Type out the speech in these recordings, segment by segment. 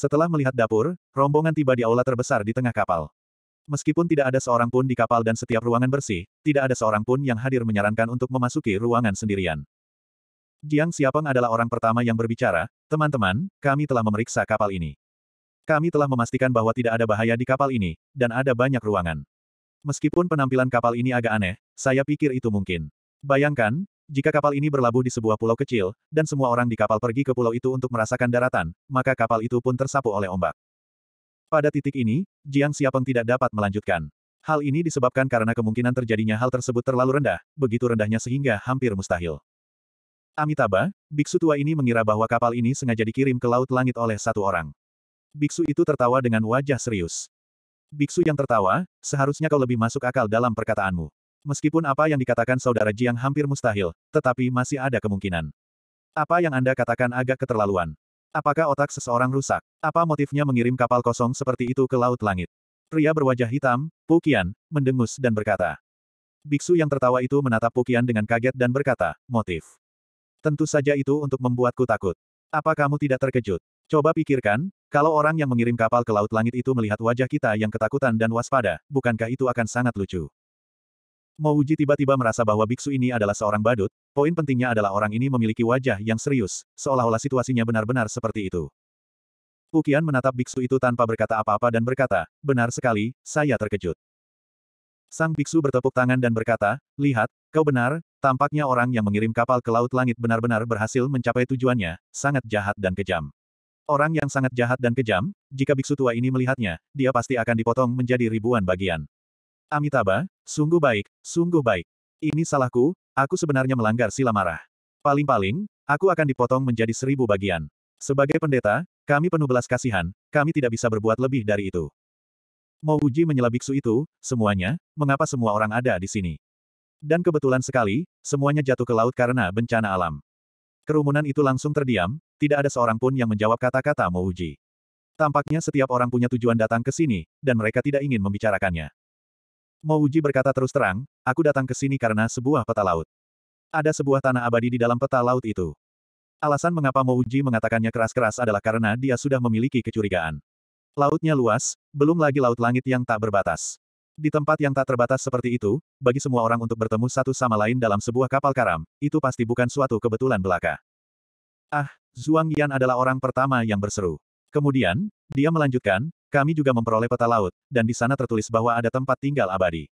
Setelah melihat dapur, rombongan tiba di aula terbesar di tengah kapal. Meskipun tidak ada seorang pun di kapal dan setiap ruangan bersih, tidak ada seorang pun yang hadir menyarankan untuk memasuki ruangan sendirian. Jiang Siapeng adalah orang pertama yang berbicara, teman-teman, kami telah memeriksa kapal ini. Kami telah memastikan bahwa tidak ada bahaya di kapal ini, dan ada banyak ruangan. Meskipun penampilan kapal ini agak aneh, saya pikir itu mungkin. Bayangkan, jika kapal ini berlabuh di sebuah pulau kecil, dan semua orang di kapal pergi ke pulau itu untuk merasakan daratan, maka kapal itu pun tersapu oleh ombak. Pada titik ini, Jiang Xiapeng tidak dapat melanjutkan. Hal ini disebabkan karena kemungkinan terjadinya hal tersebut terlalu rendah, begitu rendahnya sehingga hampir mustahil. Amitabha, biksu tua ini mengira bahwa kapal ini sengaja dikirim ke Laut Langit oleh satu orang. Biksu itu tertawa dengan wajah serius. Biksu yang tertawa, seharusnya kau lebih masuk akal dalam perkataanmu. Meskipun apa yang dikatakan saudara Jiang hampir mustahil, tetapi masih ada kemungkinan. Apa yang Anda katakan agak keterlaluan. Apakah otak seseorang rusak? Apa motifnya mengirim kapal kosong seperti itu ke Laut Langit? Pria berwajah hitam, Pukian, mendengus dan berkata. Biksu yang tertawa itu menatap Pukian dengan kaget dan berkata, motif. Tentu saja itu untuk membuatku takut. Apa kamu tidak terkejut? Coba pikirkan, kalau orang yang mengirim kapal ke Laut Langit itu melihat wajah kita yang ketakutan dan waspada, bukankah itu akan sangat lucu? Mo Uji tiba-tiba merasa bahwa biksu ini adalah seorang badut, poin pentingnya adalah orang ini memiliki wajah yang serius, seolah-olah situasinya benar-benar seperti itu. Ukian menatap biksu itu tanpa berkata apa-apa dan berkata, benar sekali, saya terkejut. Sang biksu bertepuk tangan dan berkata, lihat, kau benar, tampaknya orang yang mengirim kapal ke Laut Langit benar-benar berhasil mencapai tujuannya, sangat jahat dan kejam. Orang yang sangat jahat dan kejam, jika biksu tua ini melihatnya, dia pasti akan dipotong menjadi ribuan bagian. Amitabha, sungguh baik, sungguh baik. Ini salahku, aku sebenarnya melanggar sila marah. Paling-paling, aku akan dipotong menjadi seribu bagian. Sebagai pendeta, kami penuh belas kasihan, kami tidak bisa berbuat lebih dari itu. Uji menyela biksu itu, semuanya, mengapa semua orang ada di sini? Dan kebetulan sekali, semuanya jatuh ke laut karena bencana alam. Kerumunan itu langsung terdiam, tidak ada seorang pun yang menjawab kata-kata Uji. Tampaknya setiap orang punya tujuan datang ke sini, dan mereka tidak ingin membicarakannya. Mo Uji berkata terus terang, aku datang ke sini karena sebuah peta laut. Ada sebuah tanah abadi di dalam peta laut itu. Alasan mengapa Mo Uji mengatakannya keras-keras adalah karena dia sudah memiliki kecurigaan. Lautnya luas, belum lagi laut langit yang tak berbatas. Di tempat yang tak terbatas seperti itu, bagi semua orang untuk bertemu satu sama lain dalam sebuah kapal karam, itu pasti bukan suatu kebetulan belaka. Ah, Zhuang Yan adalah orang pertama yang berseru. Kemudian, dia melanjutkan, kami juga memperoleh peta laut, dan di sana tertulis bahwa ada tempat tinggal abadi.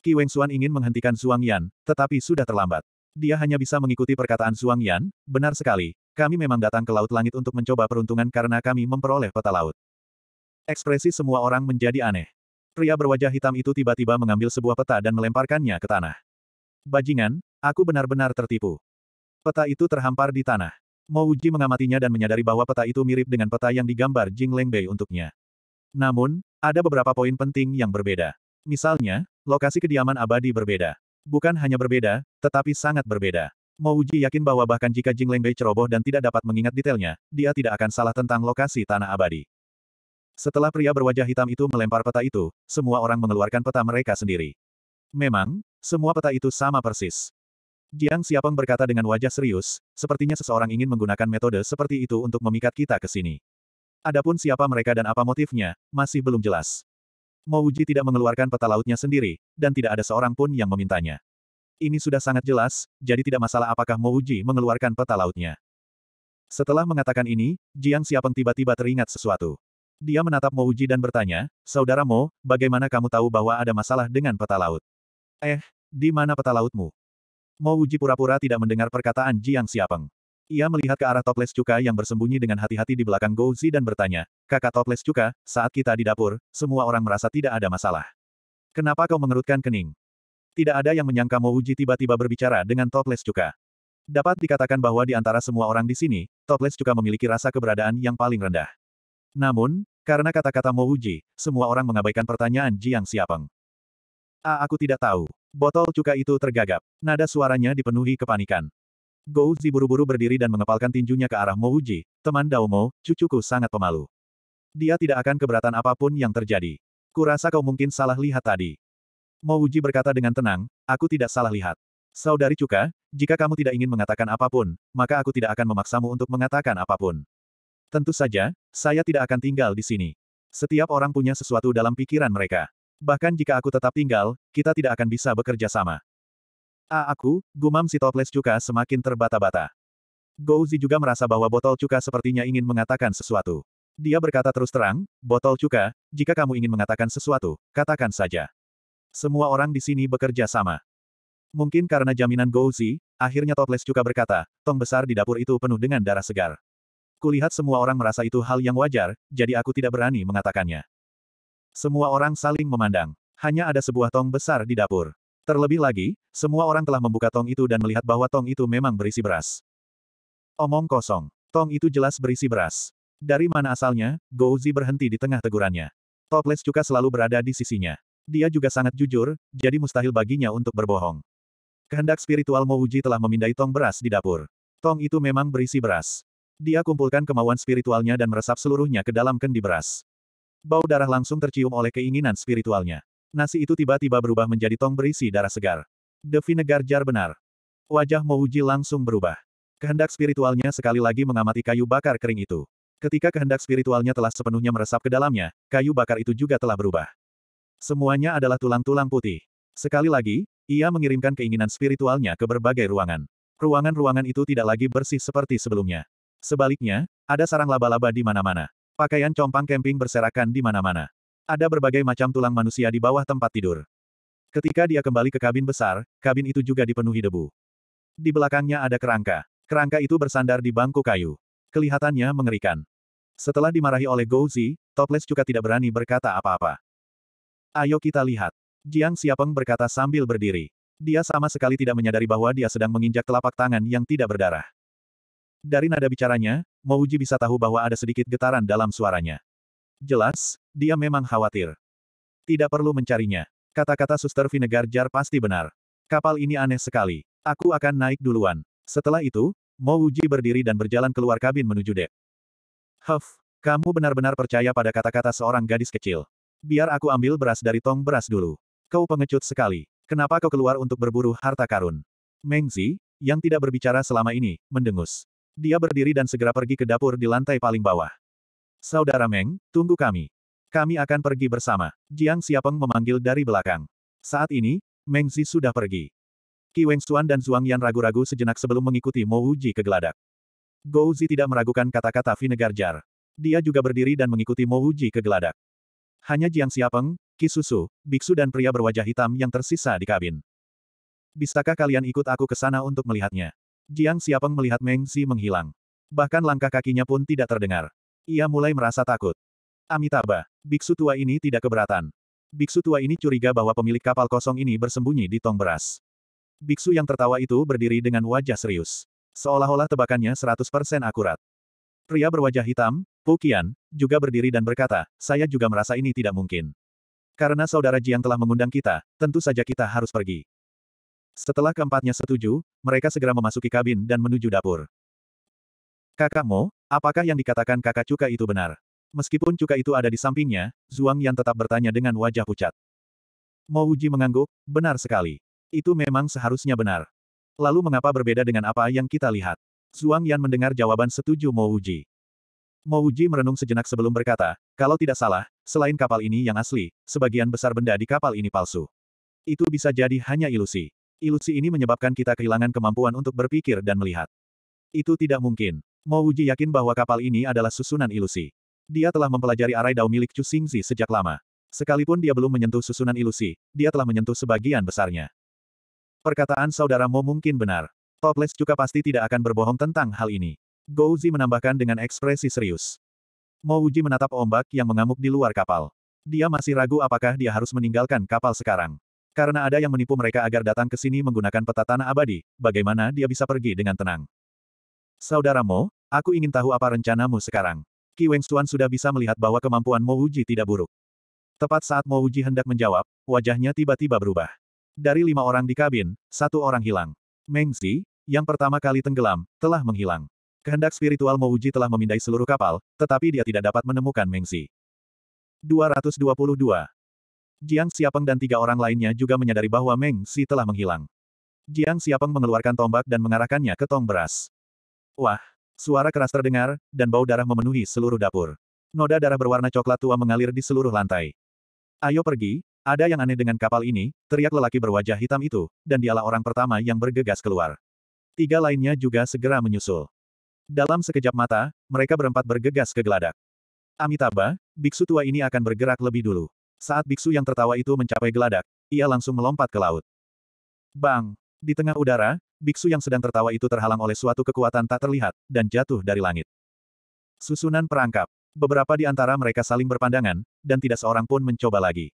Qi Suan ingin menghentikan Suang Yan, tetapi sudah terlambat. Dia hanya bisa mengikuti perkataan Suang Yan, benar sekali, kami memang datang ke Laut Langit untuk mencoba peruntungan karena kami memperoleh peta laut. Ekspresi semua orang menjadi aneh. Pria berwajah hitam itu tiba-tiba mengambil sebuah peta dan melemparkannya ke tanah. Bajingan, aku benar-benar tertipu. Peta itu terhampar di tanah. Mo mengamatinya dan menyadari bahwa peta itu mirip dengan peta yang digambar Jing Lengbei untuknya. Namun, ada beberapa poin penting yang berbeda. Misalnya, lokasi kediaman abadi berbeda. Bukan hanya berbeda, tetapi sangat berbeda. Uji yakin bahwa bahkan jika Jing Lengbei ceroboh dan tidak dapat mengingat detailnya, dia tidak akan salah tentang lokasi tanah abadi. Setelah pria berwajah hitam itu melempar peta itu, semua orang mengeluarkan peta mereka sendiri. Memang, semua peta itu sama persis. Jiang Xiapeng berkata dengan wajah serius, sepertinya seseorang ingin menggunakan metode seperti itu untuk memikat kita ke sini. Adapun siapa mereka dan apa motifnya, masih belum jelas. Mouji tidak mengeluarkan peta lautnya sendiri, dan tidak ada seorang pun yang memintanya. Ini sudah sangat jelas, jadi tidak masalah apakah Mouji mengeluarkan peta lautnya. Setelah mengatakan ini, Jiang Xiapeng tiba-tiba teringat sesuatu. Dia menatap Mouji dan bertanya, Saudara Mo, bagaimana kamu tahu bahwa ada masalah dengan peta laut? Eh, di mana peta lautmu? Mouji pura-pura tidak mendengar perkataan Jiang Xiapeng. Ia melihat ke arah toples cuka yang bersembunyi dengan hati-hati di belakang Gouzi dan bertanya, kakak toples cuka, saat kita di dapur, semua orang merasa tidak ada masalah. Kenapa kau mengerutkan kening? Tidak ada yang menyangka Mouji tiba-tiba berbicara dengan toples cuka. Dapat dikatakan bahwa di antara semua orang di sini, toples cuka memiliki rasa keberadaan yang paling rendah. Namun, karena kata-kata Mouji, semua orang mengabaikan pertanyaan Jiang Siapeng. Ah aku tidak tahu. Botol cuka itu tergagap. Nada suaranya dipenuhi kepanikan. Gouzi buru-buru berdiri dan mengepalkan tinjunya ke arah Mouji, teman Dao Mo, cucuku sangat pemalu. Dia tidak akan keberatan apapun yang terjadi. Kurasa kau mungkin salah lihat tadi. Mouji berkata dengan tenang, aku tidak salah lihat. Saudari Cuka, jika kamu tidak ingin mengatakan apapun, maka aku tidak akan memaksamu untuk mengatakan apapun. Tentu saja, saya tidak akan tinggal di sini. Setiap orang punya sesuatu dalam pikiran mereka. Bahkan jika aku tetap tinggal, kita tidak akan bisa bekerja sama. A ah, aku, gumam si toples Cuka semakin terbata-bata. Gouzi juga merasa bahwa botol Cuka sepertinya ingin mengatakan sesuatu. Dia berkata terus terang, botol Cuka, jika kamu ingin mengatakan sesuatu, katakan saja. Semua orang di sini bekerja sama. Mungkin karena jaminan Gouzi, akhirnya toples Cuka berkata, tong besar di dapur itu penuh dengan darah segar. Kulihat semua orang merasa itu hal yang wajar, jadi aku tidak berani mengatakannya. Semua orang saling memandang. Hanya ada sebuah tong besar di dapur. Terlebih lagi, semua orang telah membuka tong itu dan melihat bahwa tong itu memang berisi beras. Omong kosong. Tong itu jelas berisi beras. Dari mana asalnya, Gouzi berhenti di tengah tegurannya. Toples Cuka selalu berada di sisinya. Dia juga sangat jujur, jadi mustahil baginya untuk berbohong. Kehendak spiritual Mouji telah memindai tong beras di dapur. Tong itu memang berisi beras. Dia kumpulkan kemauan spiritualnya dan meresap seluruhnya ke dalam kendi beras. Bau darah langsung tercium oleh keinginan spiritualnya. Nasi itu tiba-tiba berubah menjadi tong berisi darah segar. Devi negarjar Jar benar. Wajah Mouji langsung berubah. Kehendak spiritualnya sekali lagi mengamati kayu bakar kering itu. Ketika kehendak spiritualnya telah sepenuhnya meresap ke dalamnya, kayu bakar itu juga telah berubah. Semuanya adalah tulang-tulang putih. Sekali lagi, ia mengirimkan keinginan spiritualnya ke berbagai ruangan. Ruangan-ruangan itu tidak lagi bersih seperti sebelumnya. Sebaliknya, ada sarang laba-laba di mana-mana. Pakaian compang camping berserakan di mana-mana. Ada berbagai macam tulang manusia di bawah tempat tidur. Ketika dia kembali ke kabin besar, kabin itu juga dipenuhi debu. Di belakangnya ada kerangka. Kerangka itu bersandar di bangku kayu. Kelihatannya mengerikan. Setelah dimarahi oleh Gouzi, Toples juga tidak berani berkata apa-apa. Ayo kita lihat. Jiang Siapeng berkata sambil berdiri. Dia sama sekali tidak menyadari bahwa dia sedang menginjak telapak tangan yang tidak berdarah. Dari nada bicaranya, Mouji bisa tahu bahwa ada sedikit getaran dalam suaranya. Jelas, dia memang khawatir. Tidak perlu mencarinya. Kata-kata Suster Vinegar Jar pasti benar. Kapal ini aneh sekali. Aku akan naik duluan. Setelah itu, Mo Wuji berdiri dan berjalan keluar kabin menuju dek. Huff, kamu benar-benar percaya pada kata-kata seorang gadis kecil. Biar aku ambil beras dari tong beras dulu. Kau pengecut sekali. Kenapa kau keluar untuk berburu harta karun? Mengzi, yang tidak berbicara selama ini, mendengus. Dia berdiri dan segera pergi ke dapur di lantai paling bawah. Saudara Meng, tunggu kami. Kami akan pergi bersama. Jiang Xiapeng memanggil dari belakang. Saat ini, Meng Zi sudah pergi. Qi Wengsuan dan Zhuang Yan ragu-ragu sejenak sebelum mengikuti Mo Wuji ke geladak. Gou Zi tidak meragukan kata-kata Vinegar Jar. Dia juga berdiri dan mengikuti Mo Wuji ke geladak. Hanya Jiang Xiapeng, Qi Susu, biksu dan pria berwajah hitam yang tersisa di kabin. Bisakah kalian ikut aku ke sana untuk melihatnya? Jiang Xiapeng melihat Meng Zi menghilang. Bahkan langkah kakinya pun tidak terdengar. Ia mulai merasa takut. Amitabha, biksu tua ini tidak keberatan. Biksu tua ini curiga bahwa pemilik kapal kosong ini bersembunyi di tong beras. Biksu yang tertawa itu berdiri dengan wajah serius. Seolah-olah tebakannya 100% akurat. Pria berwajah hitam, Pukian, juga berdiri dan berkata, saya juga merasa ini tidak mungkin. Karena saudara Jiang telah mengundang kita, tentu saja kita harus pergi. Setelah keempatnya setuju, mereka segera memasuki kabin dan menuju dapur. Kakakmu, apakah yang dikatakan kakak Cuka itu benar? Meskipun Cuka itu ada di sampingnya, Zhuang Yan tetap bertanya dengan wajah pucat. Mo Uji mengangguk, benar sekali. Itu memang seharusnya benar. Lalu mengapa berbeda dengan apa yang kita lihat? Zhuang Yan mendengar jawaban setuju Mo Uji. Mo Uji merenung sejenak sebelum berkata, kalau tidak salah, selain kapal ini yang asli, sebagian besar benda di kapal ini palsu. Itu bisa jadi hanya ilusi. Ilusi ini menyebabkan kita kehilangan kemampuan untuk berpikir dan melihat. Itu tidak mungkin. Mo Wuji yakin bahwa kapal ini adalah susunan ilusi. Dia telah mempelajari arai dao milik Chu Xingzi sejak lama. Sekalipun dia belum menyentuh susunan ilusi, dia telah menyentuh sebagian besarnya. Perkataan saudara Mo mungkin benar. Topless juga pasti tidak akan berbohong tentang hal ini. Gouzi menambahkan dengan ekspresi serius. Mo Wuji menatap ombak yang mengamuk di luar kapal. Dia masih ragu apakah dia harus meninggalkan kapal sekarang. Karena ada yang menipu mereka agar datang ke sini menggunakan peta tanah abadi, bagaimana dia bisa pergi dengan tenang. Saudaramu, aku ingin tahu apa rencanamu sekarang. Ki Wengsuan sudah bisa melihat bahwa kemampuan Mo Uji tidak buruk. Tepat saat Mo Uji hendak menjawab, wajahnya tiba-tiba berubah. Dari lima orang di kabin, satu orang hilang. Meng Zi, yang pertama kali tenggelam, telah menghilang. Kehendak spiritual Mo Uji telah memindai seluruh kapal, tetapi dia tidak dapat menemukan Meng Zi. 222. Jiang Siapeng dan tiga orang lainnya juga menyadari bahwa Meng telah menghilang. Jiang Siapeng mengeluarkan tombak dan mengarahkannya ke tong beras. Wah! Suara keras terdengar, dan bau darah memenuhi seluruh dapur. Noda darah berwarna coklat tua mengalir di seluruh lantai. Ayo pergi, ada yang aneh dengan kapal ini, teriak lelaki berwajah hitam itu, dan dialah orang pertama yang bergegas keluar. Tiga lainnya juga segera menyusul. Dalam sekejap mata, mereka berempat bergegas ke geladak. Amitabha, biksu tua ini akan bergerak lebih dulu. Saat biksu yang tertawa itu mencapai geladak, ia langsung melompat ke laut. Bang! Di tengah udara, biksu yang sedang tertawa itu terhalang oleh suatu kekuatan tak terlihat, dan jatuh dari langit. Susunan perangkap. Beberapa di antara mereka saling berpandangan, dan tidak seorang pun mencoba lagi.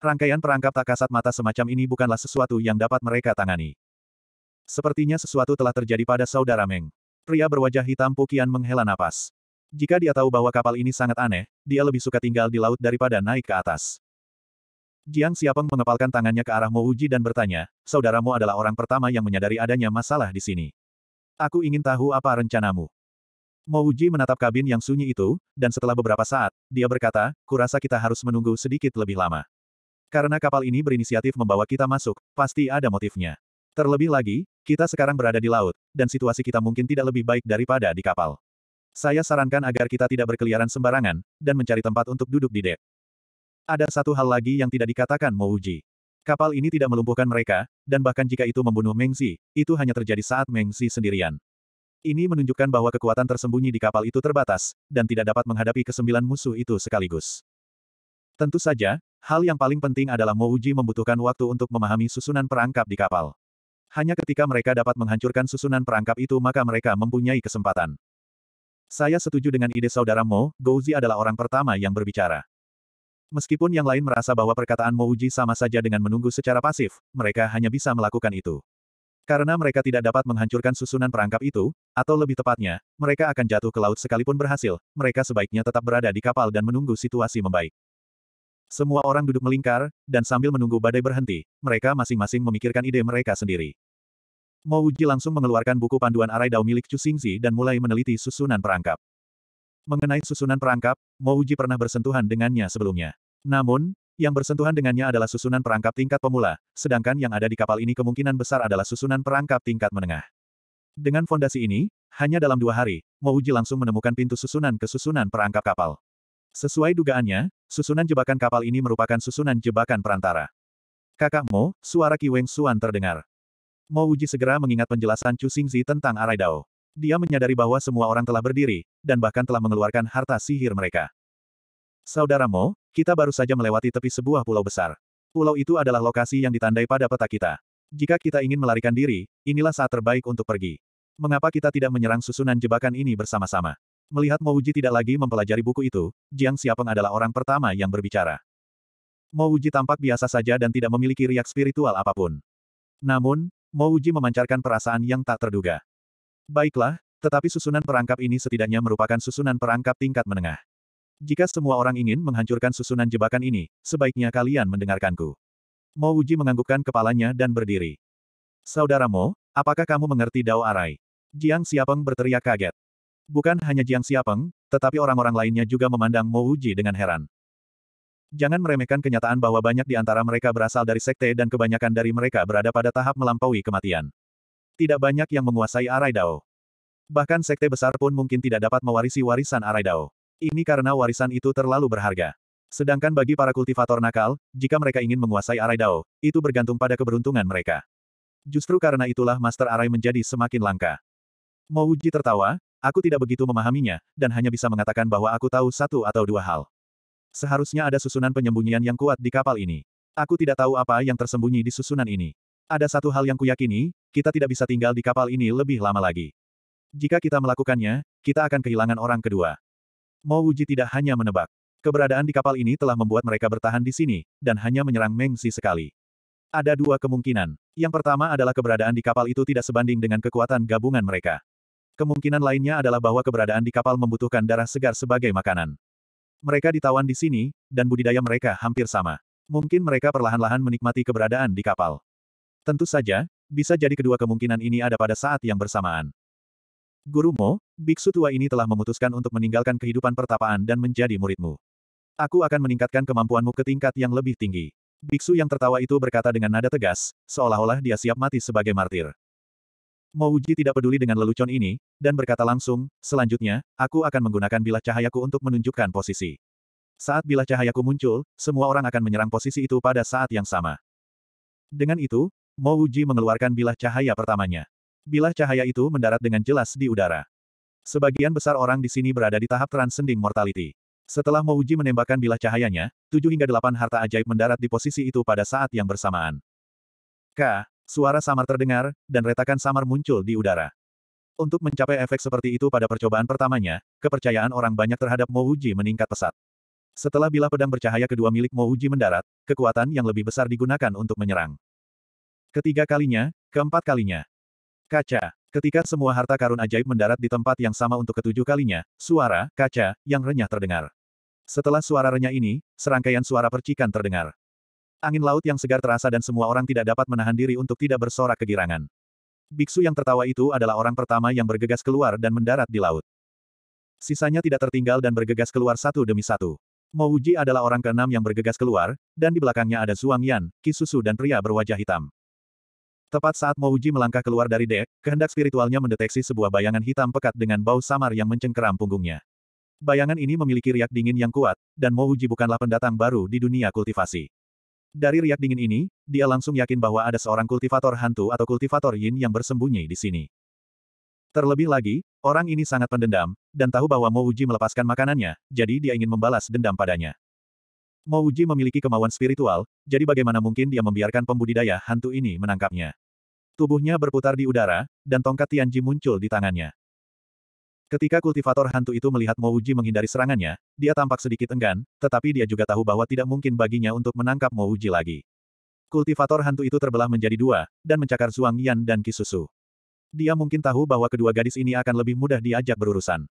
Rangkaian perangkap tak kasat mata semacam ini bukanlah sesuatu yang dapat mereka tangani. Sepertinya sesuatu telah terjadi pada saudara Meng. Pria berwajah hitam Pukian menghela napas. Jika dia tahu bahwa kapal ini sangat aneh, dia lebih suka tinggal di laut daripada naik ke atas. Jiang Xiapeng mengepalkan tangannya ke arah Mo Uji dan bertanya, saudaramu adalah orang pertama yang menyadari adanya masalah di sini. Aku ingin tahu apa rencanamu. Mo Uji menatap kabin yang sunyi itu, dan setelah beberapa saat, dia berkata, kurasa kita harus menunggu sedikit lebih lama. Karena kapal ini berinisiatif membawa kita masuk, pasti ada motifnya. Terlebih lagi, kita sekarang berada di laut, dan situasi kita mungkin tidak lebih baik daripada di kapal. Saya sarankan agar kita tidak berkeliaran sembarangan, dan mencari tempat untuk duduk di dek. Ada satu hal lagi yang tidak dikatakan Mouji. Kapal ini tidak melumpuhkan mereka, dan bahkan jika itu membunuh Mengzi, itu hanya terjadi saat Mengzi sendirian. Ini menunjukkan bahwa kekuatan tersembunyi di kapal itu terbatas, dan tidak dapat menghadapi kesembilan musuh itu sekaligus. Tentu saja, hal yang paling penting adalah Mouji membutuhkan waktu untuk memahami susunan perangkap di kapal. Hanya ketika mereka dapat menghancurkan susunan perangkap itu maka mereka mempunyai kesempatan. Saya setuju dengan ide saudara Mo, Gouzi adalah orang pertama yang berbicara. Meskipun yang lain merasa bahwa perkataan Mouji sama saja dengan menunggu secara pasif, mereka hanya bisa melakukan itu. Karena mereka tidak dapat menghancurkan susunan perangkap itu, atau lebih tepatnya, mereka akan jatuh ke laut sekalipun berhasil, mereka sebaiknya tetap berada di kapal dan menunggu situasi membaik. Semua orang duduk melingkar, dan sambil menunggu badai berhenti, mereka masing-masing memikirkan ide mereka sendiri. Mouji langsung mengeluarkan buku panduan arai dao milik Chu Xingzi dan mulai meneliti susunan perangkap. Mengenai susunan perangkap, Mouji pernah bersentuhan dengannya sebelumnya. Namun, yang bersentuhan dengannya adalah susunan perangkap tingkat pemula, sedangkan yang ada di kapal ini kemungkinan besar adalah susunan perangkap tingkat menengah. Dengan fondasi ini, hanya dalam dua hari, Mouji langsung menemukan pintu susunan ke susunan perangkap kapal. Sesuai dugaannya, susunan jebakan kapal ini merupakan susunan jebakan perantara. Kakak Mo, suara Qi Weng Xuan terdengar. Mouji segera mengingat penjelasan Chu Xingzi tentang Arai Dao. Dia menyadari bahwa semua orang telah berdiri, dan bahkan telah mengeluarkan harta sihir mereka. Saudaramu? Kita baru saja melewati tepi sebuah pulau besar. Pulau itu adalah lokasi yang ditandai pada peta kita. Jika kita ingin melarikan diri, inilah saat terbaik untuk pergi. Mengapa kita tidak menyerang susunan jebakan ini bersama-sama? Melihat Mouji tidak lagi mempelajari buku itu, Jiang Xiapeng adalah orang pertama yang berbicara. Mouji tampak biasa saja dan tidak memiliki riak spiritual apapun. Namun, Mouji memancarkan perasaan yang tak terduga. Baiklah, tetapi susunan perangkap ini setidaknya merupakan susunan perangkap tingkat menengah. Jika semua orang ingin menghancurkan susunan jebakan ini, sebaiknya kalian mendengarkanku. Mo Wuji menganggukkan kepalanya dan berdiri. Saudara Mo, apakah kamu mengerti Dao Arai? Jiang Siapeng berteriak kaget. Bukan hanya Jiang Siapeng, tetapi orang-orang lainnya juga memandang Mo Wuji dengan heran. Jangan meremehkan kenyataan bahwa banyak di antara mereka berasal dari sekte dan kebanyakan dari mereka berada pada tahap melampaui kematian. Tidak banyak yang menguasai Arai Dao. Bahkan sekte besar pun mungkin tidak dapat mewarisi warisan Arai Dao. Ini karena warisan itu terlalu berharga. Sedangkan bagi para kultivator nakal, jika mereka ingin menguasai Arai Dao, itu bergantung pada keberuntungan mereka. Justru karena itulah Master Arai menjadi semakin langka. Mouji tertawa, aku tidak begitu memahaminya, dan hanya bisa mengatakan bahwa aku tahu satu atau dua hal. Seharusnya ada susunan penyembunyian yang kuat di kapal ini. Aku tidak tahu apa yang tersembunyi di susunan ini. Ada satu hal yang kuyakini, kita tidak bisa tinggal di kapal ini lebih lama lagi. Jika kita melakukannya, kita akan kehilangan orang kedua. Mo Wuji tidak hanya menebak. Keberadaan di kapal ini telah membuat mereka bertahan di sini, dan hanya menyerang Meng Si sekali. Ada dua kemungkinan. Yang pertama adalah keberadaan di kapal itu tidak sebanding dengan kekuatan gabungan mereka. Kemungkinan lainnya adalah bahwa keberadaan di kapal membutuhkan darah segar sebagai makanan. Mereka ditawan di sini, dan budidaya mereka hampir sama. Mungkin mereka perlahan-lahan menikmati keberadaan di kapal. Tentu saja, bisa jadi kedua kemungkinan ini ada pada saat yang bersamaan. Guru Mo, biksu tua ini telah memutuskan untuk meninggalkan kehidupan pertapaan dan menjadi muridmu. Aku akan meningkatkan kemampuanmu ke tingkat yang lebih tinggi. Biksu yang tertawa itu berkata dengan nada tegas, seolah-olah dia siap mati sebagai martir. Mouji tidak peduli dengan lelucon ini, dan berkata langsung, selanjutnya, aku akan menggunakan bilah cahayaku untuk menunjukkan posisi. Saat bilah cahayaku muncul, semua orang akan menyerang posisi itu pada saat yang sama. Dengan itu, Mouji mengeluarkan bilah cahaya pertamanya. Bilah cahaya itu mendarat dengan jelas di udara. Sebagian besar orang di sini berada di tahap transcending mortality. Setelah Mouji menembakkan bilah cahayanya, tujuh hingga delapan harta ajaib mendarat di posisi itu pada saat yang bersamaan. K. Suara samar terdengar, dan retakan samar muncul di udara. Untuk mencapai efek seperti itu pada percobaan pertamanya, kepercayaan orang banyak terhadap Mouji meningkat pesat. Setelah bilah pedang bercahaya kedua milik Mouji mendarat, kekuatan yang lebih besar digunakan untuk menyerang. Ketiga kalinya, keempat kalinya. Kaca. Ketika semua harta karun ajaib mendarat di tempat yang sama untuk ketujuh kalinya, suara, kaca, yang renyah terdengar. Setelah suara renyah ini, serangkaian suara percikan terdengar. Angin laut yang segar terasa dan semua orang tidak dapat menahan diri untuk tidak bersorak kegirangan. Biksu yang tertawa itu adalah orang pertama yang bergegas keluar dan mendarat di laut. Sisanya tidak tertinggal dan bergegas keluar satu demi satu. Mouji adalah orang keenam yang bergegas keluar, dan di belakangnya ada Zhuang Yan, Kisusu dan pria berwajah hitam. Tepat saat Mouji melangkah keluar dari dek, kehendak spiritualnya mendeteksi sebuah bayangan hitam pekat dengan bau samar yang mencengkeram punggungnya. Bayangan ini memiliki riak dingin yang kuat, dan Mouji bukanlah pendatang baru di dunia kultivasi. Dari riak dingin ini, dia langsung yakin bahwa ada seorang kultivator hantu atau kultivator yin yang bersembunyi di sini. Terlebih lagi, orang ini sangat pendendam, dan tahu bahwa Mouji melepaskan makanannya, jadi dia ingin membalas dendam padanya. Mouji memiliki kemauan spiritual, jadi bagaimana mungkin dia membiarkan pembudidaya hantu ini menangkapnya. Tubuhnya berputar di udara, dan tongkat Tianji muncul di tangannya. Ketika kultivator hantu itu melihat Uji menghindari serangannya, dia tampak sedikit enggan, tetapi dia juga tahu bahwa tidak mungkin baginya untuk menangkap Uji lagi. Kultivator hantu itu terbelah menjadi dua, dan mencakar Zhuang Yan dan Susu. Dia mungkin tahu bahwa kedua gadis ini akan lebih mudah diajak berurusan.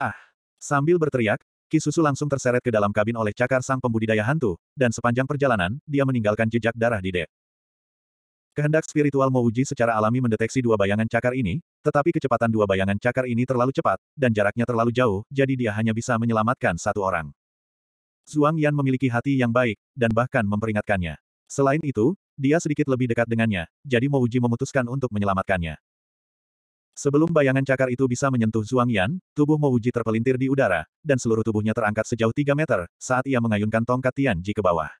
Ah! Sambil berteriak, Susu langsung terseret ke dalam kabin oleh cakar sang pembudidaya hantu, dan sepanjang perjalanan, dia meninggalkan jejak darah di dek. Kehendak spiritual Mouji secara alami mendeteksi dua bayangan cakar ini, tetapi kecepatan dua bayangan cakar ini terlalu cepat, dan jaraknya terlalu jauh, jadi dia hanya bisa menyelamatkan satu orang. Zhuang Yan memiliki hati yang baik, dan bahkan memperingatkannya. Selain itu, dia sedikit lebih dekat dengannya, jadi Mouji memutuskan untuk menyelamatkannya. Sebelum bayangan cakar itu bisa menyentuh Zhuang Yan, tubuh Mouji terpelintir di udara, dan seluruh tubuhnya terangkat sejauh 3 meter, saat ia mengayunkan tongkat Tian Ji ke bawah.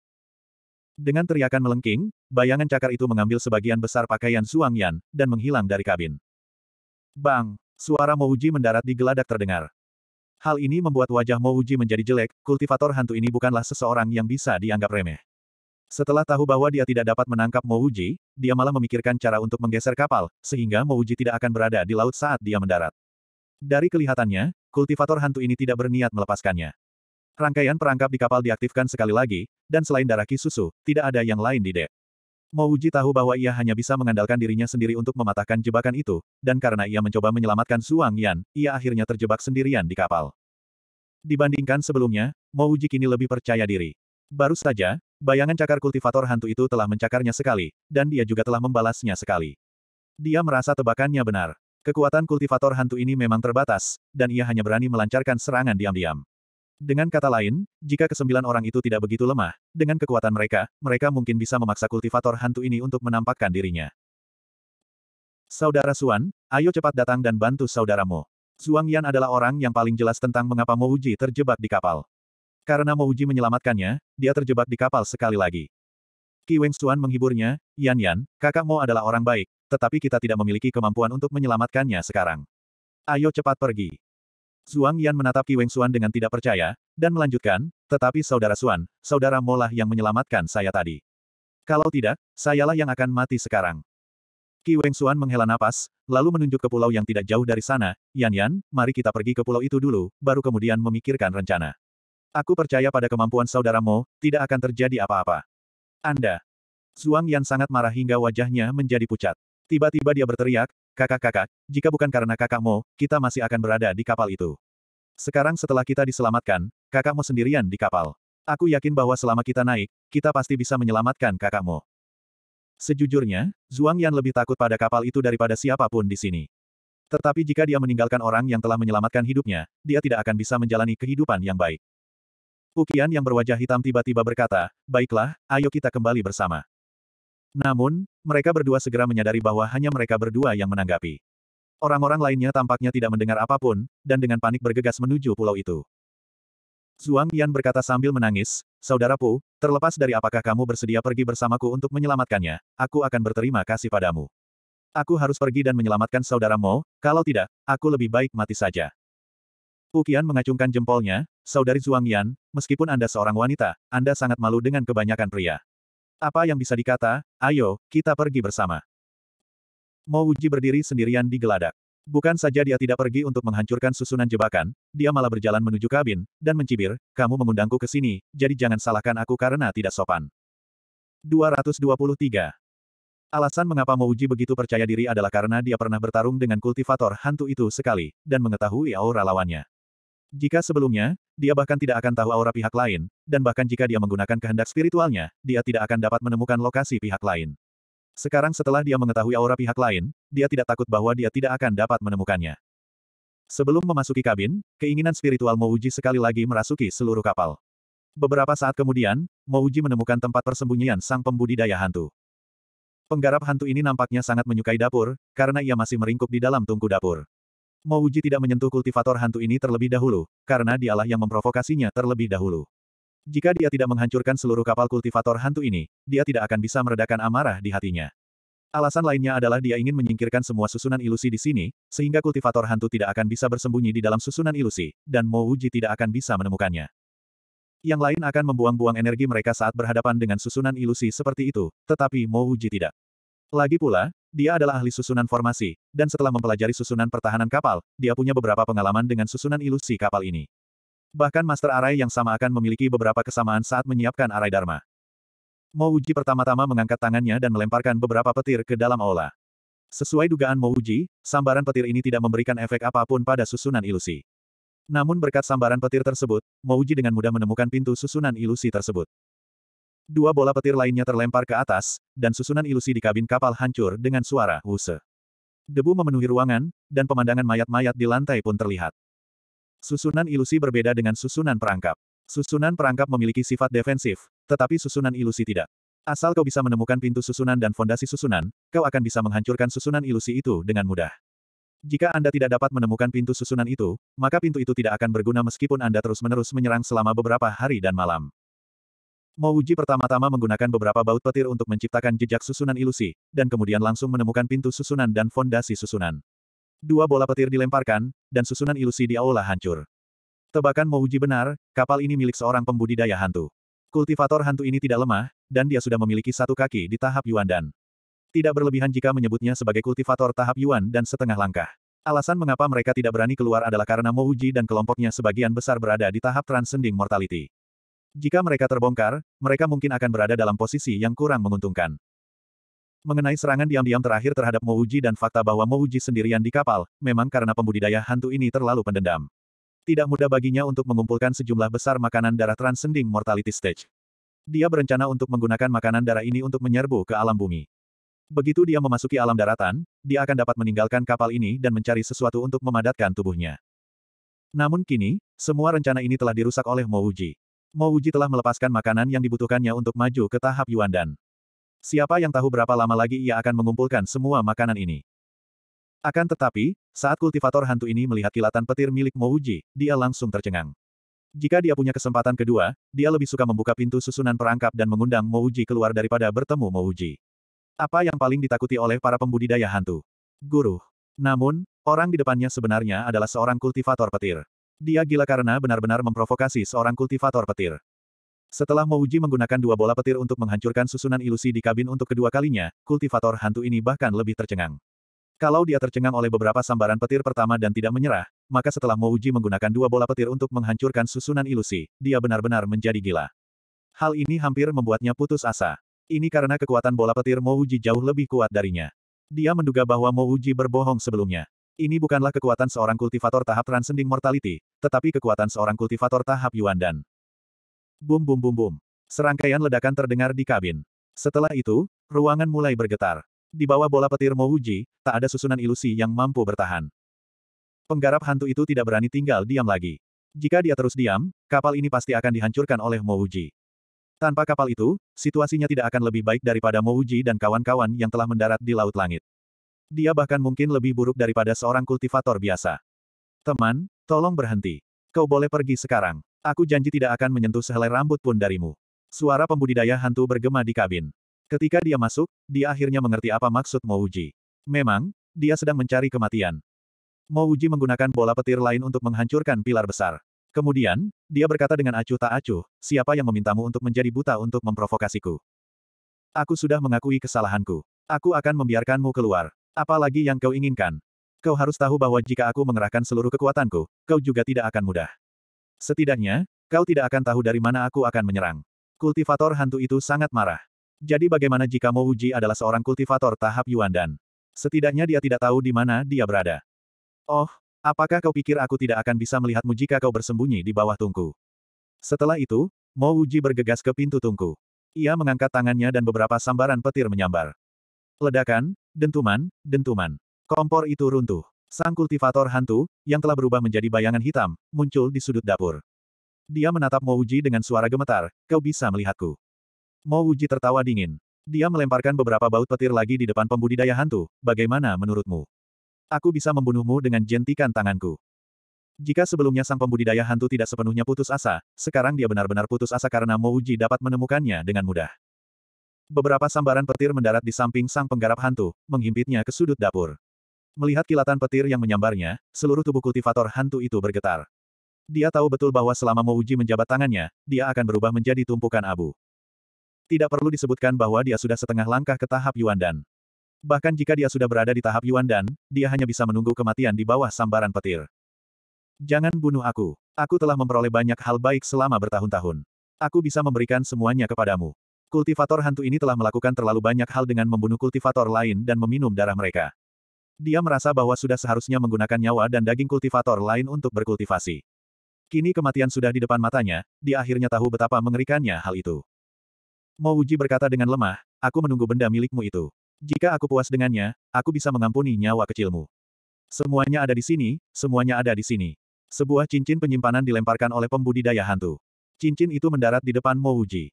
Dengan teriakan melengking, bayangan cakar itu mengambil sebagian besar pakaian Suang Yan, dan menghilang dari kabin. Bang! Suara Mouji mendarat di geladak terdengar. Hal ini membuat wajah Mouji menjadi jelek, kultivator hantu ini bukanlah seseorang yang bisa dianggap remeh. Setelah tahu bahwa dia tidak dapat menangkap Mouji, dia malah memikirkan cara untuk menggeser kapal, sehingga Mouji tidak akan berada di laut saat dia mendarat. Dari kelihatannya, kultivator hantu ini tidak berniat melepaskannya. Rangkaian perangkap di kapal diaktifkan sekali lagi, dan selain darah kisusu, tidak ada yang lain di dek. Mouji tahu bahwa ia hanya bisa mengandalkan dirinya sendiri untuk mematahkan jebakan itu, dan karena ia mencoba menyelamatkan Suang Yan, ia akhirnya terjebak sendirian di kapal. Dibandingkan sebelumnya, Mouji kini lebih percaya diri. Baru saja, bayangan cakar kultivator hantu itu telah mencakarnya sekali, dan dia juga telah membalasnya sekali. Dia merasa tebakannya benar. Kekuatan kultivator hantu ini memang terbatas, dan ia hanya berani melancarkan serangan diam-diam. Dengan kata lain, jika kesembilan orang itu tidak begitu lemah, dengan kekuatan mereka, mereka mungkin bisa memaksa kultivator hantu ini untuk menampakkan dirinya. Saudara Suan, ayo cepat datang dan bantu saudaramu. Zhuang Yan adalah orang yang paling jelas tentang mengapa Mouji terjebak di kapal. Karena Mouji menyelamatkannya, dia terjebak di kapal sekali lagi. Qi Weng Suan menghiburnya, Yan Yan, kakak Mo adalah orang baik, tetapi kita tidak memiliki kemampuan untuk menyelamatkannya sekarang. Ayo cepat pergi. Zhuang Yan menatap Ki Weng Xuan dengan tidak percaya, dan melanjutkan, tetapi saudara Xuan, saudara Molah yang menyelamatkan saya tadi. Kalau tidak, sayalah yang akan mati sekarang. Ki Weng Xuan menghela napas, lalu menunjuk ke pulau yang tidak jauh dari sana, Yan Yan, mari kita pergi ke pulau itu dulu, baru kemudian memikirkan rencana. Aku percaya pada kemampuan saudara Mo, tidak akan terjadi apa-apa. Anda. Zhuang Yan sangat marah hingga wajahnya menjadi pucat. Tiba-tiba dia berteriak, Kakak-kakak, jika bukan karena kakakmu, kita masih akan berada di kapal itu. Sekarang setelah kita diselamatkan, kakakmu sendirian di kapal. Aku yakin bahwa selama kita naik, kita pasti bisa menyelamatkan kakakmu. Sejujurnya, Zhuang Yan lebih takut pada kapal itu daripada siapapun di sini. Tetapi jika dia meninggalkan orang yang telah menyelamatkan hidupnya, dia tidak akan bisa menjalani kehidupan yang baik. Ukian yang berwajah hitam tiba-tiba berkata, Baiklah, ayo kita kembali bersama. Namun, mereka berdua segera menyadari bahwa hanya mereka berdua yang menanggapi. Orang-orang lainnya tampaknya tidak mendengar apapun, dan dengan panik bergegas menuju pulau itu. Zhuang Yan berkata sambil menangis, "Saudara Pu, terlepas dari apakah kamu bersedia pergi bersamaku untuk menyelamatkannya, aku akan berterima kasih padamu. Aku harus pergi dan menyelamatkan saudara Mo, kalau tidak, aku lebih baik mati saja. Pu Qian mengacungkan jempolnya, Saudari Zhuang Yan, meskipun Anda seorang wanita, Anda sangat malu dengan kebanyakan pria. Apa yang bisa dikata, ayo, kita pergi bersama. Mo Wuji berdiri sendirian di geladak. Bukan saja dia tidak pergi untuk menghancurkan susunan jebakan, dia malah berjalan menuju kabin, dan mencibir, kamu mengundangku ke sini, jadi jangan salahkan aku karena tidak sopan. 223. Alasan mengapa Mo Wuji begitu percaya diri adalah karena dia pernah bertarung dengan kultivator hantu itu sekali, dan mengetahui aura lawannya. Jika sebelumnya, dia bahkan tidak akan tahu aura pihak lain, dan bahkan jika dia menggunakan kehendak spiritualnya, dia tidak akan dapat menemukan lokasi pihak lain. Sekarang setelah dia mengetahui aura pihak lain, dia tidak takut bahwa dia tidak akan dapat menemukannya. Sebelum memasuki kabin, keinginan spiritual Mouji sekali lagi merasuki seluruh kapal. Beberapa saat kemudian, Mouji menemukan tempat persembunyian sang pembudidaya hantu. Penggarap hantu ini nampaknya sangat menyukai dapur, karena ia masih meringkuk di dalam tungku dapur. Mo Uji tidak menyentuh kultivator hantu ini terlebih dahulu, karena dialah yang memprovokasinya terlebih dahulu. Jika dia tidak menghancurkan seluruh kapal kultivator hantu ini, dia tidak akan bisa meredakan amarah di hatinya. Alasan lainnya adalah dia ingin menyingkirkan semua susunan ilusi di sini, sehingga kultivator hantu tidak akan bisa bersembunyi di dalam susunan ilusi, dan Mo Uji tidak akan bisa menemukannya. Yang lain akan membuang-buang energi mereka saat berhadapan dengan susunan ilusi seperti itu, tetapi Mo Uji tidak. Lagi pula, dia adalah ahli susunan formasi, dan setelah mempelajari susunan pertahanan kapal, dia punya beberapa pengalaman dengan susunan ilusi kapal ini. Bahkan Master Arai yang sama akan memiliki beberapa kesamaan saat menyiapkan Arai Dharma. Mouji pertama-tama mengangkat tangannya dan melemparkan beberapa petir ke dalam aula. Sesuai dugaan Mouji, sambaran petir ini tidak memberikan efek apapun pada susunan ilusi. Namun berkat sambaran petir tersebut, Mouji dengan mudah menemukan pintu susunan ilusi tersebut. Dua bola petir lainnya terlempar ke atas, dan susunan ilusi di kabin kapal hancur dengan suara huse. Debu memenuhi ruangan, dan pemandangan mayat-mayat di lantai pun terlihat. Susunan ilusi berbeda dengan susunan perangkap. Susunan perangkap memiliki sifat defensif, tetapi susunan ilusi tidak. Asal kau bisa menemukan pintu susunan dan fondasi susunan, kau akan bisa menghancurkan susunan ilusi itu dengan mudah. Jika Anda tidak dapat menemukan pintu susunan itu, maka pintu itu tidak akan berguna meskipun Anda terus-menerus menyerang selama beberapa hari dan malam. Mo Uji pertama-tama menggunakan beberapa baut petir untuk menciptakan jejak susunan ilusi, dan kemudian langsung menemukan pintu susunan dan fondasi susunan. Dua bola petir dilemparkan, dan susunan ilusi di aula hancur. Tebakan Mo Uji benar, kapal ini milik seorang pembudidaya hantu. Kultivator hantu ini tidak lemah, dan dia sudah memiliki satu kaki di tahap Yuan Dan. Tidak berlebihan jika menyebutnya sebagai kultivator tahap Yuan dan setengah langkah. Alasan mengapa mereka tidak berani keluar adalah karena Mo Uji dan kelompoknya sebagian besar berada di tahap transcending mortality. Jika mereka terbongkar, mereka mungkin akan berada dalam posisi yang kurang menguntungkan. Mengenai serangan diam-diam terakhir terhadap Mouji dan fakta bahwa Mouji sendirian di kapal, memang karena pembudidaya hantu ini terlalu pendendam. Tidak mudah baginya untuk mengumpulkan sejumlah besar makanan darah transcending mortality stage. Dia berencana untuk menggunakan makanan darah ini untuk menyerbu ke alam bumi. Begitu dia memasuki alam daratan, dia akan dapat meninggalkan kapal ini dan mencari sesuatu untuk memadatkan tubuhnya. Namun kini, semua rencana ini telah dirusak oleh Mouji. Mo Uji telah melepaskan makanan yang dibutuhkannya untuk maju ke tahap Yuan Dan. Siapa yang tahu berapa lama lagi ia akan mengumpulkan semua makanan ini. Akan tetapi, saat kultivator hantu ini melihat kilatan petir milik Mo Uji, dia langsung tercengang. Jika dia punya kesempatan kedua, dia lebih suka membuka pintu susunan perangkap dan mengundang Mo Uji keluar daripada bertemu Mo Uji. Apa yang paling ditakuti oleh para pembudidaya hantu? Guru. Namun, orang di depannya sebenarnya adalah seorang kultivator petir. Dia gila karena benar-benar memprovokasi seorang kultivator petir. Setelah Mouji menggunakan dua bola petir untuk menghancurkan susunan ilusi di kabin untuk kedua kalinya, kultivator hantu ini bahkan lebih tercengang. Kalau dia tercengang oleh beberapa sambaran petir pertama dan tidak menyerah, maka setelah Mouji menggunakan dua bola petir untuk menghancurkan susunan ilusi, dia benar-benar menjadi gila. Hal ini hampir membuatnya putus asa. Ini karena kekuatan bola petir Mouji jauh lebih kuat darinya. Dia menduga bahwa Mouji berbohong sebelumnya. Ini bukanlah kekuatan seorang kultivator tahap transcending mortality, tetapi kekuatan seorang kultivator tahap Yuan Dan. Bum bum bum bum. Serangkaian ledakan terdengar di kabin. Setelah itu, ruangan mulai bergetar. Di bawah bola petir Mouji, tak ada susunan ilusi yang mampu bertahan. Penggarap hantu itu tidak berani tinggal diam lagi. Jika dia terus diam, kapal ini pasti akan dihancurkan oleh Mouji. Tanpa kapal itu, situasinya tidak akan lebih baik daripada Mouji dan kawan-kawan yang telah mendarat di Laut Langit. Dia bahkan mungkin lebih buruk daripada seorang kultivator biasa. Teman, tolong berhenti. Kau boleh pergi sekarang. Aku janji tidak akan menyentuh sehelai rambut pun darimu. Suara pembudidaya hantu bergema di kabin. Ketika dia masuk, dia akhirnya mengerti apa maksud Mouji. Memang, dia sedang mencari kematian. Mouji menggunakan bola petir lain untuk menghancurkan pilar besar. Kemudian, dia berkata dengan acuh tak acuh, siapa yang memintamu untuk menjadi buta untuk memprovokasiku? Aku sudah mengakui kesalahanku. Aku akan membiarkanmu keluar. Apa lagi yang kau inginkan? Kau harus tahu bahwa jika aku mengerahkan seluruh kekuatanku, kau juga tidak akan mudah. Setidaknya, kau tidak akan tahu dari mana aku akan menyerang. Kultivator hantu itu sangat marah. Jadi bagaimana jika Mo Uji adalah seorang kultivator tahap Yuan Dan? Setidaknya dia tidak tahu di mana dia berada. Oh, apakah kau pikir aku tidak akan bisa melihatmu jika kau bersembunyi di bawah tungku? Setelah itu, Mo Uji bergegas ke pintu tungku. Ia mengangkat tangannya dan beberapa sambaran petir menyambar. Ledakan, dentuman, dentuman. Kompor itu runtuh. Sang kultivator hantu, yang telah berubah menjadi bayangan hitam, muncul di sudut dapur. Dia menatap Mouji dengan suara gemetar, kau bisa melihatku. Mouji tertawa dingin. Dia melemparkan beberapa baut petir lagi di depan pembudidaya hantu, bagaimana menurutmu? Aku bisa membunuhmu dengan jentikan tanganku. Jika sebelumnya sang pembudidaya hantu tidak sepenuhnya putus asa, sekarang dia benar-benar putus asa karena Mouji dapat menemukannya dengan mudah. Beberapa sambaran petir mendarat di samping sang penggarap hantu, menghimpitnya ke sudut dapur. Melihat kilatan petir yang menyambarnya, seluruh tubuh kultivator hantu itu bergetar. Dia tahu betul bahwa selama Mouji menjabat tangannya, dia akan berubah menjadi tumpukan abu. Tidak perlu disebutkan bahwa dia sudah setengah langkah ke tahap Yuan Dan. Bahkan jika dia sudah berada di tahap Yuan Dan, dia hanya bisa menunggu kematian di bawah sambaran petir. Jangan bunuh aku. Aku telah memperoleh banyak hal baik selama bertahun-tahun. Aku bisa memberikan semuanya kepadamu. Kultivator hantu ini telah melakukan terlalu banyak hal dengan membunuh kultivator lain dan meminum darah mereka. Dia merasa bahwa sudah seharusnya menggunakan nyawa dan daging kultivator lain untuk berkultivasi. Kini kematian sudah di depan matanya, dia akhirnya tahu betapa mengerikannya hal itu. Mo Mouji berkata dengan lemah, aku menunggu benda milikmu itu. Jika aku puas dengannya, aku bisa mengampuni nyawa kecilmu. Semuanya ada di sini, semuanya ada di sini. Sebuah cincin penyimpanan dilemparkan oleh pembudidaya hantu. Cincin itu mendarat di depan Mo Mouji.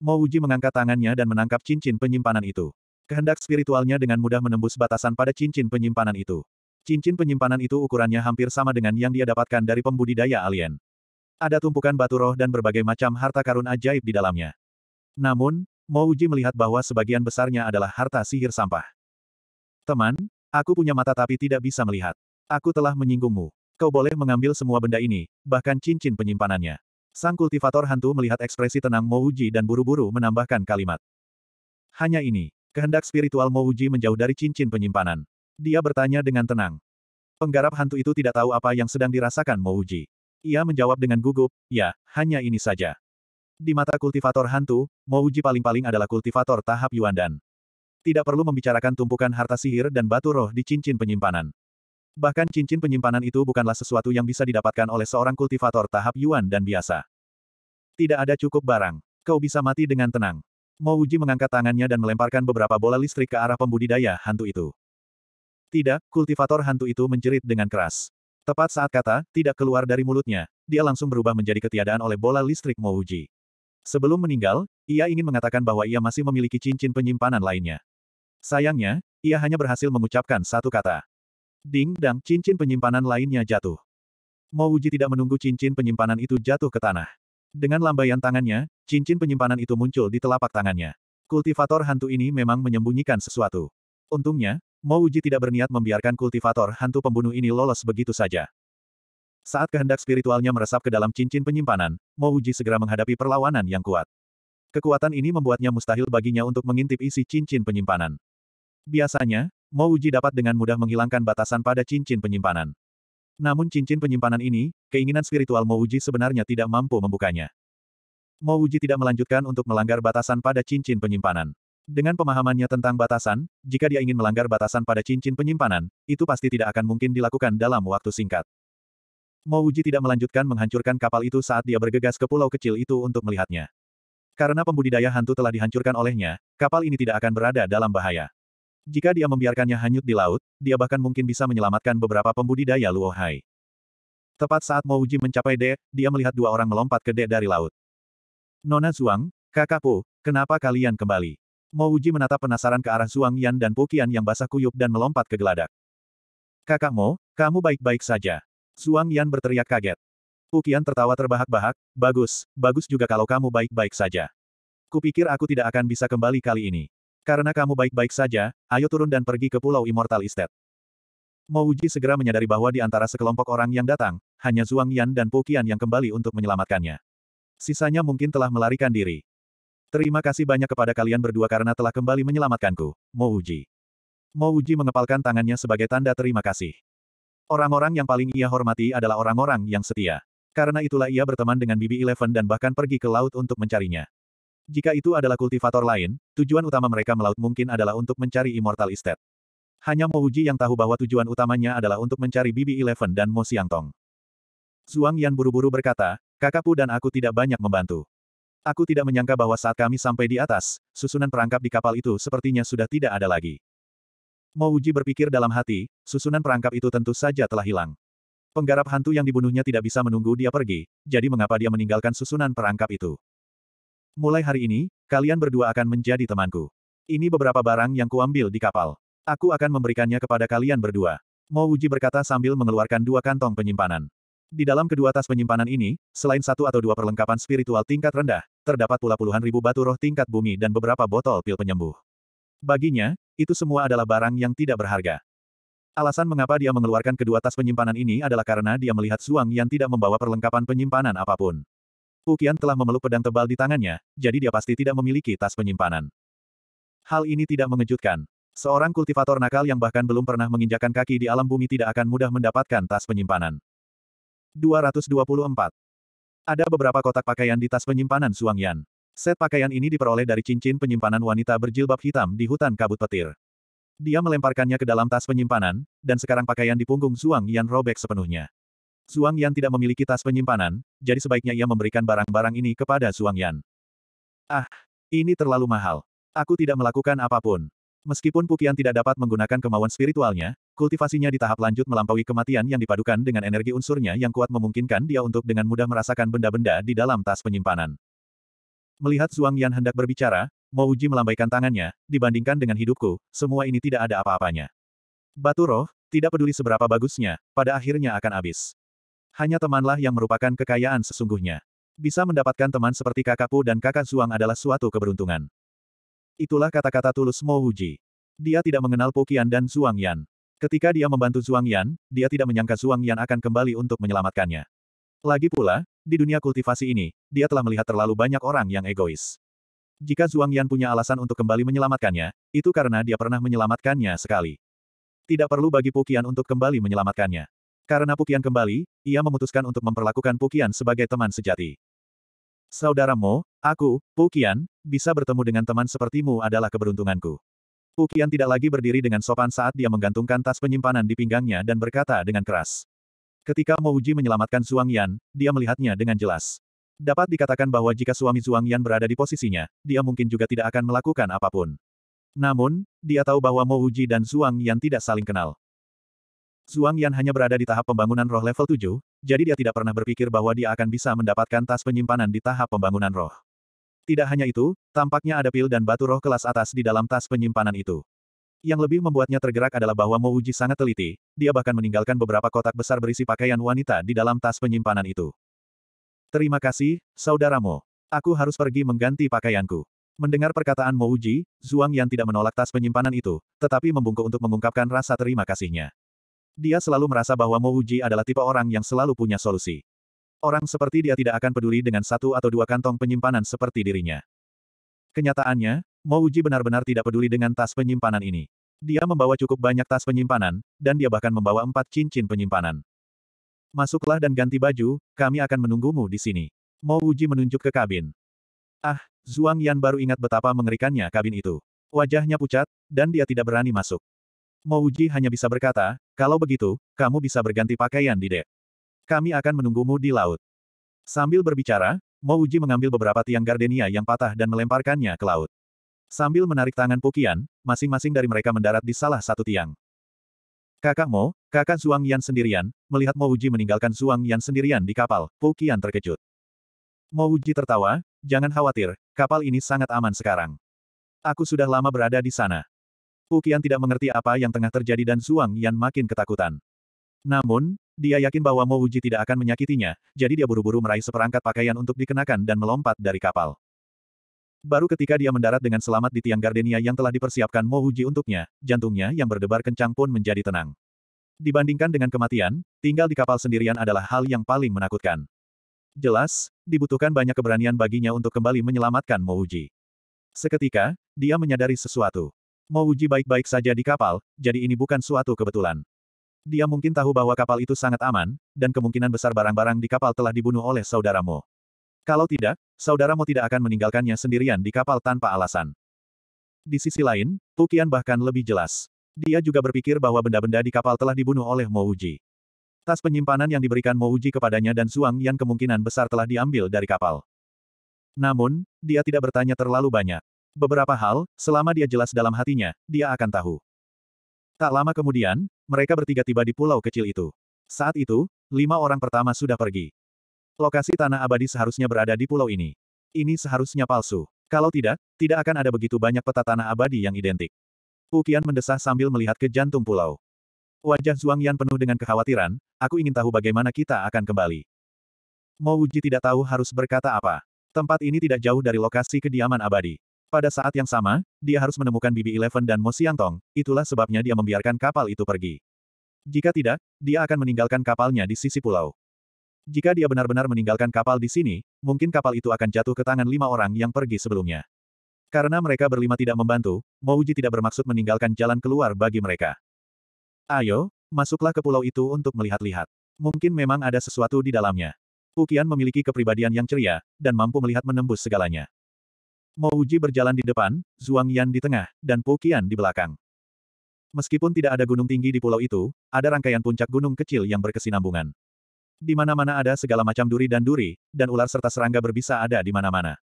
Mo Uji mengangkat tangannya dan menangkap cincin penyimpanan itu. Kehendak spiritualnya dengan mudah menembus batasan pada cincin penyimpanan itu. Cincin penyimpanan itu ukurannya hampir sama dengan yang dia dapatkan dari pembudidaya alien. Ada tumpukan batu roh dan berbagai macam harta karun ajaib di dalamnya. Namun, Mo Uji melihat bahwa sebagian besarnya adalah harta sihir sampah. Teman, aku punya mata tapi tidak bisa melihat. Aku telah menyinggungmu. Kau boleh mengambil semua benda ini, bahkan cincin penyimpanannya. Sang kultivator hantu melihat ekspresi tenang Mouji dan buru-buru menambahkan kalimat. Hanya ini, kehendak spiritual Mouji menjauh dari cincin penyimpanan. Dia bertanya dengan tenang. Penggarap hantu itu tidak tahu apa yang sedang dirasakan Mouji. Ia menjawab dengan gugup, ya, hanya ini saja. Di mata kultivator hantu, Mouji paling-paling adalah kultivator tahap Yuandan. Tidak perlu membicarakan tumpukan harta sihir dan batu roh di cincin penyimpanan. Bahkan cincin penyimpanan itu bukanlah sesuatu yang bisa didapatkan oleh seorang kultivator tahap Yuan dan biasa. Tidak ada cukup barang. Kau bisa mati dengan tenang. Mouji mengangkat tangannya dan melemparkan beberapa bola listrik ke arah pembudidaya hantu itu. Tidak, kultivator hantu itu menjerit dengan keras. Tepat saat kata, tidak keluar dari mulutnya, dia langsung berubah menjadi ketiadaan oleh bola listrik Mouji. Sebelum meninggal, ia ingin mengatakan bahwa ia masih memiliki cincin penyimpanan lainnya. Sayangnya, ia hanya berhasil mengucapkan satu kata. Ding dang cincin penyimpanan lainnya jatuh. Mo Uji tidak menunggu cincin penyimpanan itu jatuh ke tanah. Dengan lambaian tangannya, cincin penyimpanan itu muncul di telapak tangannya. Kultivator hantu ini memang menyembunyikan sesuatu. Untungnya, Mo Uji tidak berniat membiarkan kultivator hantu pembunuh ini lolos begitu saja. Saat kehendak spiritualnya meresap ke dalam cincin penyimpanan, Mo Uji segera menghadapi perlawanan yang kuat. Kekuatan ini membuatnya mustahil baginya untuk mengintip isi cincin penyimpanan. Biasanya, Mo Uji dapat dengan mudah menghilangkan batasan pada cincin penyimpanan. Namun cincin penyimpanan ini, keinginan spiritual Mo Uji sebenarnya tidak mampu membukanya. Mo Uji tidak melanjutkan untuk melanggar batasan pada cincin penyimpanan. Dengan pemahamannya tentang batasan, jika dia ingin melanggar batasan pada cincin penyimpanan, itu pasti tidak akan mungkin dilakukan dalam waktu singkat. Mo Uji tidak melanjutkan menghancurkan kapal itu saat dia bergegas ke pulau kecil itu untuk melihatnya. Karena pembudidaya hantu telah dihancurkan olehnya, kapal ini tidak akan berada dalam bahaya. Jika dia membiarkannya hanyut di laut, dia bahkan mungkin bisa menyelamatkan beberapa pembudidaya Luohai. Tepat saat Mo Uji mencapai D, dia melihat dua orang melompat ke D dari laut. Nona Zhuang, kakak Po, kenapa kalian kembali? Mo Uji menatap penasaran ke arah Zhuang Yan dan Po Qian yang basah kuyup dan melompat ke geladak. Kakak Mo, kamu baik-baik saja. Zhuang Yan berteriak kaget. Po Qian tertawa terbahak-bahak, bagus, bagus juga kalau kamu baik-baik saja. Kupikir aku tidak akan bisa kembali kali ini. Karena kamu baik-baik saja, ayo turun dan pergi ke Pulau Immortal Estate. Mouji segera menyadari bahwa di antara sekelompok orang yang datang, hanya Zhuang Yan dan Pukian yang kembali untuk menyelamatkannya. Sisanya mungkin telah melarikan diri. Terima kasih banyak kepada kalian berdua karena telah kembali menyelamatkanku, Mouji. Mouji mengepalkan tangannya sebagai tanda terima kasih. Orang-orang yang paling ia hormati adalah orang-orang yang setia. Karena itulah ia berteman dengan Bibi Eleven dan bahkan pergi ke laut untuk mencarinya. Jika itu adalah kultivator lain, tujuan utama mereka melaut mungkin adalah untuk mencari Immortal Estate. Hanya Mo Uji yang tahu bahwa tujuan utamanya adalah untuk mencari Bibi Eleven dan Mo Xiangtong. Zhuang Yan buru-buru berkata, kakakku dan aku tidak banyak membantu. Aku tidak menyangka bahwa saat kami sampai di atas, susunan perangkap di kapal itu sepertinya sudah tidak ada lagi. Mo Uji berpikir dalam hati, susunan perangkap itu tentu saja telah hilang. Penggarap hantu yang dibunuhnya tidak bisa menunggu dia pergi, jadi mengapa dia meninggalkan susunan perangkap itu? Mulai hari ini, kalian berdua akan menjadi temanku. Ini beberapa barang yang kuambil di kapal. Aku akan memberikannya kepada kalian berdua. Mo Wuji berkata sambil mengeluarkan dua kantong penyimpanan. Di dalam kedua tas penyimpanan ini, selain satu atau dua perlengkapan spiritual tingkat rendah, terdapat pula puluhan ribu batu roh tingkat bumi dan beberapa botol pil penyembuh. Baginya, itu semua adalah barang yang tidak berharga. Alasan mengapa dia mengeluarkan kedua tas penyimpanan ini adalah karena dia melihat Suang yang tidak membawa perlengkapan penyimpanan apapun. Ukian telah memeluk pedang tebal di tangannya, jadi dia pasti tidak memiliki tas penyimpanan. Hal ini tidak mengejutkan. Seorang kultivator nakal yang bahkan belum pernah menginjakan kaki di alam bumi tidak akan mudah mendapatkan tas penyimpanan. 224. Ada beberapa kotak pakaian di tas penyimpanan Suang Yan. Set pakaian ini diperoleh dari cincin penyimpanan wanita berjilbab hitam di hutan kabut petir. Dia melemparkannya ke dalam tas penyimpanan, dan sekarang pakaian di punggung Suang Yan robek sepenuhnya. Suang Yan tidak memiliki tas penyimpanan, jadi sebaiknya ia memberikan barang-barang ini kepada Suang Yan. Ah, ini terlalu mahal. Aku tidak melakukan apapun. Meskipun Pukian tidak dapat menggunakan kemauan spiritualnya, kultivasinya di tahap lanjut melampaui kematian yang dipadukan dengan energi unsurnya yang kuat memungkinkan dia untuk dengan mudah merasakan benda-benda di dalam tas penyimpanan. Melihat Suang Yan hendak berbicara, Mo melambaikan tangannya, dibandingkan dengan hidupku, semua ini tidak ada apa-apanya. Batu roh, tidak peduli seberapa bagusnya, pada akhirnya akan habis hanya temanlah yang merupakan kekayaan sesungguhnya. Bisa mendapatkan teman seperti kakakku dan kakak Zuang adalah suatu keberuntungan. Itulah kata-kata tulus Mo Wuji. Dia tidak mengenal Pukian dan Zuang Yan. Ketika dia membantu Zuang Yan, dia tidak menyangka Zuang Yan akan kembali untuk menyelamatkannya. Lagi pula, di dunia kultivasi ini, dia telah melihat terlalu banyak orang yang egois. Jika Zuang Yan punya alasan untuk kembali menyelamatkannya, itu karena dia pernah menyelamatkannya sekali. Tidak perlu bagi Pukian untuk kembali menyelamatkannya. Karena Pukian kembali, ia memutuskan untuk memperlakukan Pukian sebagai teman sejati. Saudaramu, aku, Pukian, bisa bertemu dengan teman sepertimu adalah keberuntunganku. Pukian tidak lagi berdiri dengan sopan saat dia menggantungkan tas penyimpanan di pinggangnya dan berkata dengan keras. Ketika Mo Uji menyelamatkan Zhuang Yan, dia melihatnya dengan jelas. Dapat dikatakan bahwa jika suami Zhuang Yan berada di posisinya, dia mungkin juga tidak akan melakukan apapun. Namun, dia tahu bahwa Mo Uji dan Zhuang Yan tidak saling kenal. Zhuang Yan hanya berada di tahap pembangunan roh level 7, jadi dia tidak pernah berpikir bahwa dia akan bisa mendapatkan tas penyimpanan di tahap pembangunan roh. Tidak hanya itu, tampaknya ada pil dan batu roh kelas atas di dalam tas penyimpanan itu. Yang lebih membuatnya tergerak adalah bahwa Mo Uji sangat teliti, dia bahkan meninggalkan beberapa kotak besar berisi pakaian wanita di dalam tas penyimpanan itu. Terima kasih, saudaramu. Aku harus pergi mengganti pakaianku. Mendengar perkataan Mo Uji, Zhuang Yan tidak menolak tas penyimpanan itu, tetapi membungkuk untuk mengungkapkan rasa terima kasihnya. Dia selalu merasa bahwa Mo Uji adalah tipe orang yang selalu punya solusi. Orang seperti dia tidak akan peduli dengan satu atau dua kantong penyimpanan seperti dirinya. Kenyataannya, Mo Uji benar-benar tidak peduli dengan tas penyimpanan ini. Dia membawa cukup banyak tas penyimpanan, dan dia bahkan membawa empat cincin penyimpanan. Masuklah dan ganti baju, kami akan menunggumu di sini. Mo Uji menunjuk ke kabin. Ah, Zhuang Yan baru ingat betapa mengerikannya kabin itu. Wajahnya pucat, dan dia tidak berani masuk. Mo Uji hanya bisa berkata, kalau begitu, kamu bisa berganti pakaian di dek. Kami akan menunggumu di laut. Sambil berbicara, Mo Uji mengambil beberapa tiang gardenia yang patah dan melemparkannya ke laut. Sambil menarik tangan Pukian, masing-masing dari mereka mendarat di salah satu tiang. Kakak Mo, kakak Zhuang Yan sendirian, melihat Mo Uji meninggalkan Zhuang Yan sendirian di kapal, Pukian terkejut. Mo Uji tertawa, jangan khawatir, kapal ini sangat aman sekarang. Aku sudah lama berada di sana. Ukian tidak mengerti apa yang tengah terjadi dan Zhuang Yan makin ketakutan. Namun, dia yakin bahwa Mo Uji tidak akan menyakitinya, jadi dia buru-buru meraih seperangkat pakaian untuk dikenakan dan melompat dari kapal. Baru ketika dia mendarat dengan selamat di tiang gardenia yang telah dipersiapkan Mo Uji untuknya, jantungnya yang berdebar kencang pun menjadi tenang. Dibandingkan dengan kematian, tinggal di kapal sendirian adalah hal yang paling menakutkan. Jelas, dibutuhkan banyak keberanian baginya untuk kembali menyelamatkan Mo Uji. Seketika, dia menyadari sesuatu. Mo uji baik-baik saja di kapal, jadi ini bukan suatu kebetulan. Dia mungkin tahu bahwa kapal itu sangat aman, dan kemungkinan besar barang-barang di kapal telah dibunuh oleh saudaramu. Kalau tidak, saudaramu tidak akan meninggalkannya sendirian di kapal tanpa alasan. Di sisi lain, Pukian bahkan lebih jelas. Dia juga berpikir bahwa benda-benda di kapal telah dibunuh oleh Mouji. Tas penyimpanan yang diberikan Mouji kepadanya dan Suang yang kemungkinan besar telah diambil dari kapal. Namun, dia tidak bertanya terlalu banyak. Beberapa hal, selama dia jelas dalam hatinya, dia akan tahu. Tak lama kemudian, mereka bertiga tiba di pulau kecil itu. Saat itu, lima orang pertama sudah pergi. Lokasi tanah abadi seharusnya berada di pulau ini. Ini seharusnya palsu. Kalau tidak, tidak akan ada begitu banyak peta tanah abadi yang identik. Ukian mendesah sambil melihat ke jantung pulau. Wajah Zhuang Yan penuh dengan kekhawatiran, aku ingin tahu bagaimana kita akan kembali. Mo Wuji tidak tahu harus berkata apa. Tempat ini tidak jauh dari lokasi kediaman abadi. Pada saat yang sama, dia harus menemukan Bibi Eleven dan Mo Tong. itulah sebabnya dia membiarkan kapal itu pergi. Jika tidak, dia akan meninggalkan kapalnya di sisi pulau. Jika dia benar-benar meninggalkan kapal di sini, mungkin kapal itu akan jatuh ke tangan lima orang yang pergi sebelumnya. Karena mereka berlima tidak membantu, Mo Uji tidak bermaksud meninggalkan jalan keluar bagi mereka. Ayo, masuklah ke pulau itu untuk melihat-lihat. Mungkin memang ada sesuatu di dalamnya. Ukian memiliki kepribadian yang ceria, dan mampu melihat menembus segalanya. Mouji berjalan di depan, Zhuang Yan di tengah, dan Pu Qian di belakang. Meskipun tidak ada gunung tinggi di pulau itu, ada rangkaian puncak gunung kecil yang berkesinambungan. Di mana-mana ada segala macam duri dan duri, dan ular serta serangga berbisa ada di mana-mana.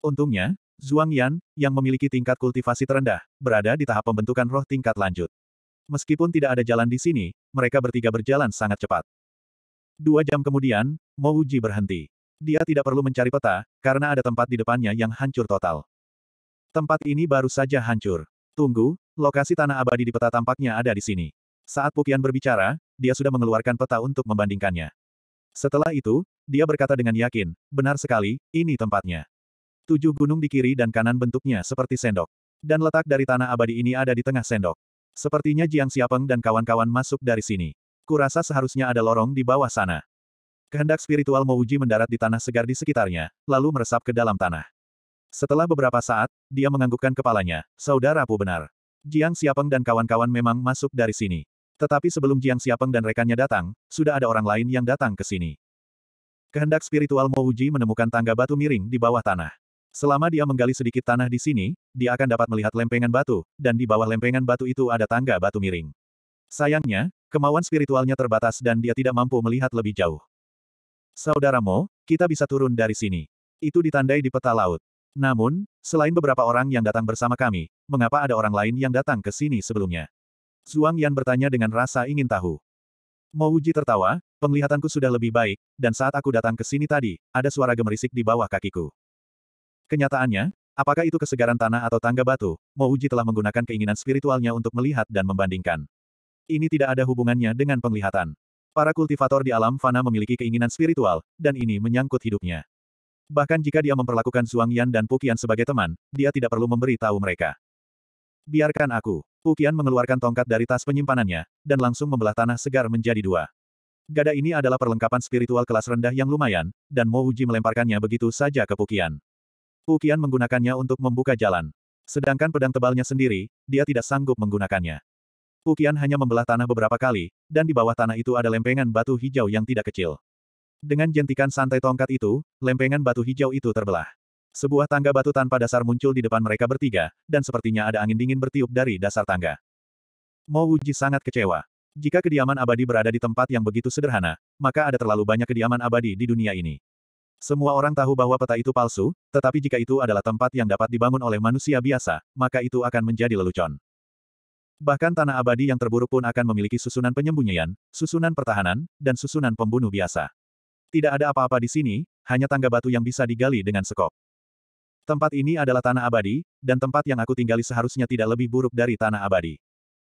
Untungnya, Zhuang Yan, yang memiliki tingkat kultivasi terendah, berada di tahap pembentukan roh tingkat lanjut. Meskipun tidak ada jalan di sini, mereka bertiga berjalan sangat cepat. Dua jam kemudian, Mouji berhenti. Dia tidak perlu mencari peta, karena ada tempat di depannya yang hancur total. Tempat ini baru saja hancur. Tunggu, lokasi tanah abadi di peta tampaknya ada di sini. Saat Pukian berbicara, dia sudah mengeluarkan peta untuk membandingkannya. Setelah itu, dia berkata dengan yakin, benar sekali, ini tempatnya. Tujuh gunung di kiri dan kanan bentuknya seperti sendok. Dan letak dari tanah abadi ini ada di tengah sendok. Sepertinya Jiang Siapeng dan kawan-kawan masuk dari sini. Kurasa seharusnya ada lorong di bawah sana. Kehendak spiritual Mouji mendarat di tanah segar di sekitarnya, lalu meresap ke dalam tanah. Setelah beberapa saat, dia menganggukkan kepalanya, Saudara Pu benar. Jiang Xiapeng dan kawan-kawan memang masuk dari sini. Tetapi sebelum Jiang Xiapeng dan rekannya datang, sudah ada orang lain yang datang ke sini. Kehendak spiritual Mouji menemukan tangga batu miring di bawah tanah. Selama dia menggali sedikit tanah di sini, dia akan dapat melihat lempengan batu, dan di bawah lempengan batu itu ada tangga batu miring. Sayangnya, kemauan spiritualnya terbatas dan dia tidak mampu melihat lebih jauh. Saudaramu, kita bisa turun dari sini. Itu ditandai di peta laut. Namun, selain beberapa orang yang datang bersama kami, mengapa ada orang lain yang datang ke sini sebelumnya? Zhuang Yan bertanya dengan rasa ingin tahu. Mo Wuji tertawa, penglihatanku sudah lebih baik, dan saat aku datang ke sini tadi, ada suara gemerisik di bawah kakiku. Kenyataannya, apakah itu kesegaran tanah atau tangga batu, Mo Wuji telah menggunakan keinginan spiritualnya untuk melihat dan membandingkan. Ini tidak ada hubungannya dengan penglihatan. Para kultivator di alam fana memiliki keinginan spiritual, dan ini menyangkut hidupnya. Bahkan jika dia memperlakukan Zhuang Yan dan Pukian sebagai teman, dia tidak perlu memberi tahu mereka. Biarkan aku. Pukian mengeluarkan tongkat dari tas penyimpanannya, dan langsung membelah tanah segar menjadi dua. Gada ini adalah perlengkapan spiritual kelas rendah yang lumayan, dan Mo Uji melemparkannya begitu saja ke Pukian. Pukian menggunakannya untuk membuka jalan. Sedangkan pedang tebalnya sendiri, dia tidak sanggup menggunakannya. Ukian hanya membelah tanah beberapa kali, dan di bawah tanah itu ada lempengan batu hijau yang tidak kecil. Dengan jentikan santai tongkat itu, lempengan batu hijau itu terbelah. Sebuah tangga batu tanpa dasar muncul di depan mereka bertiga, dan sepertinya ada angin dingin bertiup dari dasar tangga. Mo Wuji sangat kecewa. Jika kediaman abadi berada di tempat yang begitu sederhana, maka ada terlalu banyak kediaman abadi di dunia ini. Semua orang tahu bahwa peta itu palsu, tetapi jika itu adalah tempat yang dapat dibangun oleh manusia biasa, maka itu akan menjadi lelucon. Bahkan tanah abadi yang terburuk pun akan memiliki susunan penyembunyian, susunan pertahanan, dan susunan pembunuh biasa. Tidak ada apa-apa di sini, hanya tangga batu yang bisa digali dengan sekop. Tempat ini adalah tanah abadi, dan tempat yang aku tinggali seharusnya tidak lebih buruk dari tanah abadi.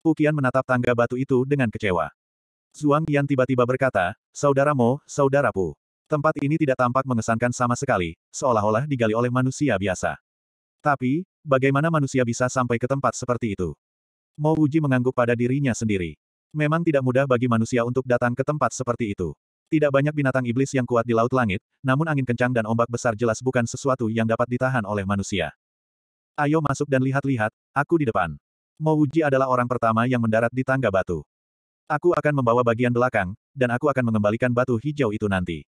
Ukian menatap tangga batu itu dengan kecewa. Zhuang Yan tiba-tiba berkata, Saudara Mo, Saudara Pu. Tempat ini tidak tampak mengesankan sama sekali, seolah-olah digali oleh manusia biasa. Tapi, bagaimana manusia bisa sampai ke tempat seperti itu? Mo Uji mengangguk pada dirinya sendiri. Memang tidak mudah bagi manusia untuk datang ke tempat seperti itu. Tidak banyak binatang iblis yang kuat di laut langit, namun angin kencang dan ombak besar jelas bukan sesuatu yang dapat ditahan oleh manusia. Ayo masuk dan lihat-lihat, aku di depan. Mo Uji adalah orang pertama yang mendarat di tangga batu. Aku akan membawa bagian belakang, dan aku akan mengembalikan batu hijau itu nanti.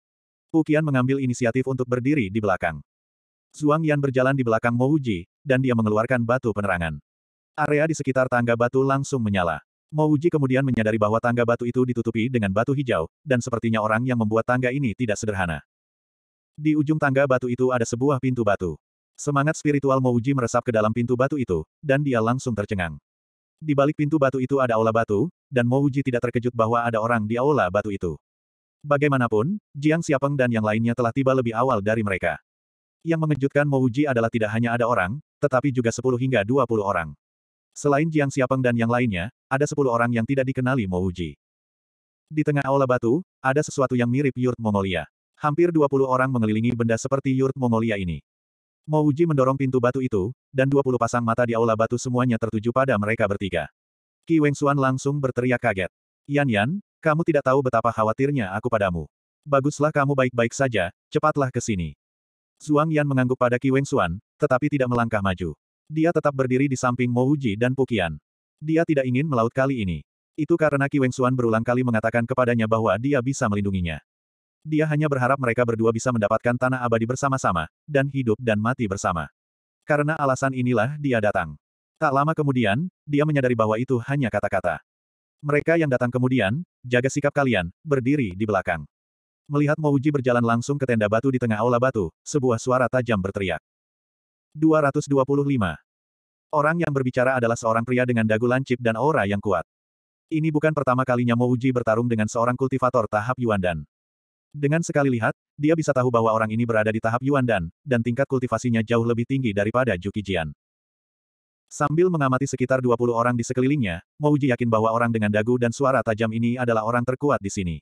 Ukian mengambil inisiatif untuk berdiri di belakang. Zhuang Yan berjalan di belakang Mo Uji, dan dia mengeluarkan batu penerangan. Area di sekitar tangga batu langsung menyala. Uji kemudian menyadari bahwa tangga batu itu ditutupi dengan batu hijau, dan sepertinya orang yang membuat tangga ini tidak sederhana. Di ujung tangga batu itu ada sebuah pintu batu. Semangat spiritual Uji meresap ke dalam pintu batu itu, dan dia langsung tercengang. Di balik pintu batu itu ada aula batu, dan Uji tidak terkejut bahwa ada orang di aula batu itu. Bagaimanapun, Jiang Xiapeng dan yang lainnya telah tiba lebih awal dari mereka. Yang mengejutkan Mouji adalah tidak hanya ada orang, tetapi juga 10 hingga 20 orang. Selain Jiang Siapeng dan yang lainnya, ada sepuluh orang yang tidak dikenali Mo Uji. Di tengah aula batu, ada sesuatu yang mirip Yurt Mongolia. Hampir dua puluh orang mengelilingi benda seperti Yurt Mongolia ini. Mo Uji mendorong pintu batu itu, dan dua puluh pasang mata di aula batu semuanya tertuju pada mereka bertiga. Ki Weng Xuan langsung berteriak kaget. Yan Yan, kamu tidak tahu betapa khawatirnya aku padamu. Baguslah kamu baik-baik saja, cepatlah ke sini. Zhuang Yan mengangguk pada Ki Weng Xuan, tetapi tidak melangkah maju. Dia tetap berdiri di samping Mo Mouji dan Pukian. Dia tidak ingin melaut kali ini. Itu karena Ki Weng Wengsuan berulang kali mengatakan kepadanya bahwa dia bisa melindunginya. Dia hanya berharap mereka berdua bisa mendapatkan tanah abadi bersama-sama, dan hidup dan mati bersama. Karena alasan inilah dia datang. Tak lama kemudian, dia menyadari bahwa itu hanya kata-kata. Mereka yang datang kemudian, jaga sikap kalian, berdiri di belakang. Melihat Mouji berjalan langsung ke tenda batu di tengah aula batu, sebuah suara tajam berteriak. 225. Orang yang berbicara adalah seorang pria dengan dagu lancip dan aura yang kuat. Ini bukan pertama kalinya Mouji bertarung dengan seorang kultivator tahap Yuandan. Dengan sekali lihat, dia bisa tahu bahwa orang ini berada di tahap Yuan dan tingkat kultivasinya jauh lebih tinggi daripada Jukijian. Sambil mengamati sekitar 20 orang di sekelilingnya, Mouji yakin bahwa orang dengan dagu dan suara tajam ini adalah orang terkuat di sini.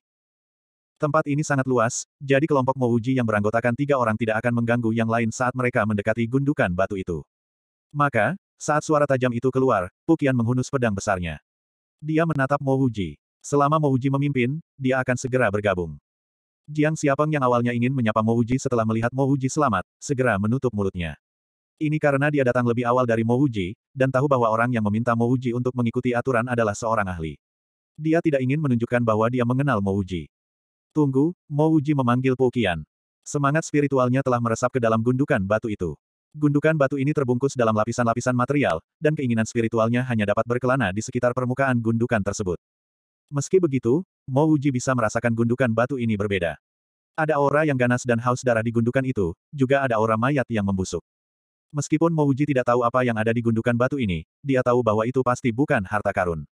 Tempat ini sangat luas, jadi kelompok Mouji yang beranggotakan tiga orang tidak akan mengganggu yang lain saat mereka mendekati gundukan batu itu. Maka, saat suara tajam itu keluar, Pukian menghunus pedang besarnya. Dia menatap Mouji. Selama Mouji memimpin, dia akan segera bergabung. Jiang Siapeng yang awalnya ingin menyapa Mouji setelah melihat Mouji selamat, segera menutup mulutnya. Ini karena dia datang lebih awal dari Mouji, dan tahu bahwa orang yang meminta Mouji untuk mengikuti aturan adalah seorang ahli. Dia tidak ingin menunjukkan bahwa dia mengenal Mouji. Tunggu, Mouji memanggil Qian. Semangat spiritualnya telah meresap ke dalam gundukan batu itu. Gundukan batu ini terbungkus dalam lapisan-lapisan material, dan keinginan spiritualnya hanya dapat berkelana di sekitar permukaan gundukan tersebut. Meski begitu, Mouji bisa merasakan gundukan batu ini berbeda. Ada aura yang ganas dan haus darah di gundukan itu, juga ada aura mayat yang membusuk. Meskipun Mouji tidak tahu apa yang ada di gundukan batu ini, dia tahu bahwa itu pasti bukan harta karun.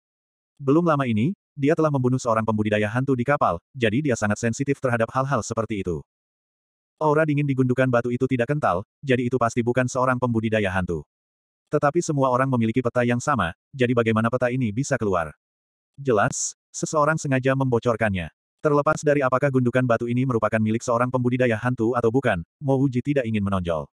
Belum lama ini, dia telah membunuh seorang pembudidaya hantu di kapal, jadi dia sangat sensitif terhadap hal-hal seperti itu. Aura dingin di gundukan batu itu tidak kental, jadi itu pasti bukan seorang pembudidaya hantu. Tetapi semua orang memiliki peta yang sama, jadi bagaimana peta ini bisa keluar? Jelas, seseorang sengaja membocorkannya. Terlepas dari apakah gundukan batu ini merupakan milik seorang pembudidaya hantu atau bukan, Mouji tidak ingin menonjol.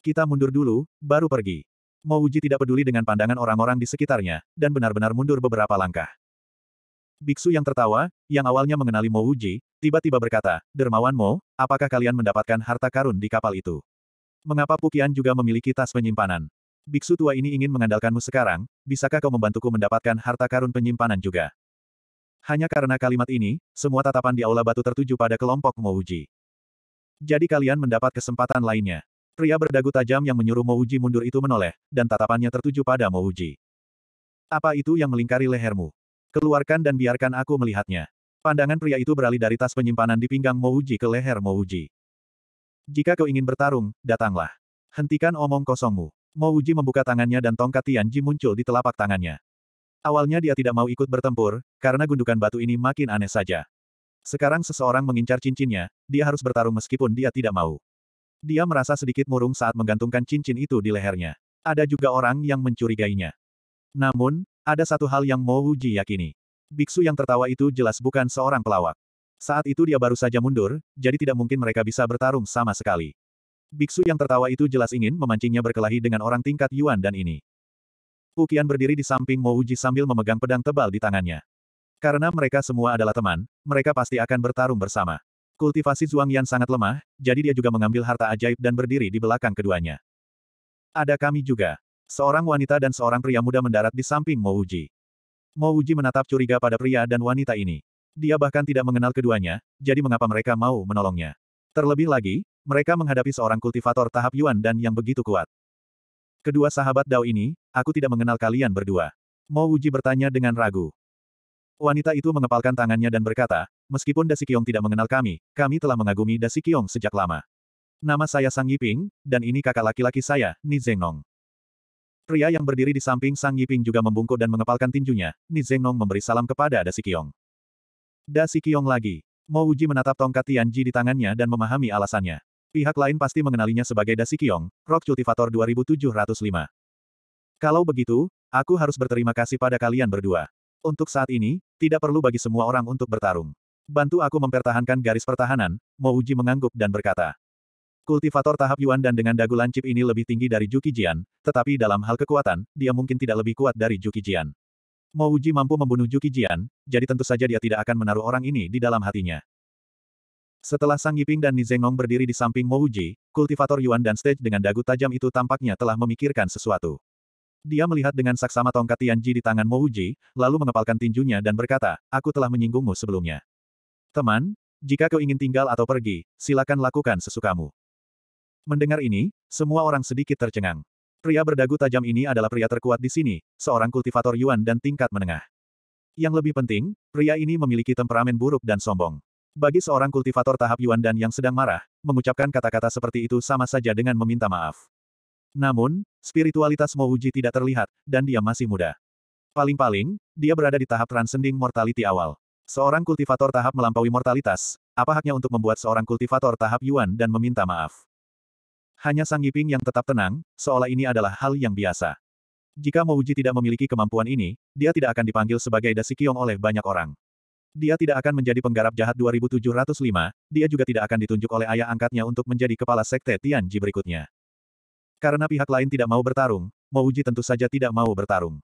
Kita mundur dulu, baru pergi. Mouji tidak peduli dengan pandangan orang-orang di sekitarnya, dan benar-benar mundur beberapa langkah. Biksu yang tertawa, yang awalnya mengenali Mo Wuji, tiba-tiba berkata, Dermawan Mo, apakah kalian mendapatkan harta karun di kapal itu? Mengapa Pukian juga memiliki tas penyimpanan? Biksu tua ini ingin mengandalkanmu sekarang, bisakah kau membantuku mendapatkan harta karun penyimpanan juga? Hanya karena kalimat ini, semua tatapan di aula batu tertuju pada kelompok Mo Wuji. Jadi kalian mendapat kesempatan lainnya. Pria berdagu tajam yang menyuruh Mo Wuji mundur itu menoleh, dan tatapannya tertuju pada Mo Wuji. Apa itu yang melingkari lehermu? Keluarkan dan biarkan aku melihatnya. Pandangan pria itu beralih dari tas penyimpanan di pinggang Mouji ke leher Mouji. Jika kau ingin bertarung, datanglah. Hentikan omong kosongmu. Mouji membuka tangannya dan tongkat Tianji muncul di telapak tangannya. Awalnya dia tidak mau ikut bertempur, karena gundukan batu ini makin aneh saja. Sekarang seseorang mengincar cincinnya, dia harus bertarung meskipun dia tidak mau. Dia merasa sedikit murung saat menggantungkan cincin itu di lehernya. Ada juga orang yang mencurigainya. Namun, ada satu hal yang Mo Wuji yakini. Biksu yang tertawa itu jelas bukan seorang pelawak. Saat itu dia baru saja mundur, jadi tidak mungkin mereka bisa bertarung sama sekali. Biksu yang tertawa itu jelas ingin memancingnya berkelahi dengan orang tingkat Yuan dan ini. Ukian berdiri di samping Mo Wuji sambil memegang pedang tebal di tangannya. Karena mereka semua adalah teman, mereka pasti akan bertarung bersama. Kultivasi Zhuang Yan sangat lemah, jadi dia juga mengambil harta ajaib dan berdiri di belakang keduanya. Ada kami juga. Seorang wanita dan seorang pria muda mendarat di samping Mouji. Mouji menatap curiga pada pria dan wanita ini. Dia bahkan tidak mengenal keduanya, jadi mengapa mereka mau menolongnya? Terlebih lagi, mereka menghadapi seorang kultivator tahap Yuan dan yang begitu kuat. Kedua sahabat Dao ini, aku tidak mengenal kalian berdua. Mouji bertanya dengan ragu. Wanita itu mengepalkan tangannya dan berkata, meskipun Dasikyong tidak mengenal kami, kami telah mengagumi Dasikyong sejak lama. Nama saya Sang Yiping, dan ini kakak laki-laki saya, Ni Zengnong. Pria yang berdiri di samping Sang Yiping juga membungkuk dan mengepalkan tinjunya. Ni Zengnong memberi salam kepada Da Sikiong. Da Sikiong lagi. Mo Uji menatap tongkat Tianji di tangannya dan memahami alasannya. Pihak lain pasti mengenalinya sebagai Da Sikiong, Rock Cultivator 2705. Kalau begitu, aku harus berterima kasih pada kalian berdua. Untuk saat ini, tidak perlu bagi semua orang untuk bertarung. Bantu aku mempertahankan garis pertahanan, Mo Uji mengangguk dan berkata. Kultivator tahap Yuan dan dengan dagu lancip ini lebih tinggi dari Juki Jian, tetapi dalam hal kekuatan, dia mungkin tidak lebih kuat dari Juki Jian. Mo Uji mampu membunuh Juki Jian, jadi tentu saja dia tidak akan menaruh orang ini di dalam hatinya. Setelah Sang Yiping dan Nizengong berdiri di samping Mo Uji, kultivator Yuan dan stage dengan dagu tajam itu tampaknya telah memikirkan sesuatu. Dia melihat dengan saksama tongkat Tianji di tangan Mo Uji, lalu mengepalkan tinjunya dan berkata, aku telah menyinggungmu sebelumnya. Teman, jika kau ingin tinggal atau pergi, silakan lakukan sesukamu. Mendengar ini, semua orang sedikit tercengang. Pria berdagu tajam ini adalah pria terkuat di sini, seorang kultivator Yuan dan tingkat menengah. Yang lebih penting, pria ini memiliki temperamen buruk dan sombong. Bagi seorang kultivator tahap Yuan dan yang sedang marah, mengucapkan kata-kata seperti itu sama saja dengan meminta maaf. Namun, spiritualitas Mo Uji tidak terlihat, dan dia masih muda. Paling-paling, dia berada di tahap transcending mortality awal. Seorang kultivator tahap melampaui mortalitas, apa haknya untuk membuat seorang kultivator tahap Yuan dan meminta maaf? Hanya Sang Yiping yang tetap tenang, seolah ini adalah hal yang biasa. Jika Mouji tidak memiliki kemampuan ini, dia tidak akan dipanggil sebagai Dasikyong oleh banyak orang. Dia tidak akan menjadi penggarap jahat 2705, dia juga tidak akan ditunjuk oleh ayah angkatnya untuk menjadi kepala sekte Tianji berikutnya. Karena pihak lain tidak mau bertarung, Mouji tentu saja tidak mau bertarung.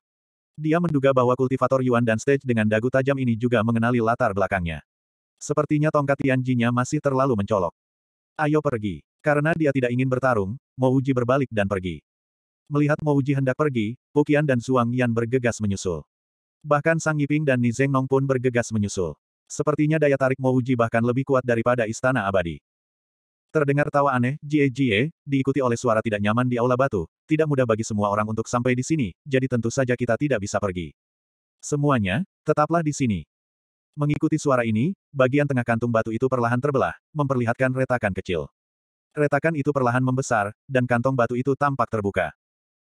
Dia menduga bahwa kultivator Yuan dan stage dengan dagu tajam ini juga mengenali latar belakangnya. Sepertinya tongkat Tianjinya masih terlalu mencolok. Ayo pergi. Karena dia tidak ingin bertarung, Mouji berbalik dan pergi. Melihat Mouji hendak pergi, Pukian dan Suang Yan bergegas menyusul. Bahkan Sang Yiping dan Nizeng Nong pun bergegas menyusul. Sepertinya daya tarik Mouji bahkan lebih kuat daripada istana abadi. Terdengar tawa aneh, Jie Jie, diikuti oleh suara tidak nyaman di aula batu. Tidak mudah bagi semua orang untuk sampai di sini, jadi tentu saja kita tidak bisa pergi. Semuanya, tetaplah di sini. Mengikuti suara ini, bagian tengah kantung batu itu perlahan terbelah, memperlihatkan retakan kecil. Retakan itu perlahan membesar, dan kantong batu itu tampak terbuka.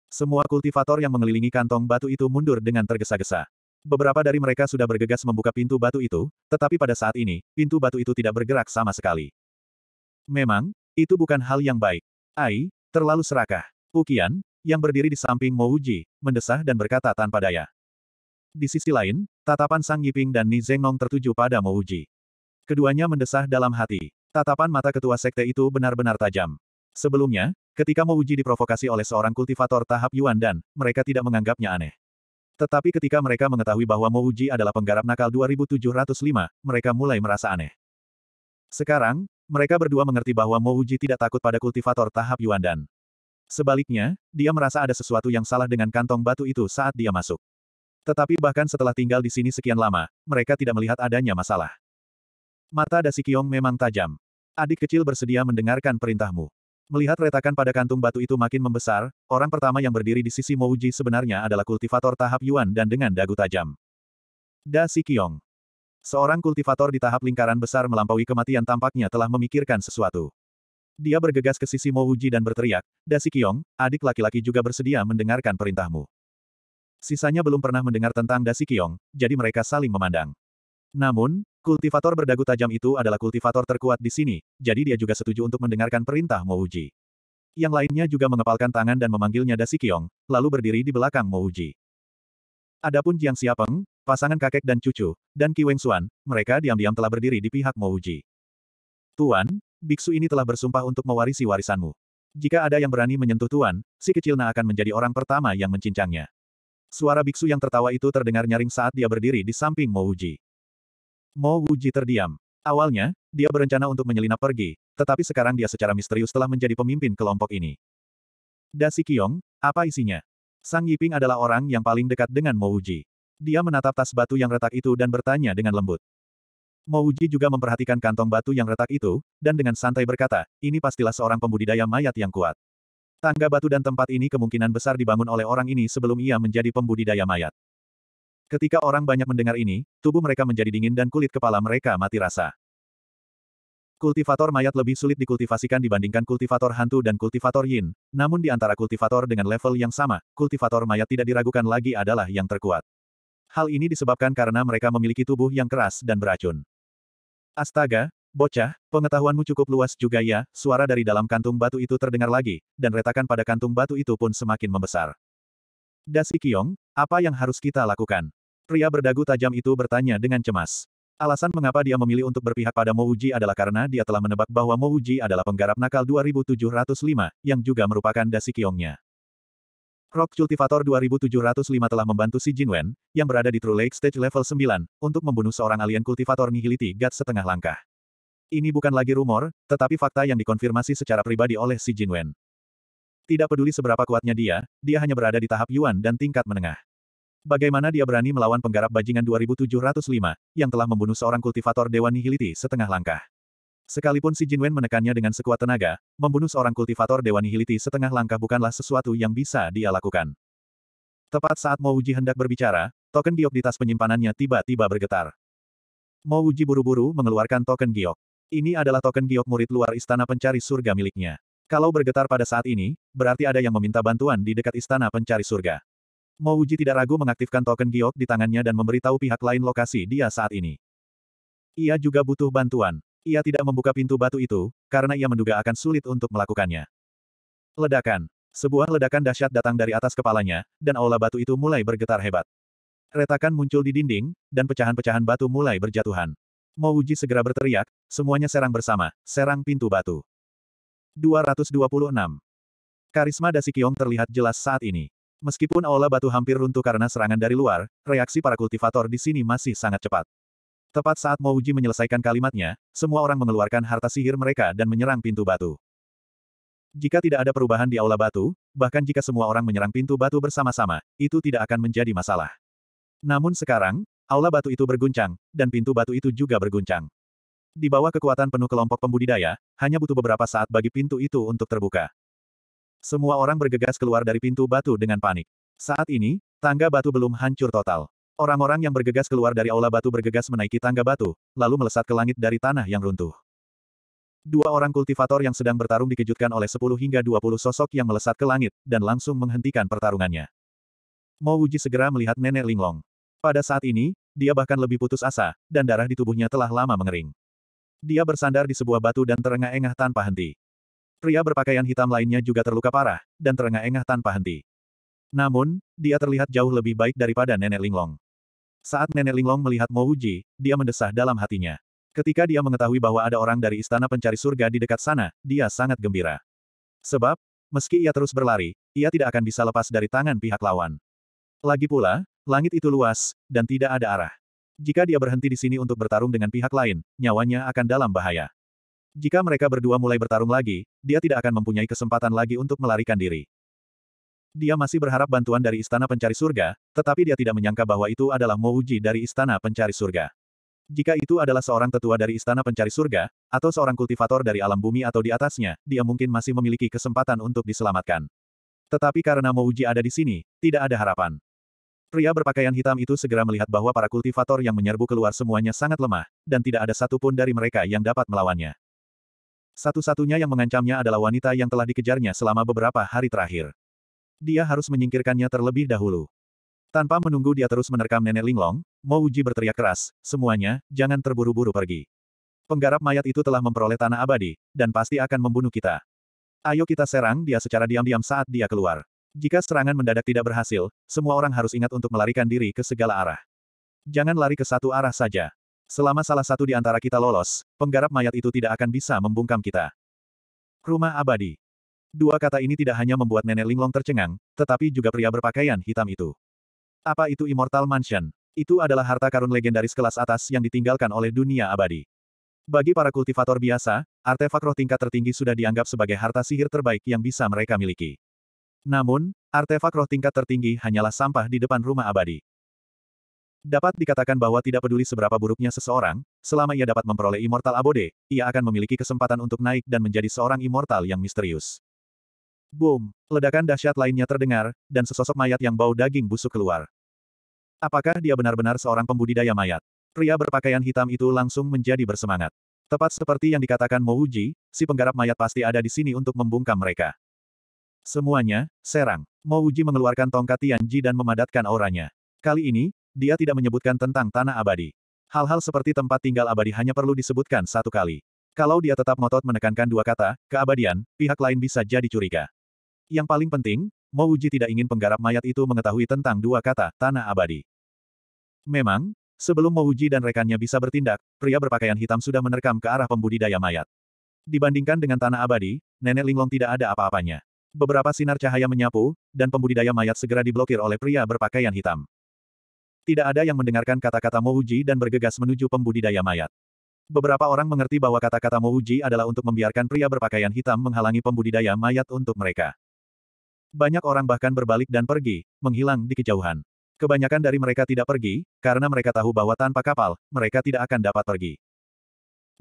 Semua kultivator yang mengelilingi kantong batu itu mundur dengan tergesa-gesa. Beberapa dari mereka sudah bergegas membuka pintu batu itu, tetapi pada saat ini, pintu batu itu tidak bergerak sama sekali. Memang, itu bukan hal yang baik. Ai, terlalu serakah. Ukian, yang berdiri di samping Mo Uji, mendesah dan berkata tanpa daya. Di sisi lain, tatapan Sang Yiping dan Ni Zengnong tertuju pada Mo Uji. Keduanya mendesah dalam hati. Tatapan mata ketua sekte itu benar-benar tajam. Sebelumnya, ketika Mo Uji diprovokasi oleh seorang kultivator tahap Yuan dan, mereka tidak menganggapnya aneh. Tetapi ketika mereka mengetahui bahwa Mo Uji adalah penggarap nakal 2705, mereka mulai merasa aneh. Sekarang, mereka berdua mengerti bahwa Mo Uji tidak takut pada kultivator tahap Yuan dan. Sebaliknya, dia merasa ada sesuatu yang salah dengan kantong batu itu saat dia masuk. Tetapi bahkan setelah tinggal di sini sekian lama, mereka tidak melihat adanya masalah. Mata Dasikyong memang tajam. Adik kecil bersedia mendengarkan perintahmu. Melihat retakan pada kantung batu itu makin membesar, orang pertama yang berdiri di sisi Mouji sebenarnya adalah kultivator tahap Yuan dan dengan dagu tajam. Da Sikyong. Seorang kultivator di tahap lingkaran besar melampaui kematian tampaknya telah memikirkan sesuatu. Dia bergegas ke sisi Mouji dan berteriak, Da Sikyong, adik laki-laki juga bersedia mendengarkan perintahmu. Sisanya belum pernah mendengar tentang Da Sikyong, jadi mereka saling memandang. Namun, Kultivator berdagu tajam itu adalah kultivator terkuat di sini, jadi dia juga setuju untuk mendengarkan perintah Mouji. Yang lainnya juga mengepalkan tangan dan memanggilnya Dasikyong, lalu berdiri di belakang Mouji. Adapun Jiang Xiapeng, pasangan kakek dan cucu, dan Ki Weng Xuan, mereka diam-diam telah berdiri di pihak Mouji. Tuan, biksu ini telah bersumpah untuk mewarisi warisanmu. Jika ada yang berani menyentuh Tuan, si kecil akan menjadi orang pertama yang mencincangnya. Suara biksu yang tertawa itu terdengar nyaring saat dia berdiri di samping Mouji. Mo Wuji terdiam. Awalnya, dia berencana untuk menyelinap pergi, tetapi sekarang dia secara misterius telah menjadi pemimpin kelompok ini. Dasi Kiong, apa isinya? Sang Yiping adalah orang yang paling dekat dengan Mo Wuji. Dia menatap tas batu yang retak itu dan bertanya dengan lembut. Mo Wuji juga memperhatikan kantong batu yang retak itu, dan dengan santai berkata, ini pastilah seorang pembudidaya mayat yang kuat. Tangga batu dan tempat ini kemungkinan besar dibangun oleh orang ini sebelum ia menjadi pembudidaya mayat. Ketika orang banyak mendengar ini, tubuh mereka menjadi dingin dan kulit kepala mereka mati rasa. Kultivator mayat lebih sulit dikultivasikan dibandingkan kultivator hantu dan kultivator yin, namun di antara kultivator dengan level yang sama, kultivator mayat tidak diragukan lagi adalah yang terkuat. Hal ini disebabkan karena mereka memiliki tubuh yang keras dan beracun. Astaga, bocah, pengetahuanmu cukup luas juga ya, suara dari dalam kantung batu itu terdengar lagi, dan retakan pada kantung batu itu pun semakin membesar. Dasi Kiong, apa yang harus kita lakukan? Pria berdagu tajam itu bertanya dengan cemas. Alasan mengapa dia memilih untuk berpihak pada Mouji adalah karena dia telah menebak bahwa Mouji adalah penggarap nakal 2705, yang juga merupakan dasi kiongnya. Rock Cultivator 2705 telah membantu si Jinwen, yang berada di True Lake Stage level 9, untuk membunuh seorang alien kultivator nihiliti gat setengah langkah. Ini bukan lagi rumor, tetapi fakta yang dikonfirmasi secara pribadi oleh si Jinwen. Tidak peduli seberapa kuatnya dia, dia hanya berada di tahap Yuan dan tingkat menengah. Bagaimana dia berani melawan penggarap bajingan 2705, yang telah membunuh seorang kultivator Dewa Nihiliti setengah langkah. Sekalipun si Jinwen menekannya dengan sekuat tenaga, membunuh seorang kultivator Dewa Nihiliti setengah langkah bukanlah sesuatu yang bisa dia lakukan. Tepat saat Mo Uji hendak berbicara, token giok di tas penyimpanannya tiba-tiba bergetar. Mo Uji buru-buru mengeluarkan token giok. Ini adalah token giok murid luar istana pencari surga miliknya. Kalau bergetar pada saat ini, berarti ada yang meminta bantuan di dekat istana pencari surga. Mo Uji tidak ragu mengaktifkan token giok di tangannya dan memberitahu pihak lain lokasi dia saat ini. Ia juga butuh bantuan. Ia tidak membuka pintu batu itu, karena ia menduga akan sulit untuk melakukannya. Ledakan. Sebuah ledakan dahsyat datang dari atas kepalanya, dan aula batu itu mulai bergetar hebat. Retakan muncul di dinding, dan pecahan-pecahan batu mulai berjatuhan. Mo Uji segera berteriak, semuanya serang bersama, serang pintu batu. 226. Karisma Dasikyong terlihat jelas saat ini. Meskipun aula batu hampir runtuh karena serangan dari luar, reaksi para kultivator di sini masih sangat cepat. Tepat saat Mouji menyelesaikan kalimatnya, semua orang mengeluarkan harta sihir mereka dan menyerang pintu batu. Jika tidak ada perubahan di aula batu, bahkan jika semua orang menyerang pintu batu bersama-sama, itu tidak akan menjadi masalah. Namun sekarang, aula batu itu berguncang, dan pintu batu itu juga berguncang. Di bawah kekuatan penuh kelompok pembudidaya, hanya butuh beberapa saat bagi pintu itu untuk terbuka. Semua orang bergegas keluar dari pintu batu dengan panik. Saat ini, tangga batu belum hancur total. Orang-orang yang bergegas keluar dari aula batu bergegas menaiki tangga batu, lalu melesat ke langit dari tanah yang runtuh. Dua orang kultivator yang sedang bertarung dikejutkan oleh 10 hingga 20 sosok yang melesat ke langit, dan langsung menghentikan pertarungannya. Mo Wuji segera melihat nenek Linglong. Pada saat ini, dia bahkan lebih putus asa, dan darah di tubuhnya telah lama mengering. Dia bersandar di sebuah batu dan terengah-engah tanpa henti. Pria berpakaian hitam lainnya juga terluka parah, dan terengah-engah tanpa henti. Namun, dia terlihat jauh lebih baik daripada Nenek Linglong. Saat Nenek Linglong melihat Mo Wuji, dia mendesah dalam hatinya. Ketika dia mengetahui bahwa ada orang dari istana pencari surga di dekat sana, dia sangat gembira. Sebab, meski ia terus berlari, ia tidak akan bisa lepas dari tangan pihak lawan. Lagi pula, langit itu luas, dan tidak ada arah. Jika dia berhenti di sini untuk bertarung dengan pihak lain, nyawanya akan dalam bahaya. Jika mereka berdua mulai bertarung lagi, dia tidak akan mempunyai kesempatan lagi untuk melarikan diri. Dia masih berharap bantuan dari Istana Pencari Surga, tetapi dia tidak menyangka bahwa itu adalah Mo dari Istana Pencari Surga. Jika itu adalah seorang tetua dari Istana Pencari Surga, atau seorang kultivator dari alam bumi atau di atasnya, dia mungkin masih memiliki kesempatan untuk diselamatkan. Tetapi karena Mouji ada di sini, tidak ada harapan. Pria berpakaian hitam itu segera melihat bahwa para kultivator yang menyerbu keluar semuanya sangat lemah, dan tidak ada satupun dari mereka yang dapat melawannya. Satu-satunya yang mengancamnya adalah wanita yang telah dikejarnya selama beberapa hari terakhir. Dia harus menyingkirkannya terlebih dahulu. Tanpa menunggu dia terus menerkam nenek Linglong, Mo Uji berteriak keras, semuanya, jangan terburu-buru pergi. Penggarap mayat itu telah memperoleh tanah abadi, dan pasti akan membunuh kita. Ayo kita serang dia secara diam-diam saat dia keluar. Jika serangan mendadak tidak berhasil, semua orang harus ingat untuk melarikan diri ke segala arah. Jangan lari ke satu arah saja. Selama salah satu di antara kita lolos, penggarap mayat itu tidak akan bisa membungkam kita. Rumah abadi. Dua kata ini tidak hanya membuat nenek Linglong tercengang, tetapi juga pria berpakaian hitam itu. Apa itu Immortal Mansion? Itu adalah harta karun legendaris kelas atas yang ditinggalkan oleh dunia abadi. Bagi para kultivator biasa, artefak roh tingkat tertinggi sudah dianggap sebagai harta sihir terbaik yang bisa mereka miliki. Namun, artefak roh tingkat tertinggi hanyalah sampah di depan rumah abadi. Dapat dikatakan bahwa tidak peduli seberapa buruknya seseorang, selama ia dapat memperoleh Immortal Abode, ia akan memiliki kesempatan untuk naik dan menjadi seorang Immortal yang misterius. Boom! Ledakan dahsyat lainnya terdengar, dan sesosok mayat yang bau daging busuk keluar. Apakah dia benar-benar seorang pembudidaya mayat? Pria berpakaian hitam itu langsung menjadi bersemangat. Tepat seperti yang dikatakan Mouji, si penggarap mayat pasti ada di sini untuk membungkam mereka. Semuanya, serang. Mouji mengeluarkan tongkat Tianji dan memadatkan auranya. Kali ini, dia tidak menyebutkan tentang tanah abadi. Hal-hal seperti tempat tinggal abadi hanya perlu disebutkan satu kali. Kalau dia tetap ngotot menekankan dua kata, keabadian, pihak lain bisa jadi curiga. Yang paling penting, Mo Uji tidak ingin penggarap mayat itu mengetahui tentang dua kata, tanah abadi. Memang, sebelum Mo Uji dan rekannya bisa bertindak, pria berpakaian hitam sudah menerkam ke arah pembudidaya mayat. Dibandingkan dengan tanah abadi, nenek Linglong tidak ada apa-apanya. Beberapa sinar cahaya menyapu, dan pembudidaya mayat segera diblokir oleh pria berpakaian hitam. Tidak ada yang mendengarkan kata-kata Mouji dan bergegas menuju pembudidaya mayat. Beberapa orang mengerti bahwa kata-kata Mouji adalah untuk membiarkan pria berpakaian hitam menghalangi pembudidaya mayat untuk mereka. Banyak orang bahkan berbalik dan pergi, menghilang di kejauhan. Kebanyakan dari mereka tidak pergi, karena mereka tahu bahwa tanpa kapal, mereka tidak akan dapat pergi.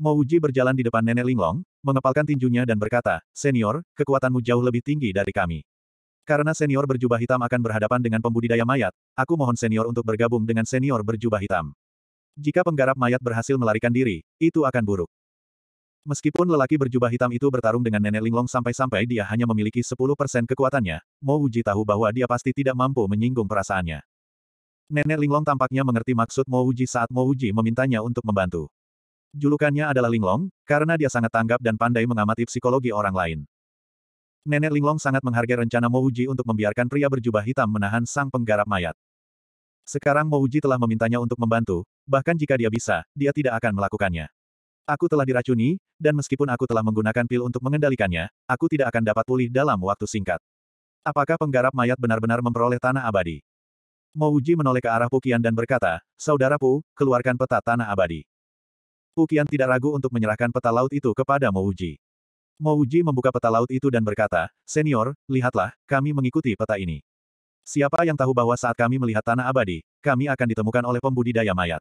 Mouji berjalan di depan Nenek Linglong, mengepalkan tinjunya dan berkata, Senior, kekuatanmu jauh lebih tinggi dari kami. Karena senior berjubah hitam akan berhadapan dengan pembudidaya mayat, aku mohon senior untuk bergabung dengan senior berjubah hitam. Jika penggarap mayat berhasil melarikan diri, itu akan buruk. Meskipun lelaki berjubah hitam itu bertarung dengan nenek Linglong sampai-sampai dia hanya memiliki 10% kekuatannya, Mo Wuji tahu bahwa dia pasti tidak mampu menyinggung perasaannya. Nenek Linglong tampaknya mengerti maksud Mo Wuji saat Mo Wuji memintanya untuk membantu. Julukannya adalah Linglong, karena dia sangat tanggap dan pandai mengamati psikologi orang lain. Nenek Linglong sangat menghargai rencana Mouji untuk membiarkan pria berjubah hitam menahan sang penggarap mayat. Sekarang Mouji telah memintanya untuk membantu, bahkan jika dia bisa, dia tidak akan melakukannya. Aku telah diracuni, dan meskipun aku telah menggunakan pil untuk mengendalikannya, aku tidak akan dapat pulih dalam waktu singkat. Apakah penggarap mayat benar-benar memperoleh tanah abadi? Mouji menoleh ke arah Pukian dan berkata, Saudara Pu, keluarkan peta tanah abadi. Pukian tidak ragu untuk menyerahkan peta laut itu kepada Mouji. Mouji membuka peta laut itu dan berkata, Senior, lihatlah, kami mengikuti peta ini. Siapa yang tahu bahwa saat kami melihat tanah abadi, kami akan ditemukan oleh pembudidaya mayat.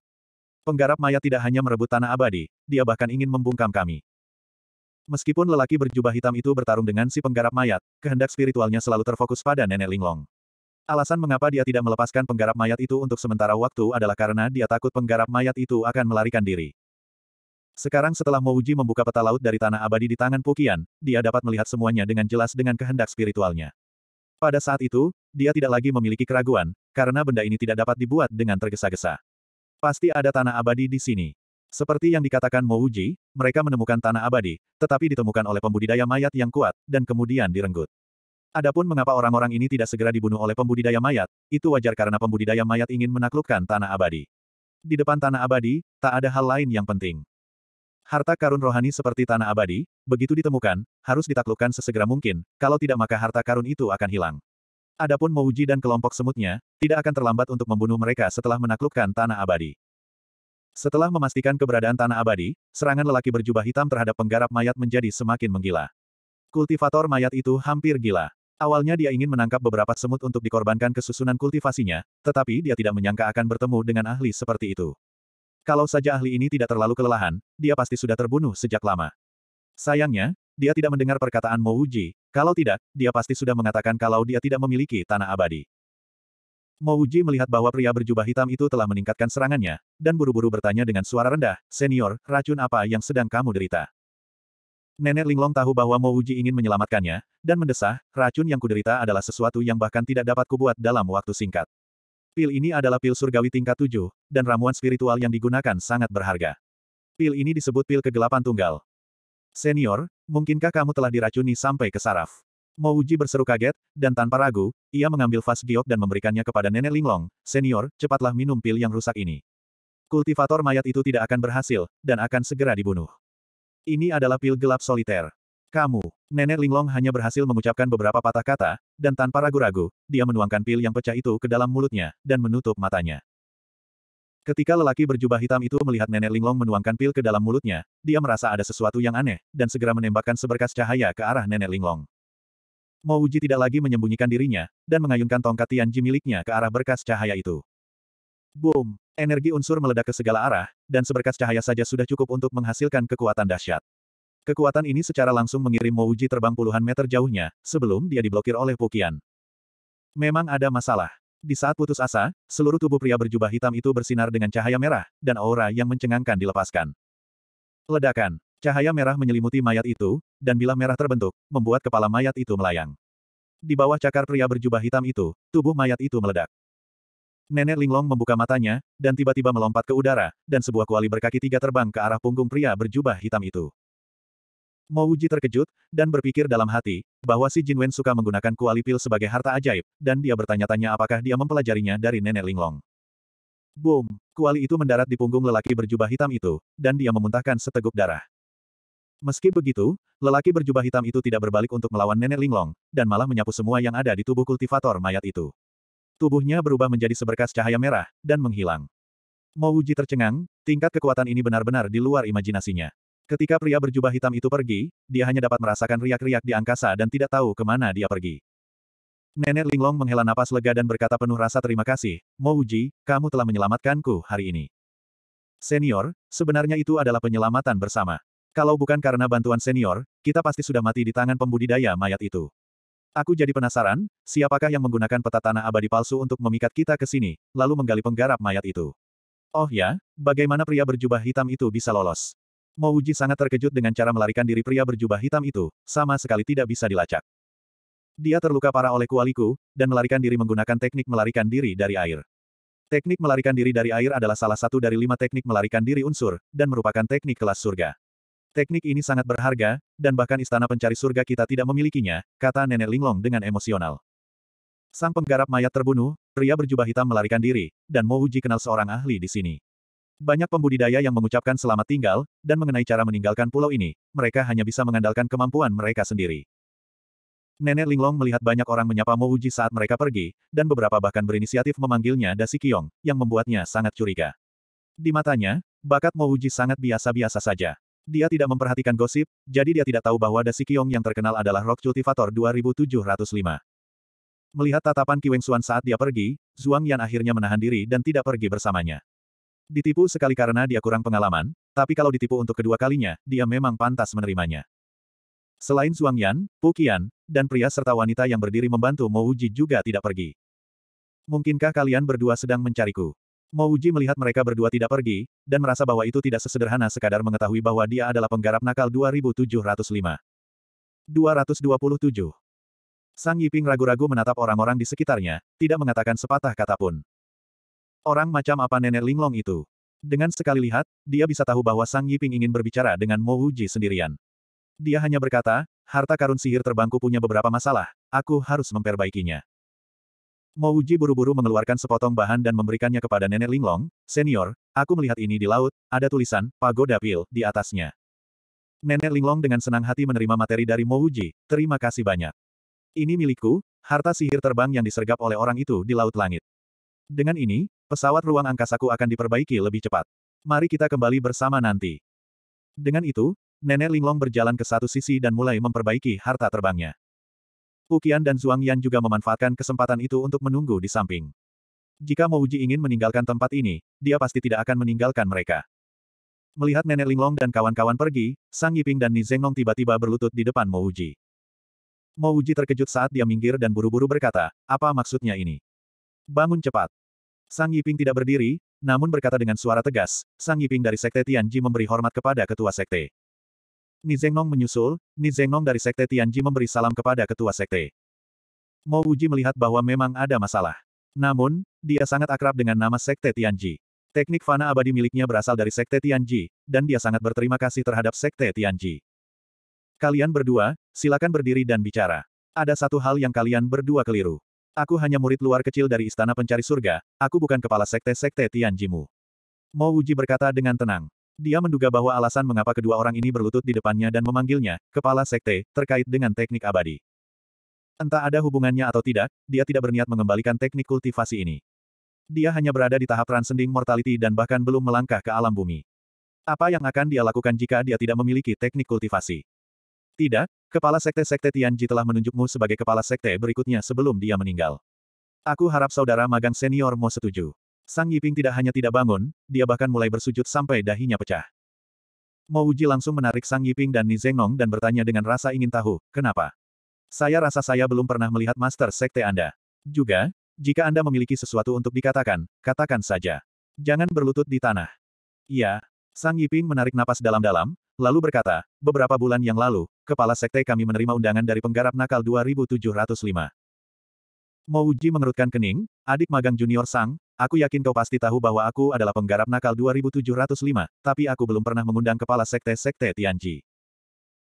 Penggarap mayat tidak hanya merebut tanah abadi, dia bahkan ingin membungkam kami. Meskipun lelaki berjubah hitam itu bertarung dengan si penggarap mayat, kehendak spiritualnya selalu terfokus pada nenek Linglong. Alasan mengapa dia tidak melepaskan penggarap mayat itu untuk sementara waktu adalah karena dia takut penggarap mayat itu akan melarikan diri. Sekarang setelah Mouji membuka peta laut dari tanah abadi di tangan Pukian, dia dapat melihat semuanya dengan jelas dengan kehendak spiritualnya. Pada saat itu, dia tidak lagi memiliki keraguan, karena benda ini tidak dapat dibuat dengan tergesa-gesa. Pasti ada tanah abadi di sini. Seperti yang dikatakan Mouji, mereka menemukan tanah abadi, tetapi ditemukan oleh pembudidaya mayat yang kuat, dan kemudian direnggut. Adapun mengapa orang-orang ini tidak segera dibunuh oleh pembudidaya mayat, itu wajar karena pembudidaya mayat ingin menaklukkan tanah abadi. Di depan tanah abadi, tak ada hal lain yang penting. Harta karun rohani seperti tanah abadi, begitu ditemukan, harus ditaklukkan sesegera mungkin, kalau tidak maka harta karun itu akan hilang. Adapun Mouji dan kelompok semutnya, tidak akan terlambat untuk membunuh mereka setelah menaklukkan tanah abadi. Setelah memastikan keberadaan tanah abadi, serangan lelaki berjubah hitam terhadap penggarap mayat menjadi semakin menggila. Kultivator mayat itu hampir gila. Awalnya dia ingin menangkap beberapa semut untuk dikorbankan ke susunan kultivasinya, tetapi dia tidak menyangka akan bertemu dengan ahli seperti itu. Kalau saja ahli ini tidak terlalu kelelahan, dia pasti sudah terbunuh sejak lama. Sayangnya, dia tidak mendengar perkataan Mo Wuji, kalau tidak, dia pasti sudah mengatakan kalau dia tidak memiliki tanah abadi. Mo Wuji melihat bahwa pria berjubah hitam itu telah meningkatkan serangannya, dan buru-buru bertanya dengan suara rendah, Senior, racun apa yang sedang kamu derita? Nenek Linglong tahu bahwa Mo Wuji ingin menyelamatkannya, dan mendesah, racun yang kuderita adalah sesuatu yang bahkan tidak dapat kubuat dalam waktu singkat. Pil ini adalah pil surgawi tingkat 7, dan ramuan spiritual yang digunakan sangat berharga. Pil ini disebut pil kegelapan tunggal. Senior, mungkinkah kamu telah diracuni sampai ke saraf? Mouji berseru kaget, dan tanpa ragu, ia mengambil vas giok dan memberikannya kepada nenek Linglong, senior, cepatlah minum pil yang rusak ini. Kultivator mayat itu tidak akan berhasil, dan akan segera dibunuh. Ini adalah pil gelap soliter. Kamu, Nenek Linglong hanya berhasil mengucapkan beberapa patah kata, dan tanpa ragu-ragu, dia menuangkan pil yang pecah itu ke dalam mulutnya, dan menutup matanya. Ketika lelaki berjubah hitam itu melihat Nenek Linglong menuangkan pil ke dalam mulutnya, dia merasa ada sesuatu yang aneh, dan segera menembakkan seberkas cahaya ke arah Nenek Linglong. Mo Uji tidak lagi menyembunyikan dirinya, dan mengayunkan tongkat Tianji miliknya ke arah berkas cahaya itu. Boom! Energi unsur meledak ke segala arah, dan seberkas cahaya saja sudah cukup untuk menghasilkan kekuatan dahsyat. Kekuatan ini secara langsung mengirim Mouji terbang puluhan meter jauhnya, sebelum dia diblokir oleh Pukian. Memang ada masalah. Di saat putus asa, seluruh tubuh pria berjubah hitam itu bersinar dengan cahaya merah, dan aura yang mencengangkan dilepaskan. Ledakan. Cahaya merah menyelimuti mayat itu, dan bila merah terbentuk, membuat kepala mayat itu melayang. Di bawah cakar pria berjubah hitam itu, tubuh mayat itu meledak. Nenek Linglong membuka matanya, dan tiba-tiba melompat ke udara, dan sebuah kuali berkaki tiga terbang ke arah punggung pria berjubah hitam itu. Wuji terkejut, dan berpikir dalam hati, bahwa si Jin Wen suka menggunakan kuali pil sebagai harta ajaib, dan dia bertanya-tanya apakah dia mempelajarinya dari nenek Linglong. Boom! Kuali itu mendarat di punggung lelaki berjubah hitam itu, dan dia memuntahkan seteguk darah. Meski begitu, lelaki berjubah hitam itu tidak berbalik untuk melawan nenek Linglong, dan malah menyapu semua yang ada di tubuh kultivator mayat itu. Tubuhnya berubah menjadi seberkas cahaya merah, dan menghilang. Wuji tercengang, tingkat kekuatan ini benar-benar di luar imajinasinya. Ketika pria berjubah hitam itu pergi, dia hanya dapat merasakan riak-riak di angkasa dan tidak tahu kemana dia pergi. Nenek Linglong menghela napas lega dan berkata penuh rasa terima kasih, Mo Uji, kamu telah menyelamatkanku hari ini. Senior, sebenarnya itu adalah penyelamatan bersama. Kalau bukan karena bantuan senior, kita pasti sudah mati di tangan pembudidaya mayat itu. Aku jadi penasaran, siapakah yang menggunakan peta tanah abadi palsu untuk memikat kita ke sini, lalu menggali penggarap mayat itu. Oh ya, bagaimana pria berjubah hitam itu bisa lolos? Mo Uji sangat terkejut dengan cara melarikan diri pria berjubah hitam itu, sama sekali tidak bisa dilacak. Dia terluka parah oleh kualiku, dan melarikan diri menggunakan teknik melarikan diri dari air. Teknik melarikan diri dari air adalah salah satu dari lima teknik melarikan diri unsur, dan merupakan teknik kelas surga. Teknik ini sangat berharga, dan bahkan istana pencari surga kita tidak memilikinya, kata Nenek Linglong dengan emosional. Sang penggarap mayat terbunuh, pria berjubah hitam melarikan diri, dan Mo Uji kenal seorang ahli di sini. Banyak pembudidaya yang mengucapkan selamat tinggal, dan mengenai cara meninggalkan pulau ini, mereka hanya bisa mengandalkan kemampuan mereka sendiri. Nenek Linglong melihat banyak orang menyapa Mo Uji saat mereka pergi, dan beberapa bahkan berinisiatif memanggilnya Dasi Kiong, yang membuatnya sangat curiga. Di matanya, bakat Mo Uji sangat biasa-biasa saja. Dia tidak memperhatikan gosip, jadi dia tidak tahu bahwa Dasi Kiong yang terkenal adalah Rock Cultivator 2705. Melihat tatapan Ki Weng Xuan saat dia pergi, Zhuang Yan akhirnya menahan diri dan tidak pergi bersamanya. Ditipu sekali karena dia kurang pengalaman, tapi kalau ditipu untuk kedua kalinya, dia memang pantas menerimanya. Selain Zhuang Yan, Pu Qian, dan pria serta wanita yang berdiri membantu Mo Mouji juga tidak pergi. Mungkinkah kalian berdua sedang mencariku? Mo Mouji melihat mereka berdua tidak pergi, dan merasa bahwa itu tidak sesederhana sekadar mengetahui bahwa dia adalah penggarap nakal 2705. 227. Sang Yiping ragu-ragu menatap orang-orang di sekitarnya, tidak mengatakan sepatah kata pun. Orang macam apa nenek Linglong itu? Dengan sekali lihat, dia bisa tahu bahwa Sang Yiping ingin berbicara dengan Mo Wuji sendirian. Dia hanya berkata, harta karun sihir terbangku punya beberapa masalah, aku harus memperbaikinya. Mo Wuji buru-buru mengeluarkan sepotong bahan dan memberikannya kepada nenek Linglong, senior, aku melihat ini di laut, ada tulisan, pagoda pil, di atasnya. Nenek Linglong dengan senang hati menerima materi dari Mo Wuji, terima kasih banyak. Ini milikku, harta sihir terbang yang disergap oleh orang itu di Laut Langit. Dengan ini, Pesawat ruang angkasaku akan diperbaiki lebih cepat. Mari kita kembali bersama nanti. Dengan itu, Nenek Linglong berjalan ke satu sisi dan mulai memperbaiki harta terbangnya. Ukian dan Zhuang Yan juga memanfaatkan kesempatan itu untuk menunggu di samping. Jika Mouji ingin meninggalkan tempat ini, dia pasti tidak akan meninggalkan mereka. Melihat Nenek Linglong dan kawan-kawan pergi, Sang Yiping dan Ni tiba-tiba berlutut di depan Mouji. Mouji terkejut saat dia minggir dan buru-buru berkata, apa maksudnya ini? Bangun cepat. Sang Yiping tidak berdiri, namun berkata dengan suara tegas, Sang Yiping dari Sekte Tianji memberi hormat kepada Ketua Sekte. Ni Zengnong menyusul, Ni Zengnong dari Sekte Tianji memberi salam kepada Ketua Sekte. Mo Uji melihat bahwa memang ada masalah. Namun, dia sangat akrab dengan nama Sekte Tianji. Teknik fana abadi miliknya berasal dari Sekte Tianji, dan dia sangat berterima kasih terhadap Sekte Tianji. Kalian berdua, silakan berdiri dan bicara. Ada satu hal yang kalian berdua keliru. Aku hanya murid luar kecil dari istana pencari surga, aku bukan kepala sekte-sekte Tianjimu. Mo Wuji berkata dengan tenang. Dia menduga bahwa alasan mengapa kedua orang ini berlutut di depannya dan memanggilnya, kepala sekte, terkait dengan teknik abadi. Entah ada hubungannya atau tidak, dia tidak berniat mengembalikan teknik kultivasi ini. Dia hanya berada di tahap transcending mortality dan bahkan belum melangkah ke alam bumi. Apa yang akan dia lakukan jika dia tidak memiliki teknik kultivasi? Tidak, kepala sekte-sekte Tianji telah menunjukmu sebagai kepala sekte berikutnya sebelum dia meninggal. Aku harap saudara magang senior mau setuju. Sang Yiping tidak hanya tidak bangun, dia bahkan mulai bersujud sampai dahinya pecah. Mo Uji langsung menarik Sang Yiping dan Nizengnong dan bertanya dengan rasa ingin tahu, kenapa? Saya rasa saya belum pernah melihat master sekte Anda. Juga, jika Anda memiliki sesuatu untuk dikatakan, katakan saja. Jangan berlutut di tanah. Iya, Sang Yiping menarik napas dalam-dalam, lalu berkata, beberapa bulan yang lalu, kepala sekte kami menerima undangan dari penggarap nakal 2705. Mou Ji mengerutkan kening, adik magang junior Sang, aku yakin kau pasti tahu bahwa aku adalah penggarap nakal 2705, tapi aku belum pernah mengundang kepala sekte-sekte Tianji.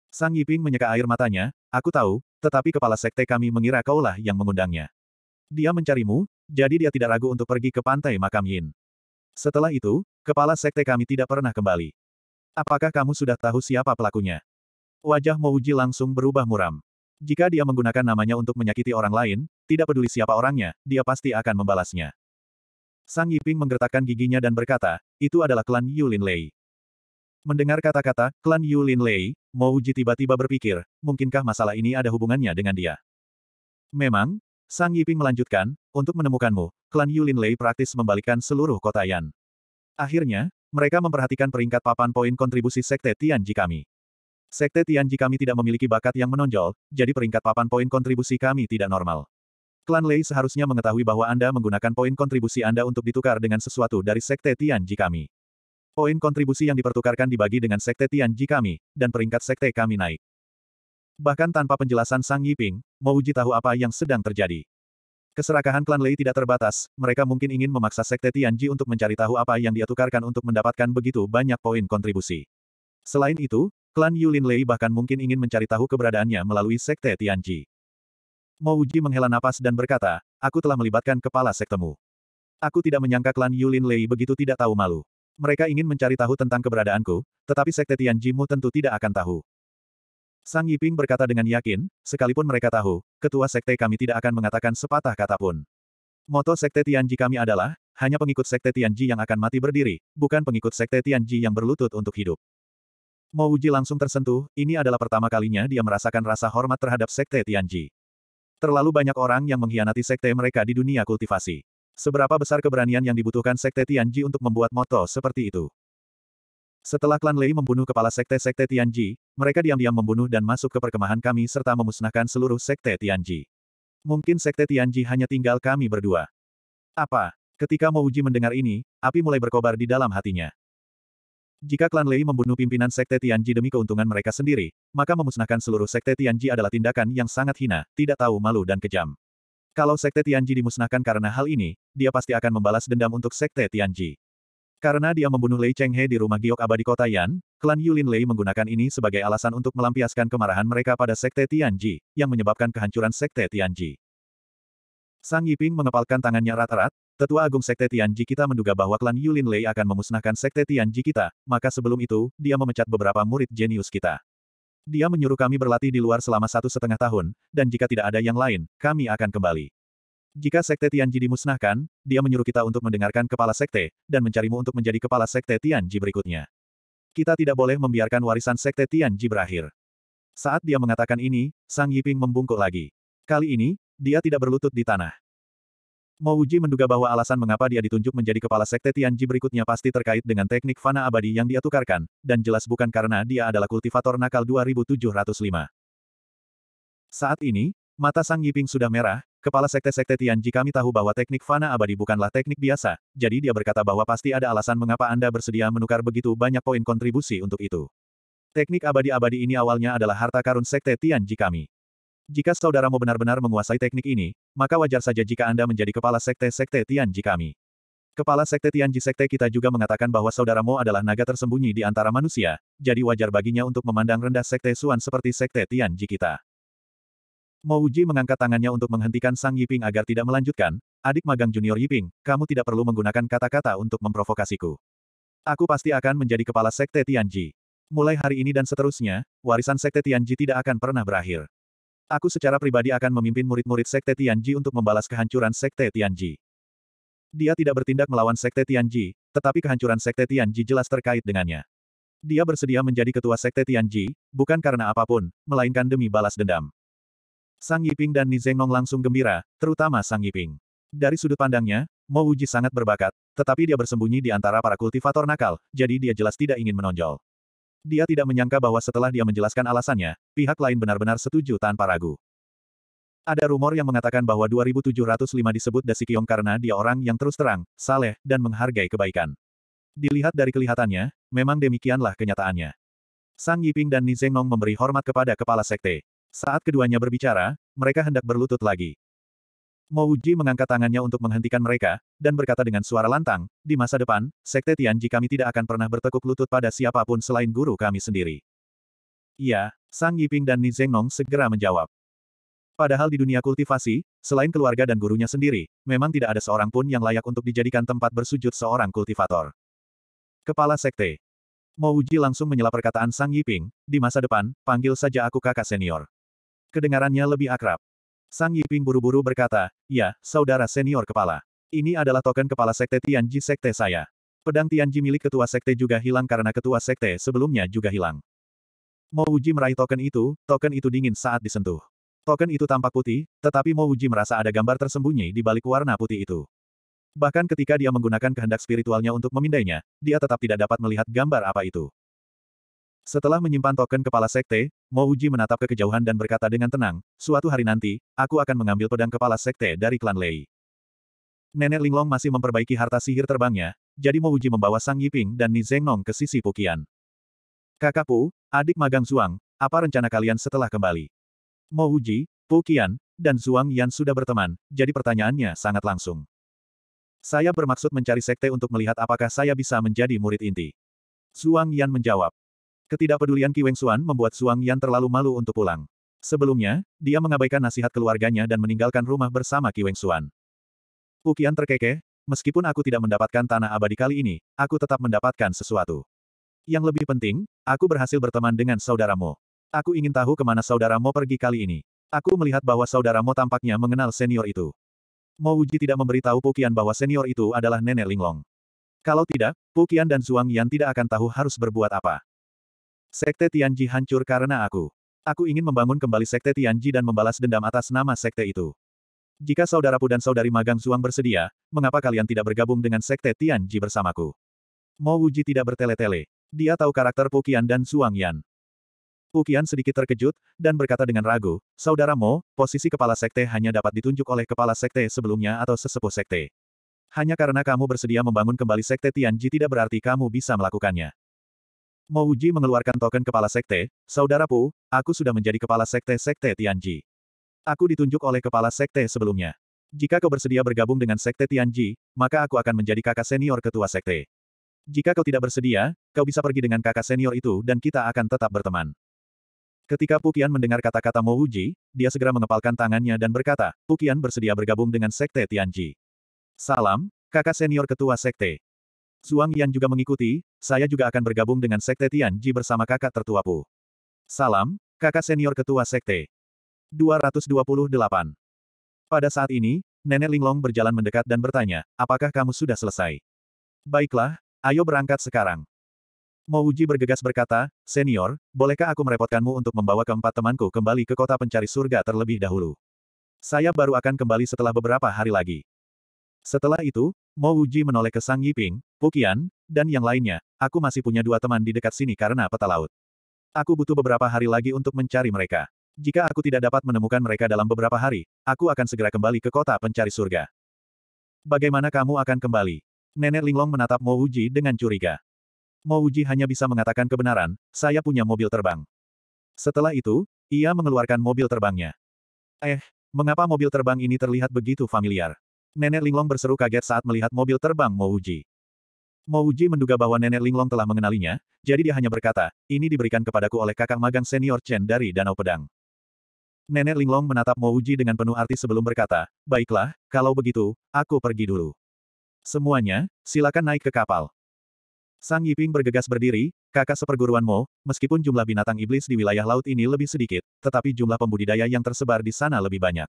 Sang Yiping menyeka air matanya, aku tahu, tetapi kepala sekte kami mengira kaulah yang mengundangnya. Dia mencarimu, jadi dia tidak ragu untuk pergi ke pantai makam Yin. Setelah itu, Kepala sekte kami tidak pernah kembali. Apakah kamu sudah tahu siapa pelakunya? Wajah Mouji langsung berubah muram. Jika dia menggunakan namanya untuk menyakiti orang lain, tidak peduli siapa orangnya, dia pasti akan membalasnya. Sang Yiping menggertakkan giginya dan berkata, itu adalah klan Yulin Lei. Mendengar kata-kata, klan Yulin Lei, Mouji tiba-tiba berpikir, mungkinkah masalah ini ada hubungannya dengan dia? Memang, Sang Yiping melanjutkan, untuk menemukanmu, klan Yulin Lei praktis membalikkan seluruh kota Yan. Akhirnya, mereka memperhatikan peringkat papan poin kontribusi Sekte Tianji kami. Sekte Tianji kami tidak memiliki bakat yang menonjol, jadi peringkat papan poin kontribusi kami tidak normal. Klan Lei seharusnya mengetahui bahwa Anda menggunakan poin kontribusi Anda untuk ditukar dengan sesuatu dari Sekte Tianji kami. Poin kontribusi yang dipertukarkan dibagi dengan Sekte Tianji kami, dan peringkat Sekte kami naik. Bahkan tanpa penjelasan Sang Yiping, mau uji tahu apa yang sedang terjadi. Keserakahan klan Lei tidak terbatas, mereka mungkin ingin memaksa Sekte Tianji untuk mencari tahu apa yang dia tukarkan untuk mendapatkan begitu banyak poin kontribusi. Selain itu, klan Yulin Lei bahkan mungkin ingin mencari tahu keberadaannya melalui Sekte Tianji. Mouji menghela napas dan berkata, aku telah melibatkan kepala sektemu. Aku tidak menyangka klan Yulin Lei begitu tidak tahu malu. Mereka ingin mencari tahu tentang keberadaanku, tetapi Sekte Tianjimu tentu tidak akan tahu. Sang Yiping berkata dengan yakin, sekalipun mereka tahu, ketua sekte kami tidak akan mengatakan sepatah kata pun. Moto sekte Tianji kami adalah, hanya pengikut sekte Tianji yang akan mati berdiri, bukan pengikut sekte Tianji yang berlutut untuk hidup. Mo Uji langsung tersentuh, ini adalah pertama kalinya dia merasakan rasa hormat terhadap Sekte Tianji. Terlalu banyak orang yang mengkhianati Sekte mereka di dunia kultivasi. Seberapa besar keberanian yang dibutuhkan Sekte Tianji untuk membuat moto seperti itu? Setelah klan Lei membunuh kepala sekte-sekte Tianji, mereka diam-diam membunuh dan masuk ke perkemahan kami serta memusnahkan seluruh sekte Tianji. Mungkin sekte Tianji hanya tinggal kami berdua. Apa? Ketika Mo Uji mendengar ini, api mulai berkobar di dalam hatinya. Jika klan Lei membunuh pimpinan sekte Tianji demi keuntungan mereka sendiri, maka memusnahkan seluruh sekte Tianji adalah tindakan yang sangat hina, tidak tahu malu dan kejam. Kalau sekte Tianji dimusnahkan karena hal ini, dia pasti akan membalas dendam untuk sekte Tianji. Karena dia membunuh Lei Chenghe di rumah giok abadi kota Yan, klan Yulin Lei menggunakan ini sebagai alasan untuk melampiaskan kemarahan mereka pada Sekte Tianji, yang menyebabkan kehancuran Sekte Tianji. Sang Yiping mengepalkan tangannya rata-rata. Tetua Agung Sekte Tianji kita menduga bahwa klan Yulin Lei akan memusnahkan Sekte Tianji kita, maka sebelum itu, dia memecat beberapa murid jenius kita. Dia menyuruh kami berlatih di luar selama satu setengah tahun, dan jika tidak ada yang lain, kami akan kembali. Jika Sekte Tianji dimusnahkan, dia menyuruh kita untuk mendengarkan kepala sekte, dan mencarimu untuk menjadi kepala sekte Tianji berikutnya. Kita tidak boleh membiarkan warisan sekte Tianji berakhir. Saat dia mengatakan ini, Sang Yiping membungkuk lagi. Kali ini, dia tidak berlutut di tanah. Mo Wuji menduga bahwa alasan mengapa dia ditunjuk menjadi kepala sekte Tianji berikutnya pasti terkait dengan teknik fana abadi yang dia tukarkan, dan jelas bukan karena dia adalah kultivator nakal 2705. Saat ini, mata Sang Yiping sudah merah, Kepala Sekte-Sekte Tianji kami tahu bahwa teknik fana abadi bukanlah teknik biasa, jadi dia berkata bahwa pasti ada alasan mengapa Anda bersedia menukar begitu banyak poin kontribusi untuk itu. Teknik abadi-abadi ini awalnya adalah harta karun Sekte Tianji kami. Jika saudaramu benar-benar menguasai teknik ini, maka wajar saja jika Anda menjadi kepala Sekte-Sekte Tianji kami. Kepala Sekte Tianji Sekte kita juga mengatakan bahwa saudaramu adalah naga tersembunyi di antara manusia, jadi wajar baginya untuk memandang rendah Sekte Suan seperti Sekte Tianji kita. Mo Uji mengangkat tangannya untuk menghentikan Sang Yiping agar tidak melanjutkan, adik magang junior Yiping, kamu tidak perlu menggunakan kata-kata untuk memprovokasiku. Aku pasti akan menjadi kepala Sekte Tianji. Mulai hari ini dan seterusnya, warisan Sekte Tianji tidak akan pernah berakhir. Aku secara pribadi akan memimpin murid-murid Sekte Tianji untuk membalas kehancuran Sekte Tianji. Dia tidak bertindak melawan Sekte Tianji, tetapi kehancuran Sekte Tianji jelas terkait dengannya. Dia bersedia menjadi ketua Sekte Tianji, bukan karena apapun, melainkan demi balas dendam. Sang Yiping dan Nizengnong langsung gembira, terutama Sang Yiping. Dari sudut pandangnya, Mo Wuji sangat berbakat, tetapi dia bersembunyi di antara para kultivator nakal, jadi dia jelas tidak ingin menonjol. Dia tidak menyangka bahwa setelah dia menjelaskan alasannya, pihak lain benar-benar setuju tanpa ragu. Ada rumor yang mengatakan bahwa 2705 disebut Dasikyong karena dia orang yang terus terang, saleh, dan menghargai kebaikan. Dilihat dari kelihatannya, memang demikianlah kenyataannya. Sang Yiping dan Nizengnong memberi hormat kepada kepala sekte. Saat keduanya berbicara, mereka hendak berlutut lagi. Mouji mengangkat tangannya untuk menghentikan mereka, dan berkata dengan suara lantang, di masa depan, Sekte Tianji kami tidak akan pernah bertekuk lutut pada siapapun selain guru kami sendiri. Iya, Sang Yiping dan Ni Zhengnong segera menjawab. Padahal di dunia kultivasi, selain keluarga dan gurunya sendiri, memang tidak ada seorang pun yang layak untuk dijadikan tempat bersujud seorang kultivator. Kepala Sekte. Mouji langsung menyela perkataan Sang Yiping, di masa depan, panggil saja aku kakak senior. Kedengarannya lebih akrab. Sang Yiping buru-buru berkata, ya, saudara senior kepala. Ini adalah token kepala sekte Tianji sekte saya. Pedang Tianji milik ketua sekte juga hilang karena ketua sekte sebelumnya juga hilang. Mo Uji meraih token itu, token itu dingin saat disentuh. Token itu tampak putih, tetapi Mo Uji merasa ada gambar tersembunyi di balik warna putih itu. Bahkan ketika dia menggunakan kehendak spiritualnya untuk memindainya, dia tetap tidak dapat melihat gambar apa itu. Setelah menyimpan token kepala sekte, Mo Uji menatap ke kejauhan dan berkata dengan tenang, suatu hari nanti, aku akan mengambil pedang kepala sekte dari klan Lei. Nenek Linglong masih memperbaiki harta sihir terbangnya, jadi Mo Uji membawa Sang Yiping dan Ni Zengnong ke sisi Pukian. Kakak Pu, adik magang Zhuang, apa rencana kalian setelah kembali? Mo Uji, Pukian, dan Zhuang Yan sudah berteman, jadi pertanyaannya sangat langsung. Saya bermaksud mencari sekte untuk melihat apakah saya bisa menjadi murid inti. Zhuang Yan menjawab, Ketidakpedulian Ki Weng Xuan membuat Suang Yan terlalu malu untuk pulang. Sebelumnya, dia mengabaikan nasihat keluarganya dan meninggalkan rumah bersama Ki Weng Xuan. Ukian terkekeh, meskipun aku tidak mendapatkan tanah abadi kali ini, aku tetap mendapatkan sesuatu. Yang lebih penting, aku berhasil berteman dengan saudaramu. Aku ingin tahu kemana saudaramu pergi kali ini. Aku melihat bahwa saudaramu tampaknya mengenal senior itu. Mo Wuji tidak memberitahu Pukian bahwa senior itu adalah nenek Linglong. Kalau tidak, Pukian dan Zhuang Yan tidak akan tahu harus berbuat apa. Sekte Tianji hancur karena aku. Aku ingin membangun kembali Sekte Tianji dan membalas dendam atas nama Sekte itu. Jika saudaraku dan saudari magang Suang bersedia, mengapa kalian tidak bergabung dengan Sekte Tianji bersamaku? Mo Wuji tidak bertele-tele. Dia tahu karakter Pukian dan Suang Yan. Pukian sedikit terkejut, dan berkata dengan ragu, Saudara Mo, posisi kepala Sekte hanya dapat ditunjuk oleh kepala Sekte sebelumnya atau sesepuh Sekte. Hanya karena kamu bersedia membangun kembali Sekte Tianji tidak berarti kamu bisa melakukannya. Mo Uji mengeluarkan token kepala sekte, Saudara Pu, aku sudah menjadi kepala sekte-sekte Tianji. Aku ditunjuk oleh kepala sekte sebelumnya. Jika kau bersedia bergabung dengan sekte Tianji, maka aku akan menjadi kakak senior ketua sekte. Jika kau tidak bersedia, kau bisa pergi dengan kakak senior itu dan kita akan tetap berteman. Ketika Pukian mendengar kata-kata Mo Uji, dia segera mengepalkan tangannya dan berkata, Pukian bersedia bergabung dengan sekte Tianji. Salam, kakak senior ketua sekte. Zhuang Yan juga mengikuti, saya juga akan bergabung dengan Sekte Tianji bersama kakak tertua Pu. Salam, kakak senior ketua Sekte. 228. Pada saat ini, Nenek Linglong berjalan mendekat dan bertanya, apakah kamu sudah selesai? Baiklah, ayo berangkat sekarang. Mouji bergegas berkata, Senior, bolehkah aku merepotkanmu untuk membawa keempat temanku kembali ke kota pencari surga terlebih dahulu? Saya baru akan kembali setelah beberapa hari lagi. Setelah itu, Mo Uji menoleh ke Sang Yiping, Pukian, dan yang lainnya, aku masih punya dua teman di dekat sini karena peta laut. Aku butuh beberapa hari lagi untuk mencari mereka. Jika aku tidak dapat menemukan mereka dalam beberapa hari, aku akan segera kembali ke kota pencari surga. Bagaimana kamu akan kembali? Nenek Linglong menatap Mo Uji dengan curiga. Mo Uji hanya bisa mengatakan kebenaran, saya punya mobil terbang. Setelah itu, ia mengeluarkan mobil terbangnya. Eh, mengapa mobil terbang ini terlihat begitu familiar? Nenek Linglong berseru kaget saat melihat mobil terbang Mo Uji. Mo Uji menduga bahwa Nenek Linglong telah mengenalinya, jadi dia hanya berkata, ini diberikan kepadaku oleh kakak magang senior Chen dari Danau Pedang. Nenek Linglong menatap Mo Uji dengan penuh arti sebelum berkata, baiklah, kalau begitu, aku pergi dulu. Semuanya, silakan naik ke kapal. Sang Yiping bergegas berdiri, kakak seperguruan Mo, meskipun jumlah binatang iblis di wilayah laut ini lebih sedikit, tetapi jumlah pembudidaya yang tersebar di sana lebih banyak.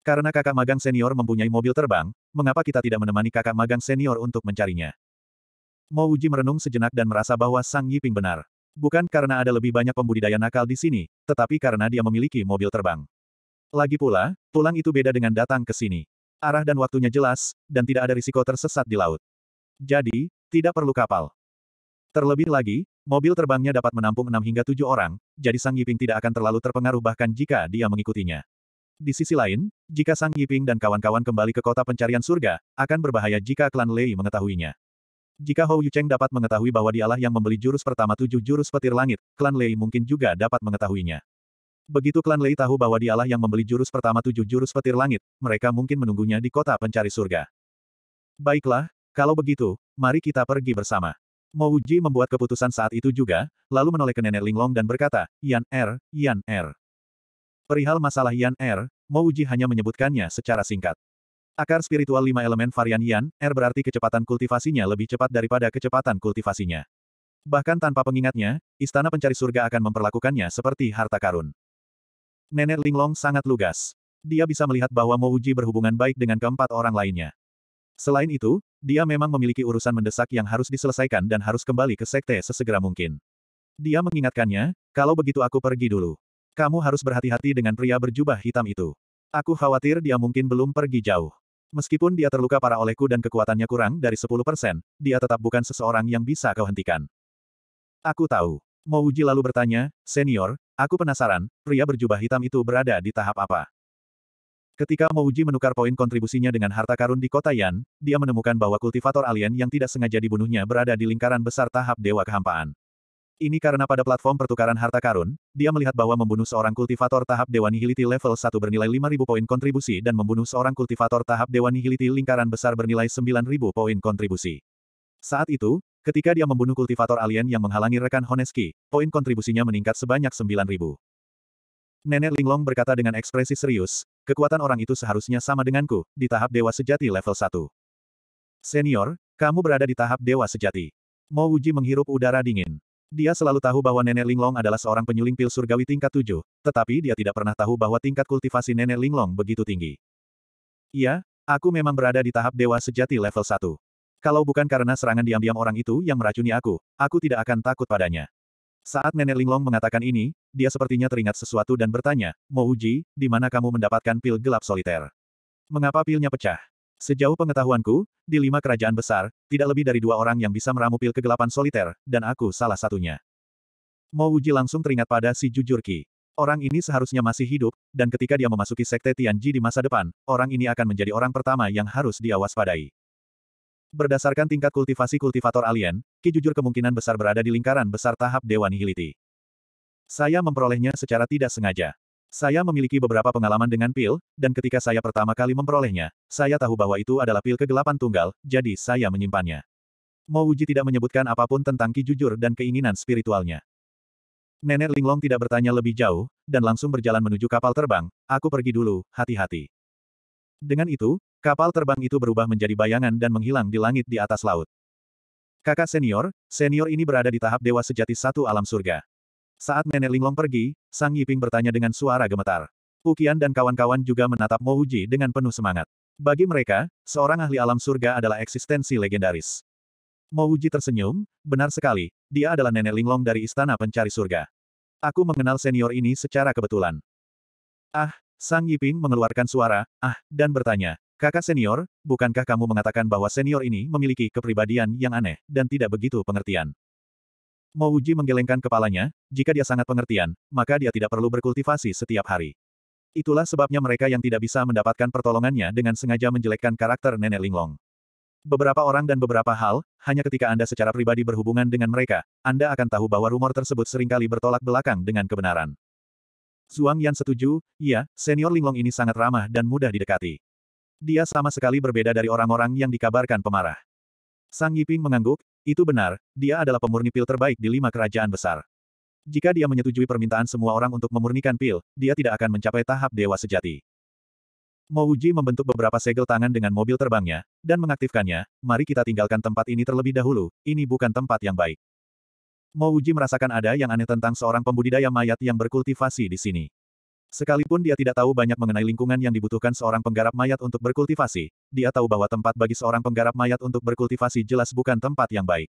Karena kakak magang senior mempunyai mobil terbang, mengapa kita tidak menemani kakak magang senior untuk mencarinya? Mo Uji merenung sejenak dan merasa bahwa Sang Yiping benar. Bukan karena ada lebih banyak pembudidaya nakal di sini, tetapi karena dia memiliki mobil terbang. Lagi pula, pulang itu beda dengan datang ke sini. Arah dan waktunya jelas, dan tidak ada risiko tersesat di laut. Jadi, tidak perlu kapal. Terlebih lagi, mobil terbangnya dapat menampung 6 hingga 7 orang, jadi Sang Yiping tidak akan terlalu terpengaruh bahkan jika dia mengikutinya. Di sisi lain, jika Sang Yiping dan kawan-kawan kembali ke kota pencarian surga, akan berbahaya jika klan Lei mengetahuinya. Jika Hou Yucheng dapat mengetahui bahwa dialah yang membeli jurus pertama tujuh jurus petir langit, klan Lei mungkin juga dapat mengetahuinya. Begitu klan Lei tahu bahwa dialah yang membeli jurus pertama tujuh jurus petir langit, mereka mungkin menunggunya di kota pencari surga. Baiklah, kalau begitu, mari kita pergi bersama. Mo Uji membuat keputusan saat itu juga, lalu menoleh ke nenek Linglong dan berkata, Yan Er, Yan Er. Perihal masalah Yan Er, Mouji hanya menyebutkannya secara singkat. Akar spiritual lima elemen varian Yan, Er berarti kecepatan kultivasinya lebih cepat daripada kecepatan kultivasinya. Bahkan tanpa pengingatnya, istana pencari surga akan memperlakukannya seperti harta karun. Nenek Linglong sangat lugas. Dia bisa melihat bahwa Mouji berhubungan baik dengan keempat orang lainnya. Selain itu, dia memang memiliki urusan mendesak yang harus diselesaikan dan harus kembali ke sekte sesegera mungkin. Dia mengingatkannya, kalau begitu aku pergi dulu. Kamu harus berhati-hati dengan pria berjubah hitam itu. Aku khawatir dia mungkin belum pergi jauh. Meskipun dia terluka parah olehku dan kekuatannya kurang dari 10%, dia tetap bukan seseorang yang bisa kau hentikan. Aku tahu. Uji lalu bertanya, Senior, aku penasaran, pria berjubah hitam itu berada di tahap apa? Ketika Uji menukar poin kontribusinya dengan harta karun di kota Yan, dia menemukan bahwa kultivator alien yang tidak sengaja dibunuhnya berada di lingkaran besar tahap Dewa Kehampaan. Ini karena pada platform pertukaran harta karun, dia melihat bahwa membunuh seorang kultivator tahap Dewa Nihiliti level 1 bernilai 5.000 poin kontribusi dan membunuh seorang kultivator tahap Dewa Nihiliti lingkaran besar bernilai 9.000 poin kontribusi. Saat itu, ketika dia membunuh kultivator alien yang menghalangi rekan Honeski, poin kontribusinya meningkat sebanyak 9.000. Nenek Linglong berkata dengan ekspresi serius, kekuatan orang itu seharusnya sama denganku, di tahap Dewa Sejati level 1. Senior, kamu berada di tahap Dewa Sejati. Mo Wuji menghirup udara dingin. Dia selalu tahu bahwa Nenek Linglong adalah seorang penyuling pil surgawi tingkat tujuh, tetapi dia tidak pernah tahu bahwa tingkat kultivasi Nenek Linglong begitu tinggi. Iya, aku memang berada di tahap dewa sejati level satu. Kalau bukan karena serangan diam-diam orang itu yang meracuni aku, aku tidak akan takut padanya. Saat Nenek Linglong mengatakan ini, dia sepertinya teringat sesuatu dan bertanya, Mo Uji, di mana kamu mendapatkan pil gelap soliter? Mengapa pilnya pecah? Sejauh pengetahuanku, di lima kerajaan besar, tidak lebih dari dua orang yang bisa meramu pil kegelapan soliter, dan aku salah satunya. Mo Wuji langsung teringat pada si Jujur Jujurki. Orang ini seharusnya masih hidup, dan ketika dia memasuki sekte Tianji di masa depan, orang ini akan menjadi orang pertama yang harus dia waspadai. Berdasarkan tingkat kultivasi kultivator alien, Ki Jujur kemungkinan besar berada di lingkaran besar tahap Dewan Hiliti. Saya memperolehnya secara tidak sengaja. Saya memiliki beberapa pengalaman dengan pil, dan ketika saya pertama kali memperolehnya, saya tahu bahwa itu adalah pil kegelapan tunggal, jadi saya menyimpannya. Mouji tidak menyebutkan apapun tentang Ki jujur dan keinginan spiritualnya. Nenek Linglong tidak bertanya lebih jauh, dan langsung berjalan menuju kapal terbang, aku pergi dulu, hati-hati. Dengan itu, kapal terbang itu berubah menjadi bayangan dan menghilang di langit di atas laut. Kakak senior, senior ini berada di tahap dewa sejati satu alam surga. Saat Nenek Linglong pergi, Sang Yiping bertanya dengan suara gemetar. Ukian dan kawan-kawan juga menatap Mo Mouji dengan penuh semangat. Bagi mereka, seorang ahli alam surga adalah eksistensi legendaris. Mo Mouji tersenyum, benar sekali, dia adalah Nenek Linglong dari Istana Pencari Surga. Aku mengenal senior ini secara kebetulan. Ah, Sang Yiping mengeluarkan suara, ah, dan bertanya, Kakak senior, bukankah kamu mengatakan bahwa senior ini memiliki kepribadian yang aneh dan tidak begitu pengertian? Mo Uji menggelengkan kepalanya, jika dia sangat pengertian, maka dia tidak perlu berkultivasi setiap hari. Itulah sebabnya mereka yang tidak bisa mendapatkan pertolongannya dengan sengaja menjelekkan karakter Nenek Linglong. Beberapa orang dan beberapa hal, hanya ketika Anda secara pribadi berhubungan dengan mereka, Anda akan tahu bahwa rumor tersebut seringkali bertolak belakang dengan kebenaran. Zhuang Yan setuju, iya, senior Linglong ini sangat ramah dan mudah didekati. Dia sama sekali berbeda dari orang-orang yang dikabarkan pemarah. Sang Yiping mengangguk, itu benar, dia adalah pemurni pil terbaik di lima kerajaan besar. Jika dia menyetujui permintaan semua orang untuk memurnikan pil, dia tidak akan mencapai tahap dewa sejati. Mouji membentuk beberapa segel tangan dengan mobil terbangnya, dan mengaktifkannya, mari kita tinggalkan tempat ini terlebih dahulu, ini bukan tempat yang baik. Mouji merasakan ada yang aneh tentang seorang pembudidaya mayat yang berkultivasi di sini. Sekalipun dia tidak tahu banyak mengenai lingkungan yang dibutuhkan seorang penggarap mayat untuk berkultivasi, dia tahu bahwa tempat bagi seorang penggarap mayat untuk berkultivasi jelas bukan tempat yang baik.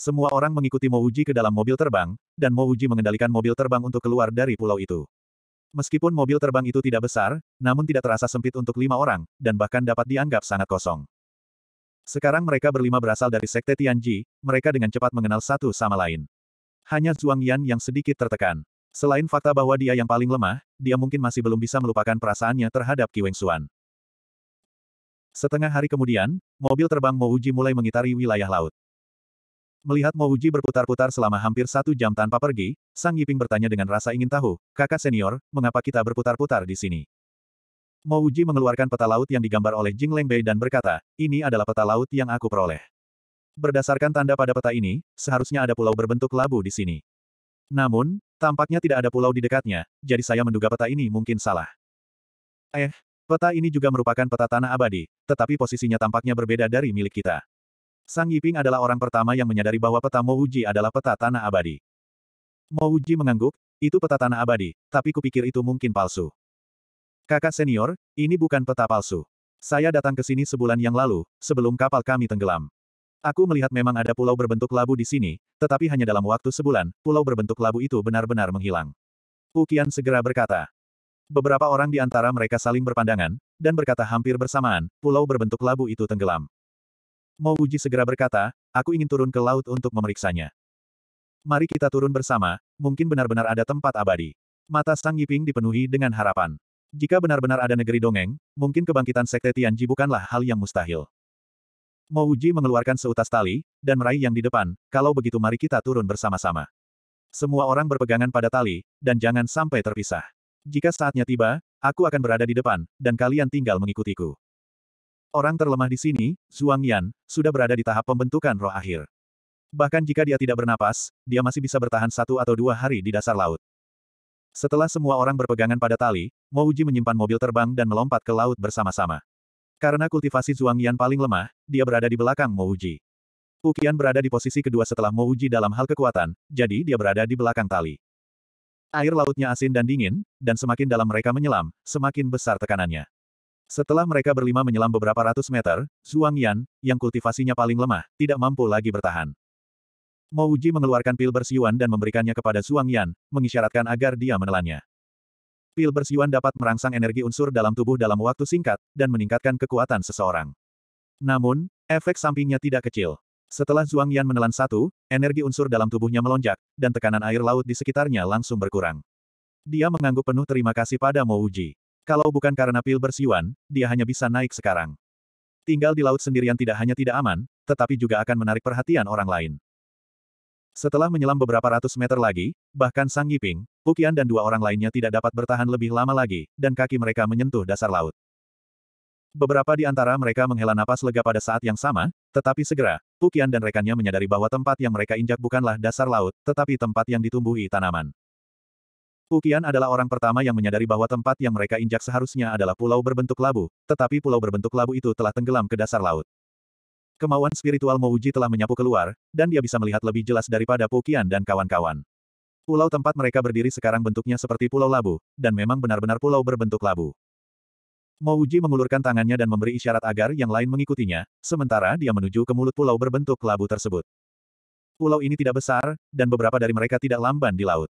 Semua orang mengikuti Mo Uji ke dalam mobil terbang, dan Mo Uji mengendalikan mobil terbang untuk keluar dari pulau itu. Meskipun mobil terbang itu tidak besar, namun tidak terasa sempit untuk lima orang, dan bahkan dapat dianggap sangat kosong. Sekarang mereka berlima berasal dari Sekte Tianji, mereka dengan cepat mengenal satu sama lain. Hanya Zhuang Yan yang sedikit tertekan. Selain fakta bahwa dia yang paling lemah, dia mungkin masih belum bisa melupakan perasaannya terhadap Weng Xuan. Setengah hari kemudian, mobil terbang Mo Uji mulai mengitari wilayah laut. Melihat Mo Uji berputar-putar selama hampir satu jam tanpa pergi, Sang Yiping bertanya dengan rasa ingin tahu, kakak senior, mengapa kita berputar-putar di sini? Mo Uji mengeluarkan peta laut yang digambar oleh Jing Lengbei dan berkata, ini adalah peta laut yang aku peroleh. Berdasarkan tanda pada peta ini, seharusnya ada pulau berbentuk labu di sini. Namun, Tampaknya tidak ada pulau di dekatnya, jadi saya menduga peta ini mungkin salah. Eh, peta ini juga merupakan peta tanah abadi, tetapi posisinya tampaknya berbeda dari milik kita. Sang Yiping adalah orang pertama yang menyadari bahwa peta Mouji adalah peta tanah abadi. Mouji mengangguk, itu peta tanah abadi, tapi kupikir itu mungkin palsu. Kakak senior, ini bukan peta palsu. Saya datang ke sini sebulan yang lalu, sebelum kapal kami tenggelam. Aku melihat memang ada pulau berbentuk labu di sini, tetapi hanya dalam waktu sebulan, pulau berbentuk labu itu benar-benar menghilang. Ukian segera berkata. Beberapa orang di antara mereka saling berpandangan, dan berkata hampir bersamaan, pulau berbentuk labu itu tenggelam. Mo Uji segera berkata, aku ingin turun ke laut untuk memeriksanya. Mari kita turun bersama, mungkin benar-benar ada tempat abadi. Mata Sang Yiping dipenuhi dengan harapan. Jika benar-benar ada negeri dongeng, mungkin kebangkitan Sekte Tianji bukanlah hal yang mustahil. Mo Uji mengeluarkan seutas tali, dan meraih yang di depan, kalau begitu mari kita turun bersama-sama. Semua orang berpegangan pada tali, dan jangan sampai terpisah. Jika saatnya tiba, aku akan berada di depan, dan kalian tinggal mengikutiku. Orang terlemah di sini, Zhuang Yan, sudah berada di tahap pembentukan roh akhir. Bahkan jika dia tidak bernapas, dia masih bisa bertahan satu atau dua hari di dasar laut. Setelah semua orang berpegangan pada tali, Mouji menyimpan mobil terbang dan melompat ke laut bersama-sama. Karena kultivasi Zhuang Yan paling lemah, dia berada di belakang Mouji. Ukian berada di posisi kedua setelah Mouji dalam hal kekuatan, jadi dia berada di belakang tali. Air lautnya asin dan dingin, dan semakin dalam mereka menyelam, semakin besar tekanannya. Setelah mereka berlima menyelam beberapa ratus meter, Zhuang Yan, yang kultivasinya paling lemah, tidak mampu lagi bertahan. Mouji mengeluarkan pil bersiuan dan memberikannya kepada Zhuang Yan, mengisyaratkan agar dia menelannya. Pil bersiuan dapat merangsang energi unsur dalam tubuh dalam waktu singkat, dan meningkatkan kekuatan seseorang. Namun, efek sampingnya tidak kecil. Setelah Zhuang Yan menelan satu, energi unsur dalam tubuhnya melonjak, dan tekanan air laut di sekitarnya langsung berkurang. Dia mengangguk penuh terima kasih pada Mo Uji. Kalau bukan karena pil bersiwan, dia hanya bisa naik sekarang. Tinggal di laut sendirian tidak hanya tidak aman, tetapi juga akan menarik perhatian orang lain. Setelah menyelam beberapa ratus meter lagi, bahkan Sang Yiping, Pukian dan dua orang lainnya tidak dapat bertahan lebih lama lagi, dan kaki mereka menyentuh dasar laut. Beberapa di antara mereka menghela napas lega pada saat yang sama, tetapi segera, Pukian dan rekannya menyadari bahwa tempat yang mereka injak bukanlah dasar laut, tetapi tempat yang ditumbuhi tanaman. Pukian adalah orang pertama yang menyadari bahwa tempat yang mereka injak seharusnya adalah pulau berbentuk labu, tetapi pulau berbentuk labu itu telah tenggelam ke dasar laut. Kemauan spiritual Mouji telah menyapu keluar, dan dia bisa melihat lebih jelas daripada Pukian dan kawan-kawan. Pulau tempat mereka berdiri sekarang bentuknya seperti pulau labu, dan memang benar-benar pulau berbentuk labu. Mouji mengulurkan tangannya dan memberi isyarat agar yang lain mengikutinya, sementara dia menuju ke mulut pulau berbentuk labu tersebut. Pulau ini tidak besar, dan beberapa dari mereka tidak lamban di laut.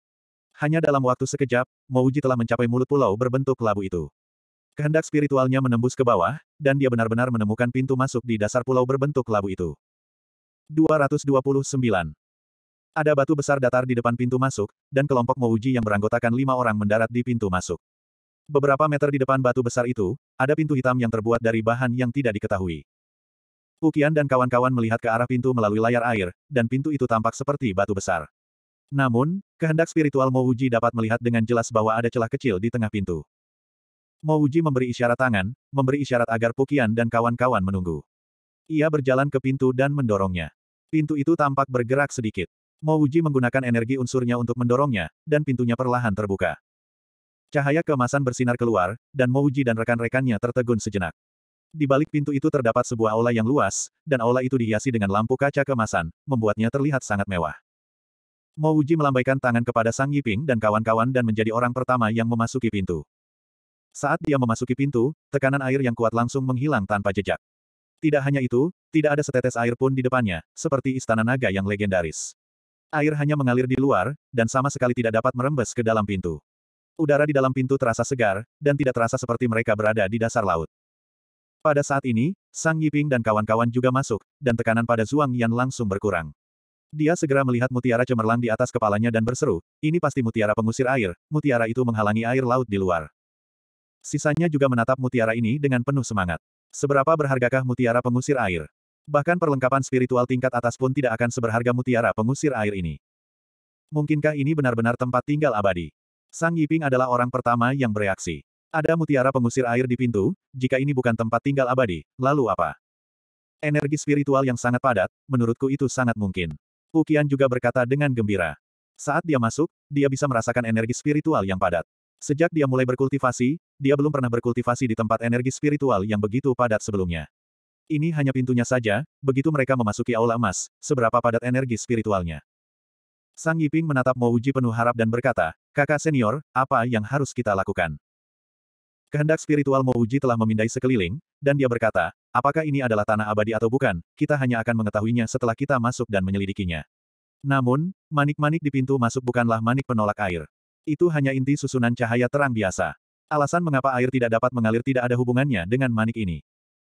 Hanya dalam waktu sekejap, Mouji telah mencapai mulut pulau berbentuk labu itu. Kehendak spiritualnya menembus ke bawah, dan dia benar-benar menemukan pintu masuk di dasar pulau berbentuk labu itu. 229. Ada batu besar datar di depan pintu masuk, dan kelompok Mouji yang beranggotakan lima orang mendarat di pintu masuk. Beberapa meter di depan batu besar itu, ada pintu hitam yang terbuat dari bahan yang tidak diketahui. Ukian dan kawan-kawan melihat ke arah pintu melalui layar air, dan pintu itu tampak seperti batu besar. Namun, kehendak spiritual Mouji dapat melihat dengan jelas bahwa ada celah kecil di tengah pintu. Mo Uji memberi isyarat tangan, memberi isyarat agar Pukian dan kawan-kawan menunggu. Ia berjalan ke pintu dan mendorongnya. Pintu itu tampak bergerak sedikit. Mo Uji menggunakan energi unsurnya untuk mendorongnya, dan pintunya perlahan terbuka. Cahaya keemasan bersinar keluar, dan Mo Uji dan rekan-rekannya tertegun sejenak. Di balik pintu itu terdapat sebuah aula yang luas, dan aula itu dihiasi dengan lampu kaca kemasan, membuatnya terlihat sangat mewah. Mo Uji melambaikan tangan kepada Sang Yiping dan kawan-kawan dan menjadi orang pertama yang memasuki pintu. Saat dia memasuki pintu, tekanan air yang kuat langsung menghilang tanpa jejak. Tidak hanya itu, tidak ada setetes air pun di depannya, seperti istana naga yang legendaris. Air hanya mengalir di luar, dan sama sekali tidak dapat merembes ke dalam pintu. Udara di dalam pintu terasa segar, dan tidak terasa seperti mereka berada di dasar laut. Pada saat ini, Sang Yiping dan kawan-kawan juga masuk, dan tekanan pada Zhuang Yan langsung berkurang. Dia segera melihat mutiara cemerlang di atas kepalanya dan berseru, ini pasti mutiara pengusir air, mutiara itu menghalangi air laut di luar. Sisanya juga menatap mutiara ini dengan penuh semangat. Seberapa berhargakah mutiara pengusir air? Bahkan perlengkapan spiritual tingkat atas pun tidak akan seberharga mutiara pengusir air ini. Mungkinkah ini benar-benar tempat tinggal abadi? Sang Yiping adalah orang pertama yang bereaksi. Ada mutiara pengusir air di pintu, jika ini bukan tempat tinggal abadi, lalu apa? Energi spiritual yang sangat padat, menurutku itu sangat mungkin. Ukian juga berkata dengan gembira. Saat dia masuk, dia bisa merasakan energi spiritual yang padat. Sejak dia mulai berkultivasi, dia belum pernah berkultivasi di tempat energi spiritual yang begitu padat sebelumnya. Ini hanya pintunya saja, begitu mereka memasuki aula emas, seberapa padat energi spiritualnya. Sang Yiping menatap Mo Uji penuh harap dan berkata, kakak senior, apa yang harus kita lakukan? Kehendak spiritual Mo Uji telah memindai sekeliling, dan dia berkata, apakah ini adalah tanah abadi atau bukan, kita hanya akan mengetahuinya setelah kita masuk dan menyelidikinya. Namun, manik-manik di pintu masuk bukanlah manik penolak air. Itu hanya inti susunan cahaya terang biasa. Alasan mengapa air tidak dapat mengalir tidak ada hubungannya dengan manik ini.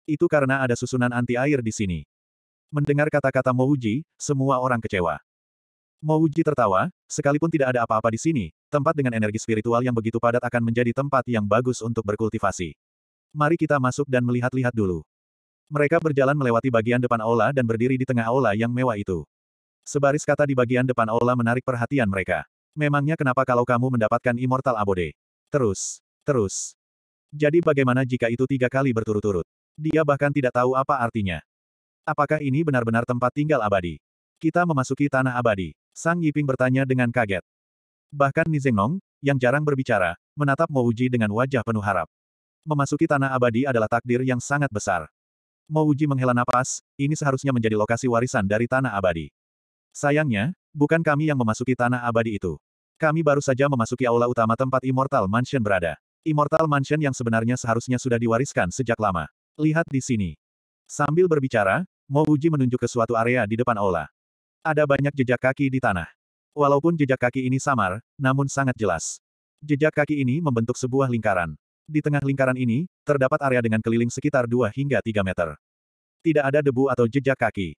Itu karena ada susunan anti-air di sini. Mendengar kata-kata Mouji, semua orang kecewa. Mouji tertawa, sekalipun tidak ada apa-apa di sini, tempat dengan energi spiritual yang begitu padat akan menjadi tempat yang bagus untuk berkultivasi. Mari kita masuk dan melihat-lihat dulu. Mereka berjalan melewati bagian depan aula dan berdiri di tengah aula yang mewah itu. Sebaris kata di bagian depan aula menarik perhatian mereka. Memangnya kenapa kalau kamu mendapatkan Immortal Abode? Terus, terus. Jadi bagaimana jika itu tiga kali berturut-turut? Dia bahkan tidak tahu apa artinya. Apakah ini benar-benar tempat tinggal abadi? Kita memasuki tanah abadi. Sang Yiping bertanya dengan kaget. Bahkan Nizengnong, yang jarang berbicara, menatap Mouji dengan wajah penuh harap. Memasuki tanah abadi adalah takdir yang sangat besar. Mouji menghela napas, ini seharusnya menjadi lokasi warisan dari tanah abadi. Sayangnya, Bukan kami yang memasuki tanah abadi itu. Kami baru saja memasuki aula utama tempat Immortal Mansion berada. Immortal Mansion yang sebenarnya seharusnya sudah diwariskan sejak lama. Lihat di sini. Sambil berbicara, Mo Uji menunjuk ke suatu area di depan aula. Ada banyak jejak kaki di tanah. Walaupun jejak kaki ini samar, namun sangat jelas. Jejak kaki ini membentuk sebuah lingkaran. Di tengah lingkaran ini, terdapat area dengan keliling sekitar 2 hingga 3 meter. Tidak ada debu atau jejak kaki.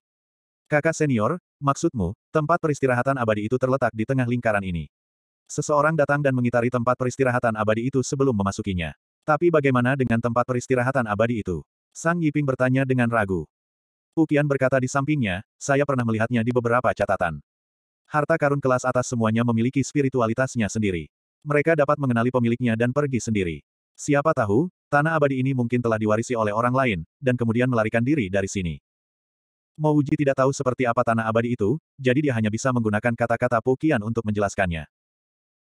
Kakak senior, Maksudmu, tempat peristirahatan abadi itu terletak di tengah lingkaran ini. Seseorang datang dan mengitari tempat peristirahatan abadi itu sebelum memasukinya. Tapi bagaimana dengan tempat peristirahatan abadi itu? Sang Yiping bertanya dengan ragu. Ukian berkata di sampingnya, saya pernah melihatnya di beberapa catatan. Harta karun kelas atas semuanya memiliki spiritualitasnya sendiri. Mereka dapat mengenali pemiliknya dan pergi sendiri. Siapa tahu, tanah abadi ini mungkin telah diwarisi oleh orang lain, dan kemudian melarikan diri dari sini. Mouji tidak tahu seperti apa tanah abadi itu, jadi dia hanya bisa menggunakan kata-kata Pukian untuk menjelaskannya.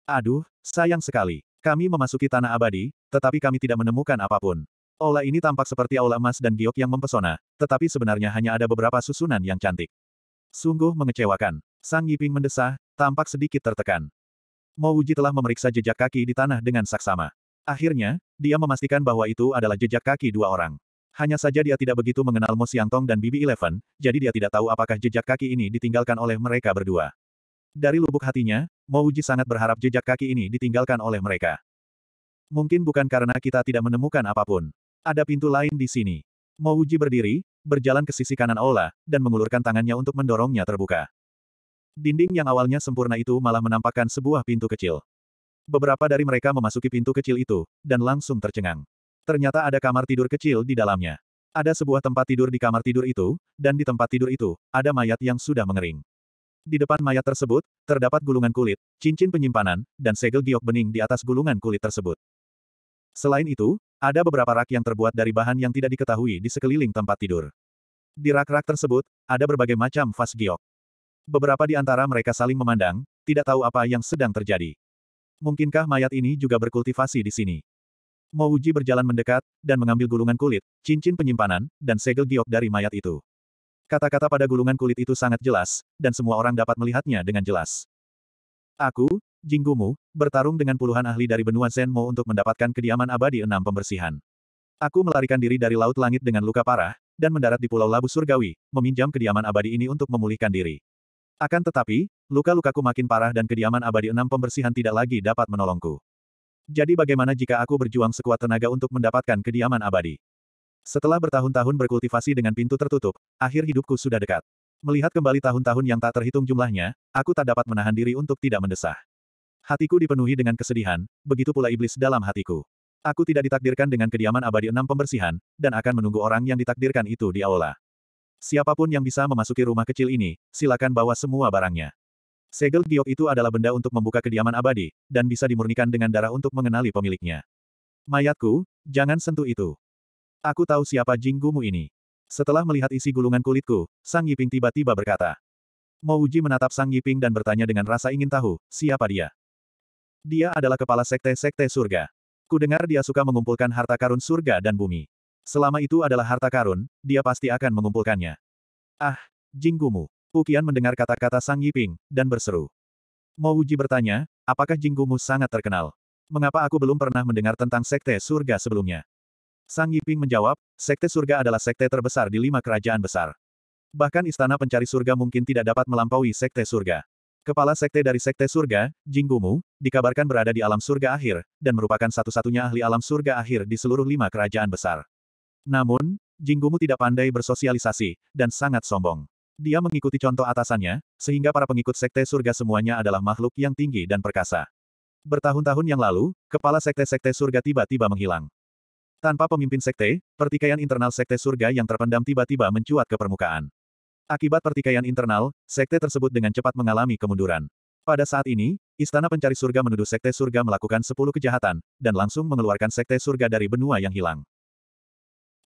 Aduh, sayang sekali. Kami memasuki tanah abadi, tetapi kami tidak menemukan apapun. Aula ini tampak seperti aula emas dan giok yang mempesona, tetapi sebenarnya hanya ada beberapa susunan yang cantik. Sungguh mengecewakan. Sang Yiping mendesah, tampak sedikit tertekan. Mouji telah memeriksa jejak kaki di tanah dengan saksama. Akhirnya, dia memastikan bahwa itu adalah jejak kaki dua orang. Hanya saja dia tidak begitu mengenal Mo Tong dan Bibi Eleven, jadi dia tidak tahu apakah jejak kaki ini ditinggalkan oleh mereka berdua. Dari lubuk hatinya, Mo Uji sangat berharap jejak kaki ini ditinggalkan oleh mereka. Mungkin bukan karena kita tidak menemukan apapun. Ada pintu lain di sini. Mo Uji berdiri, berjalan ke sisi kanan aula, dan mengulurkan tangannya untuk mendorongnya terbuka. Dinding yang awalnya sempurna itu malah menampakkan sebuah pintu kecil. Beberapa dari mereka memasuki pintu kecil itu, dan langsung tercengang. Ternyata ada kamar tidur kecil di dalamnya. Ada sebuah tempat tidur di kamar tidur itu, dan di tempat tidur itu, ada mayat yang sudah mengering. Di depan mayat tersebut, terdapat gulungan kulit, cincin penyimpanan, dan segel giok bening di atas gulungan kulit tersebut. Selain itu, ada beberapa rak yang terbuat dari bahan yang tidak diketahui di sekeliling tempat tidur. Di rak-rak tersebut, ada berbagai macam vas giok. Beberapa di antara mereka saling memandang, tidak tahu apa yang sedang terjadi. Mungkinkah mayat ini juga berkultivasi di sini? Mo Uji berjalan mendekat, dan mengambil gulungan kulit, cincin penyimpanan, dan segel giok dari mayat itu. Kata-kata pada gulungan kulit itu sangat jelas, dan semua orang dapat melihatnya dengan jelas. Aku, Jinggumu, bertarung dengan puluhan ahli dari benua Zenmo untuk mendapatkan kediaman abadi enam pembersihan. Aku melarikan diri dari Laut Langit dengan luka parah, dan mendarat di Pulau Labu Surgawi, meminjam kediaman abadi ini untuk memulihkan diri. Akan tetapi, luka-lukaku makin parah dan kediaman abadi enam pembersihan tidak lagi dapat menolongku. Jadi bagaimana jika aku berjuang sekuat tenaga untuk mendapatkan kediaman abadi? Setelah bertahun-tahun berkultivasi dengan pintu tertutup, akhir hidupku sudah dekat. Melihat kembali tahun-tahun yang tak terhitung jumlahnya, aku tak dapat menahan diri untuk tidak mendesah. Hatiku dipenuhi dengan kesedihan, begitu pula iblis dalam hatiku. Aku tidak ditakdirkan dengan kediaman abadi enam pembersihan, dan akan menunggu orang yang ditakdirkan itu di aula. Siapapun yang bisa memasuki rumah kecil ini, silakan bawa semua barangnya. Segel giok itu adalah benda untuk membuka kediaman abadi, dan bisa dimurnikan dengan darah untuk mengenali pemiliknya. Mayatku, jangan sentuh itu. Aku tahu siapa jinggumu ini. Setelah melihat isi gulungan kulitku, Sang Yiping tiba-tiba berkata. Uji menatap Sang Yiping dan bertanya dengan rasa ingin tahu, siapa dia? Dia adalah kepala sekte-sekte surga. Kudengar dia suka mengumpulkan harta karun surga dan bumi. Selama itu adalah harta karun, dia pasti akan mengumpulkannya. Ah, jinggumu. Ukian mendengar kata-kata Sang Yiping, dan berseru. Mo Wuji bertanya, apakah Jinggumu sangat terkenal? Mengapa aku belum pernah mendengar tentang Sekte Surga sebelumnya? Sang Yiping menjawab, Sekte Surga adalah sekte terbesar di lima kerajaan besar. Bahkan istana pencari surga mungkin tidak dapat melampaui Sekte Surga. Kepala Sekte dari Sekte Surga, Jinggumu, dikabarkan berada di alam surga akhir, dan merupakan satu-satunya ahli alam surga akhir di seluruh lima kerajaan besar. Namun, Jinggumu tidak pandai bersosialisasi, dan sangat sombong. Dia mengikuti contoh atasannya, sehingga para pengikut sekte surga semuanya adalah makhluk yang tinggi dan perkasa. Bertahun-tahun yang lalu, kepala sekte-sekte surga tiba-tiba menghilang. Tanpa pemimpin sekte, pertikaian internal sekte surga yang terpendam tiba-tiba mencuat ke permukaan. Akibat pertikaian internal, sekte tersebut dengan cepat mengalami kemunduran. Pada saat ini, Istana Pencari Surga menuduh sekte surga melakukan sepuluh kejahatan, dan langsung mengeluarkan sekte surga dari benua yang hilang.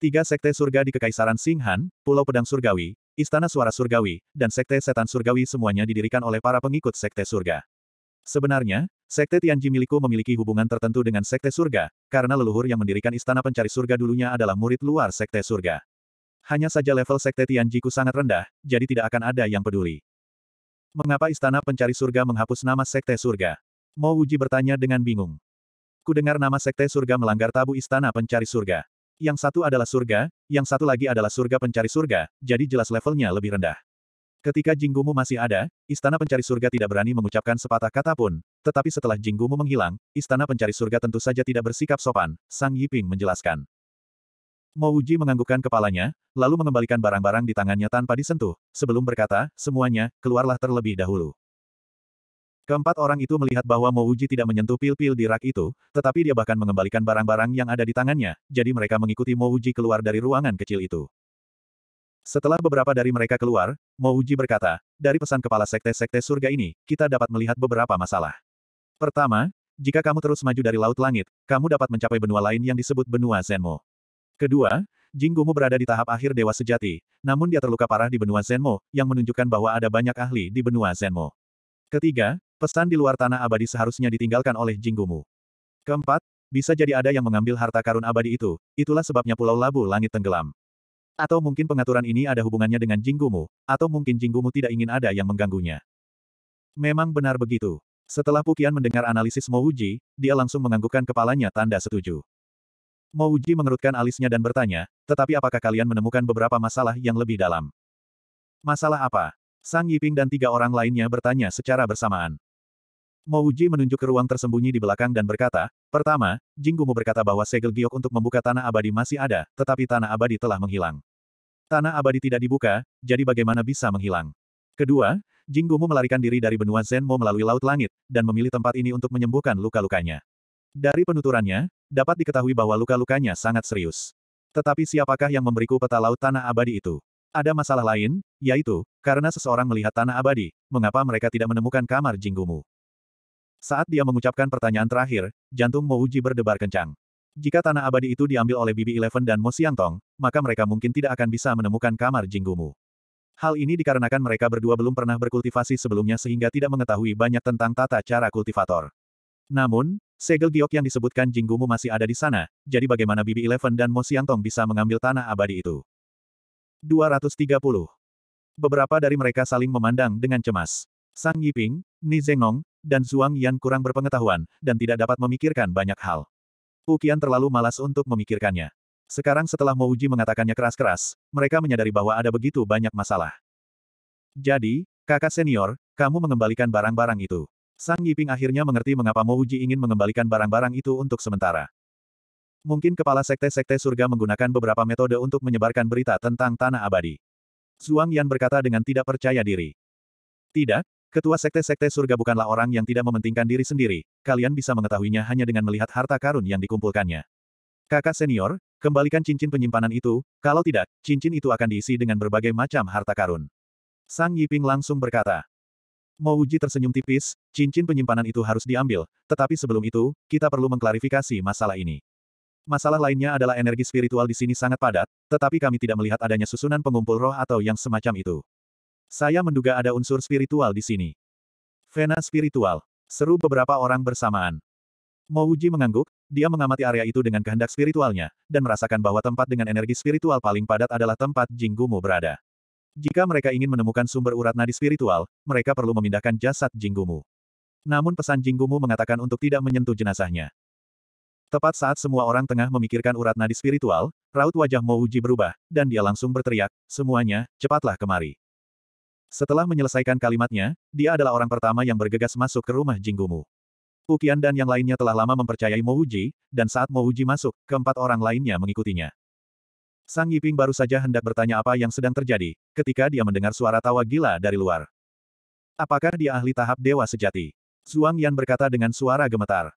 Tiga sekte surga di Kekaisaran Singhan, Pulau Pedang Surgawi, Istana Suara Surgawi, dan Sekte Setan Surgawi semuanya didirikan oleh para pengikut Sekte Surga. Sebenarnya, Sekte Tianji milikku memiliki hubungan tertentu dengan Sekte Surga, karena leluhur yang mendirikan Istana Pencari Surga dulunya adalah murid luar Sekte Surga. Hanya saja level Sekte Tianji Tianjiku sangat rendah, jadi tidak akan ada yang peduli. Mengapa Istana Pencari Surga menghapus nama Sekte Surga? Mo Wuji bertanya dengan bingung. Kudengar nama Sekte Surga melanggar tabu Istana Pencari Surga. Yang satu adalah surga, yang satu lagi adalah surga pencari surga, jadi jelas levelnya lebih rendah. Ketika Jinggumu masih ada, istana pencari surga tidak berani mengucapkan sepatah kata pun. Tetapi setelah Jinggumu menghilang, istana pencari surga tentu saja tidak bersikap sopan, Sang Yiping menjelaskan. Mo menganggukkan kepalanya, lalu mengembalikan barang-barang di tangannya tanpa disentuh, sebelum berkata, semuanya, keluarlah terlebih dahulu. Keempat orang itu melihat bahwa Mouji tidak menyentuh pil-pil di rak itu, tetapi dia bahkan mengembalikan barang-barang yang ada di tangannya, jadi mereka mengikuti Mouji keluar dari ruangan kecil itu. Setelah beberapa dari mereka keluar, Mouji berkata, dari pesan kepala sekte-sekte surga ini, kita dapat melihat beberapa masalah. Pertama, jika kamu terus maju dari Laut Langit, kamu dapat mencapai benua lain yang disebut benua Zenmo. Kedua, Jinggumu berada di tahap akhir Dewa Sejati, namun dia terluka parah di benua Zenmo, yang menunjukkan bahwa ada banyak ahli di benua Zenmo. Ketiga, Pesan di luar tanah abadi seharusnya ditinggalkan oleh Jinggumu. Keempat, bisa jadi ada yang mengambil harta karun abadi itu, itulah sebabnya Pulau Labu Langit tenggelam. Atau mungkin pengaturan ini ada hubungannya dengan Jinggumu, atau mungkin Jinggumu tidak ingin ada yang mengganggunya. Memang benar begitu. Setelah Pukian mendengar analisis Mouji, dia langsung menganggukkan kepalanya tanda setuju. Mouji mengerutkan alisnya dan bertanya, tetapi apakah kalian menemukan beberapa masalah yang lebih dalam? Masalah apa? Sang Yiping dan tiga orang lainnya bertanya secara bersamaan. Mo Wuji menunjuk ke ruang tersembunyi di belakang dan berkata, pertama, Jinggumu berkata bahwa segel giok untuk membuka tanah abadi masih ada, tetapi tanah abadi telah menghilang. Tanah abadi tidak dibuka, jadi bagaimana bisa menghilang? Kedua, Jinggumu melarikan diri dari benua Zenmo melalui Laut Langit, dan memilih tempat ini untuk menyembuhkan luka-lukanya. Dari penuturannya, dapat diketahui bahwa luka-lukanya sangat serius. Tetapi siapakah yang memberiku peta laut tanah abadi itu? Ada masalah lain, yaitu, karena seseorang melihat tanah abadi, mengapa mereka tidak menemukan kamar Jinggumu. Saat dia mengucapkan pertanyaan terakhir, jantung Uji berdebar kencang. Jika tanah abadi itu diambil oleh Bibi Eleven dan Mo Tong, maka mereka mungkin tidak akan bisa menemukan kamar Jinggumu. Hal ini dikarenakan mereka berdua belum pernah berkultivasi sebelumnya sehingga tidak mengetahui banyak tentang tata cara kultivator. Namun, segel giok yang disebutkan Jinggumu masih ada di sana, jadi bagaimana Bibi Eleven dan Mo Tong bisa mengambil tanah abadi itu? 230. Beberapa dari mereka saling memandang dengan cemas. Sang Yiping, Ni Zengong, dan Zhuang Yan kurang berpengetahuan, dan tidak dapat memikirkan banyak hal. Ukian terlalu malas untuk memikirkannya. Sekarang setelah Mo Uji mengatakannya keras-keras, mereka menyadari bahwa ada begitu banyak masalah. Jadi, kakak senior, kamu mengembalikan barang-barang itu. Sang Yiping akhirnya mengerti mengapa Mo Uji ingin mengembalikan barang-barang itu untuk sementara. Mungkin kepala sekte-sekte surga menggunakan beberapa metode untuk menyebarkan berita tentang tanah abadi. Zhuang Yan berkata dengan tidak percaya diri. Tidak, ketua sekte-sekte surga bukanlah orang yang tidak mementingkan diri sendiri, kalian bisa mengetahuinya hanya dengan melihat harta karun yang dikumpulkannya. Kakak senior, kembalikan cincin penyimpanan itu, kalau tidak, cincin itu akan diisi dengan berbagai macam harta karun. Sang Yiping langsung berkata. Mau Uji tersenyum tipis, cincin penyimpanan itu harus diambil, tetapi sebelum itu, kita perlu mengklarifikasi masalah ini. Masalah lainnya adalah energi spiritual di sini sangat padat, tetapi kami tidak melihat adanya susunan pengumpul roh atau yang semacam itu. Saya menduga ada unsur spiritual di sini. Vena spiritual. Seru beberapa orang bersamaan. Mouji mengangguk, dia mengamati area itu dengan kehendak spiritualnya, dan merasakan bahwa tempat dengan energi spiritual paling padat adalah tempat Jinggumu berada. Jika mereka ingin menemukan sumber urat nadi spiritual, mereka perlu memindahkan jasad Jinggumu. Namun pesan Jinggumu mengatakan untuk tidak menyentuh jenazahnya. Tepat saat semua orang tengah memikirkan urat nadi spiritual, raut wajah Mo Uji berubah, dan dia langsung berteriak, semuanya, cepatlah kemari. Setelah menyelesaikan kalimatnya, dia adalah orang pertama yang bergegas masuk ke rumah Jinggumu. Ukian dan yang lainnya telah lama mempercayai Mo Uji, dan saat Mo Uji masuk, keempat orang lainnya mengikutinya. Sang Yiping baru saja hendak bertanya apa yang sedang terjadi, ketika dia mendengar suara tawa gila dari luar. Apakah dia ahli tahap dewa sejati? Zhuang Yan berkata dengan suara gemetar.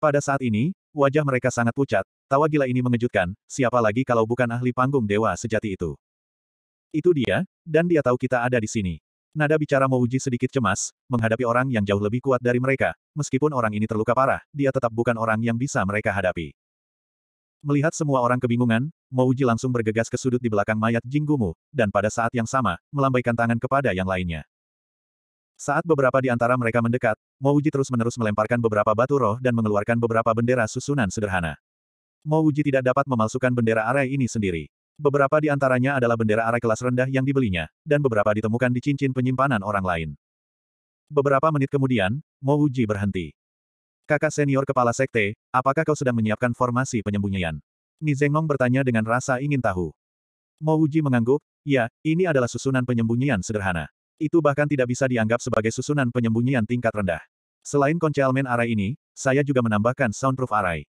Pada saat ini, Wajah mereka sangat pucat, tawa gila ini mengejutkan, siapa lagi kalau bukan ahli panggung dewa sejati itu. Itu dia, dan dia tahu kita ada di sini. Nada bicara Mouji sedikit cemas, menghadapi orang yang jauh lebih kuat dari mereka, meskipun orang ini terluka parah, dia tetap bukan orang yang bisa mereka hadapi. Melihat semua orang kebingungan, Mouji langsung bergegas ke sudut di belakang mayat Jinggumu, dan pada saat yang sama, melambaikan tangan kepada yang lainnya. Saat beberapa di antara mereka mendekat, Mouji terus-menerus melemparkan beberapa batu roh dan mengeluarkan beberapa bendera susunan sederhana. Mouji tidak dapat memalsukan bendera arai ini sendiri. Beberapa di antaranya adalah bendera arai kelas rendah yang dibelinya, dan beberapa ditemukan di cincin penyimpanan orang lain. Beberapa menit kemudian, Mouji berhenti. Kakak senior kepala sekte, apakah kau sedang menyiapkan formasi penyembunyian? Zengong bertanya dengan rasa ingin tahu. Mouji mengangguk, ya, ini adalah susunan penyembunyian sederhana. Itu bahkan tidak bisa dianggap sebagai susunan penyembunyian tingkat rendah. Selain kunci arai array ini, saya juga menambahkan soundproof array.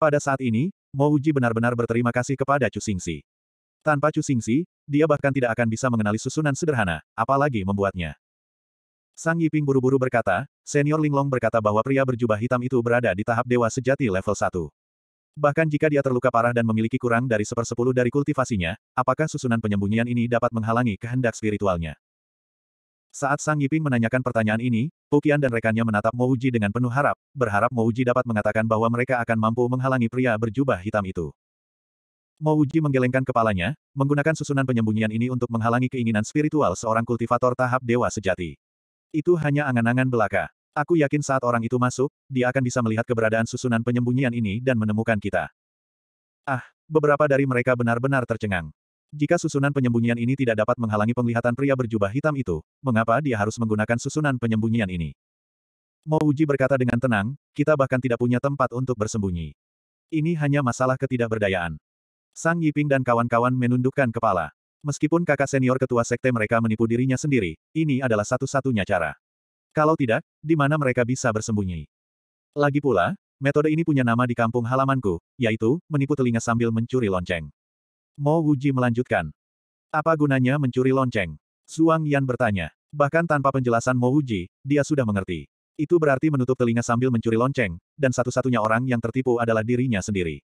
Pada saat ini, Mo Uji benar-benar berterima kasih kepada Chu Xingxi. Tanpa Chu Xingxi, dia bahkan tidak akan bisa mengenali susunan sederhana, apalagi membuatnya. Sang Yiping buru-buru berkata, senior Linglong berkata bahwa pria berjubah hitam itu berada di tahap dewa sejati level 1. Bahkan jika dia terluka parah dan memiliki kurang dari sepersepuluh dari kultivasinya, apakah susunan penyembunyian ini dapat menghalangi kehendak spiritualnya? Saat Sang Yiping menanyakan pertanyaan ini, Pukian dan rekannya menatap Mouji dengan penuh harap, berharap Mouji dapat mengatakan bahwa mereka akan mampu menghalangi pria berjubah hitam itu. Mouji menggelengkan kepalanya, menggunakan susunan penyembunyian ini untuk menghalangi keinginan spiritual seorang kultivator tahap dewa sejati. Itu hanya angan-angan belaka. Aku yakin saat orang itu masuk, dia akan bisa melihat keberadaan susunan penyembunyian ini dan menemukan kita. Ah, beberapa dari mereka benar-benar tercengang. Jika susunan penyembunyian ini tidak dapat menghalangi penglihatan pria berjubah hitam itu, mengapa dia harus menggunakan susunan penyembunyian ini? Mo Uji berkata dengan tenang, kita bahkan tidak punya tempat untuk bersembunyi. Ini hanya masalah ketidakberdayaan. Sang Yiping dan kawan-kawan menundukkan kepala. Meskipun kakak senior ketua sekte mereka menipu dirinya sendiri, ini adalah satu-satunya cara. Kalau tidak, di mana mereka bisa bersembunyi? Lagi pula, metode ini punya nama di kampung halamanku, yaitu, menipu telinga sambil mencuri lonceng. Mo Wuji melanjutkan. Apa gunanya mencuri lonceng? Suang Yan bertanya. Bahkan tanpa penjelasan Mo Wuji, dia sudah mengerti. Itu berarti menutup telinga sambil mencuri lonceng, dan satu-satunya orang yang tertipu adalah dirinya sendiri.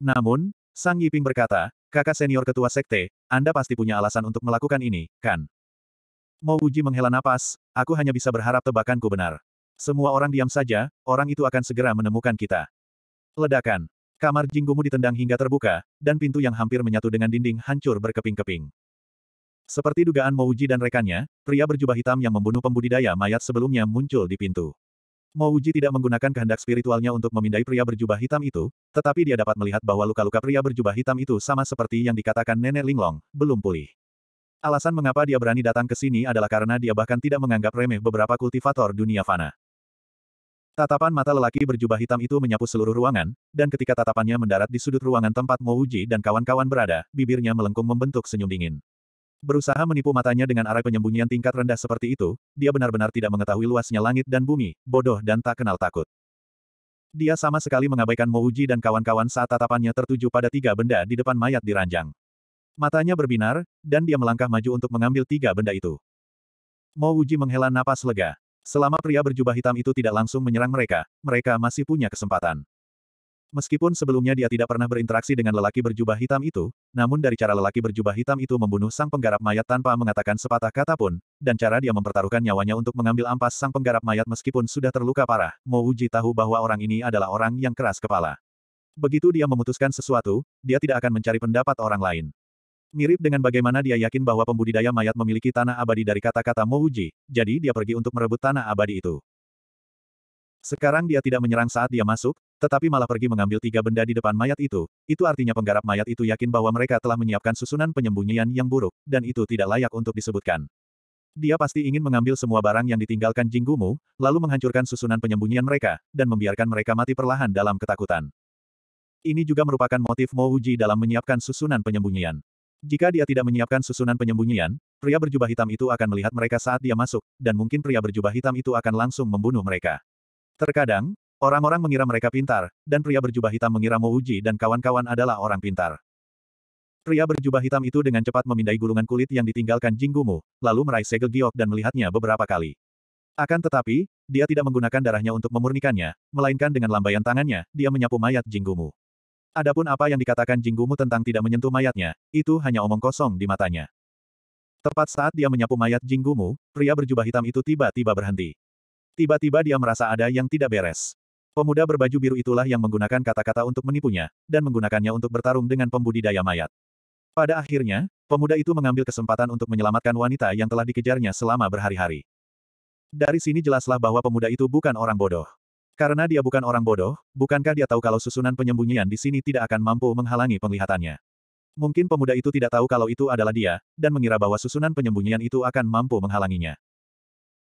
Namun, Sang Yiping berkata, kakak senior ketua sekte, Anda pasti punya alasan untuk melakukan ini, kan? Mo Wuji menghela napas, aku hanya bisa berharap tebakanku benar. Semua orang diam saja, orang itu akan segera menemukan kita. Ledakan. Kamar Jinggumu ditendang hingga terbuka, dan pintu yang hampir menyatu dengan dinding hancur berkeping-keping. Seperti dugaan Mouji dan rekannya, pria berjubah hitam yang membunuh pembudidaya mayat sebelumnya muncul di pintu. Mouji tidak menggunakan kehendak spiritualnya untuk memindai pria berjubah hitam itu, tetapi dia dapat melihat bahwa luka-luka pria berjubah hitam itu sama seperti yang dikatakan nenek Linglong, belum pulih. Alasan mengapa dia berani datang ke sini adalah karena dia bahkan tidak menganggap remeh beberapa kultivator dunia fana. Tatapan mata lelaki berjubah hitam itu menyapu seluruh ruangan, dan ketika tatapannya mendarat di sudut ruangan tempat Mouji dan kawan-kawan berada, bibirnya melengkung membentuk senyum dingin. Berusaha menipu matanya dengan arah penyembunyian tingkat rendah seperti itu, dia benar-benar tidak mengetahui luasnya langit dan bumi, bodoh dan tak kenal takut. Dia sama sekali mengabaikan Mouji dan kawan-kawan saat tatapannya tertuju pada tiga benda di depan mayat di ranjang. Matanya berbinar, dan dia melangkah maju untuk mengambil tiga benda itu. Mouji menghela napas lega. Selama pria berjubah hitam itu tidak langsung menyerang mereka, mereka masih punya kesempatan. Meskipun sebelumnya dia tidak pernah berinteraksi dengan lelaki berjubah hitam itu, namun dari cara lelaki berjubah hitam itu membunuh sang penggarap mayat tanpa mengatakan sepatah kata pun, dan cara dia mempertaruhkan nyawanya untuk mengambil ampas sang penggarap mayat meskipun sudah terluka parah, Mo Uji tahu bahwa orang ini adalah orang yang keras kepala. Begitu dia memutuskan sesuatu, dia tidak akan mencari pendapat orang lain. Mirip dengan bagaimana dia yakin bahwa pembudidaya mayat memiliki tanah abadi dari kata-kata Mouji, jadi dia pergi untuk merebut tanah abadi itu. Sekarang dia tidak menyerang saat dia masuk, tetapi malah pergi mengambil tiga benda di depan mayat itu. Itu artinya penggarap mayat itu yakin bahwa mereka telah menyiapkan susunan penyembunyian yang buruk, dan itu tidak layak untuk disebutkan. Dia pasti ingin mengambil semua barang yang ditinggalkan Jinggumu, lalu menghancurkan susunan penyembunyian mereka, dan membiarkan mereka mati perlahan dalam ketakutan. Ini juga merupakan motif Mouji dalam menyiapkan susunan penyembunyian. Jika dia tidak menyiapkan susunan penyembunyian, pria berjubah hitam itu akan melihat mereka saat dia masuk, dan mungkin pria berjubah hitam itu akan langsung membunuh mereka. Terkadang, orang-orang mengira mereka pintar, dan pria berjubah hitam mengira Mouji dan kawan-kawan adalah orang pintar. Pria berjubah hitam itu dengan cepat memindai gulungan kulit yang ditinggalkan Jinggumu, lalu meraih segel giok dan melihatnya beberapa kali. Akan tetapi, dia tidak menggunakan darahnya untuk memurnikannya, melainkan dengan lambaian tangannya, dia menyapu mayat Jinggumu. Adapun apa yang dikatakan Jinggumu tentang tidak menyentuh mayatnya, itu hanya omong kosong di matanya. Tepat saat dia menyapu mayat Jinggumu, pria berjubah hitam itu tiba-tiba berhenti. Tiba-tiba dia merasa ada yang tidak beres. Pemuda berbaju biru itulah yang menggunakan kata-kata untuk menipunya, dan menggunakannya untuk bertarung dengan pembudidaya mayat. Pada akhirnya, pemuda itu mengambil kesempatan untuk menyelamatkan wanita yang telah dikejarnya selama berhari-hari. Dari sini jelaslah bahwa pemuda itu bukan orang bodoh. Karena dia bukan orang bodoh, bukankah dia tahu kalau susunan penyembunyian di sini tidak akan mampu menghalangi penglihatannya? Mungkin pemuda itu tidak tahu kalau itu adalah dia, dan mengira bahwa susunan penyembunyian itu akan mampu menghalanginya.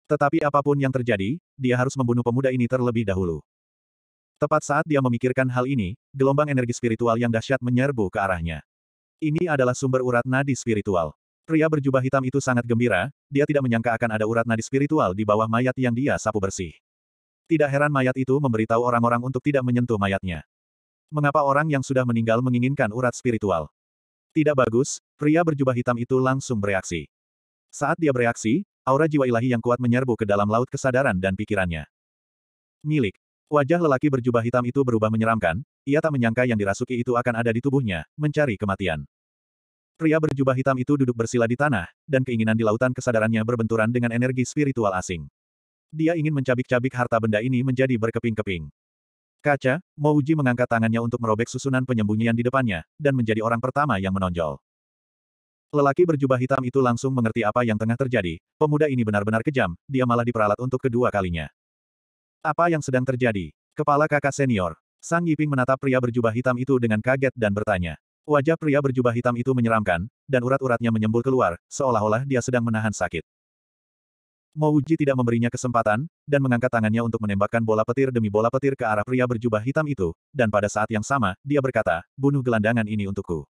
Tetapi apapun yang terjadi, dia harus membunuh pemuda ini terlebih dahulu. Tepat saat dia memikirkan hal ini, gelombang energi spiritual yang dahsyat menyerbu ke arahnya. Ini adalah sumber urat nadi spiritual. Pria berjubah hitam itu sangat gembira, dia tidak menyangka akan ada urat nadi spiritual di bawah mayat yang dia sapu bersih. Tidak heran mayat itu memberitahu orang-orang untuk tidak menyentuh mayatnya. Mengapa orang yang sudah meninggal menginginkan urat spiritual? Tidak bagus, pria berjubah hitam itu langsung bereaksi. Saat dia bereaksi, aura jiwa ilahi yang kuat menyerbu ke dalam laut kesadaran dan pikirannya. Milik. Wajah lelaki berjubah hitam itu berubah menyeramkan, ia tak menyangka yang dirasuki itu akan ada di tubuhnya, mencari kematian. Pria berjubah hitam itu duduk bersila di tanah, dan keinginan di lautan kesadarannya berbenturan dengan energi spiritual asing. Dia ingin mencabik-cabik harta benda ini menjadi berkeping-keping. Kaca, Mouji mengangkat tangannya untuk merobek susunan penyembunyian di depannya, dan menjadi orang pertama yang menonjol. Lelaki berjubah hitam itu langsung mengerti apa yang tengah terjadi, pemuda ini benar-benar kejam, dia malah diperalat untuk kedua kalinya. Apa yang sedang terjadi? Kepala kakak senior. Sang Yiping menatap pria berjubah hitam itu dengan kaget dan bertanya. Wajah pria berjubah hitam itu menyeramkan, dan urat-uratnya menyembul keluar, seolah-olah dia sedang menahan sakit. Mo Uji tidak memberinya kesempatan, dan mengangkat tangannya untuk menembakkan bola petir demi bola petir ke arah pria berjubah hitam itu, dan pada saat yang sama, dia berkata, bunuh gelandangan ini untukku.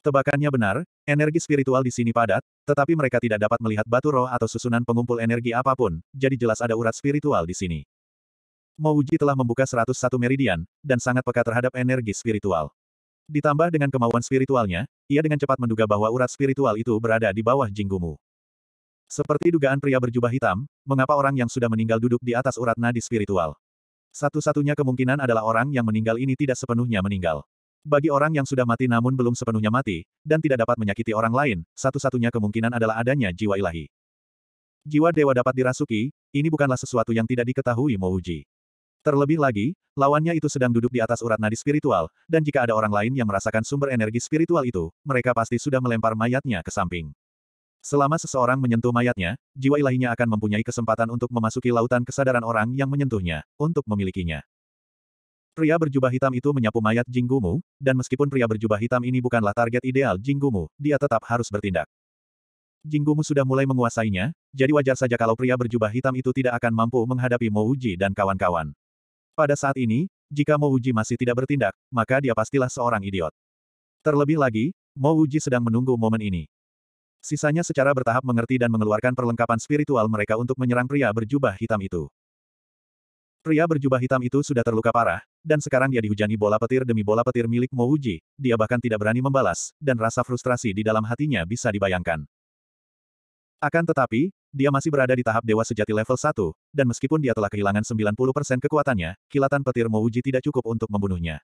Tebakannya benar, energi spiritual di sini padat, tetapi mereka tidak dapat melihat batu roh atau susunan pengumpul energi apapun, jadi jelas ada urat spiritual di sini. Mo telah membuka 101 meridian, dan sangat peka terhadap energi spiritual. Ditambah dengan kemauan spiritualnya, ia dengan cepat menduga bahwa urat spiritual itu berada di bawah jinggumu. Seperti dugaan pria berjubah hitam, mengapa orang yang sudah meninggal duduk di atas urat nadi spiritual? Satu-satunya kemungkinan adalah orang yang meninggal ini tidak sepenuhnya meninggal. Bagi orang yang sudah mati namun belum sepenuhnya mati, dan tidak dapat menyakiti orang lain, satu-satunya kemungkinan adalah adanya jiwa ilahi. Jiwa dewa dapat dirasuki, ini bukanlah sesuatu yang tidak diketahui Mouji. Terlebih lagi, lawannya itu sedang duduk di atas urat nadi spiritual, dan jika ada orang lain yang merasakan sumber energi spiritual itu, mereka pasti sudah melempar mayatnya ke samping. Selama seseorang menyentuh mayatnya, jiwa ilahinya akan mempunyai kesempatan untuk memasuki lautan kesadaran orang yang menyentuhnya, untuk memilikinya. Pria berjubah hitam itu menyapu mayat Jinggumu, dan meskipun pria berjubah hitam ini bukanlah target ideal Jinggumu, dia tetap harus bertindak. Jinggumu sudah mulai menguasainya, jadi wajar saja kalau pria berjubah hitam itu tidak akan mampu menghadapi Mouji dan kawan-kawan. Pada saat ini, jika Mouji masih tidak bertindak, maka dia pastilah seorang idiot. Terlebih lagi, Mouji sedang menunggu momen ini. Sisanya secara bertahap mengerti dan mengeluarkan perlengkapan spiritual mereka untuk menyerang pria berjubah hitam itu. Pria berjubah hitam itu sudah terluka parah, dan sekarang dia dihujani bola petir demi bola petir milik Mouji, dia bahkan tidak berani membalas, dan rasa frustrasi di dalam hatinya bisa dibayangkan. Akan tetapi, dia masih berada di tahap dewa sejati level 1, dan meskipun dia telah kehilangan 90% kekuatannya, kilatan petir Mouji tidak cukup untuk membunuhnya.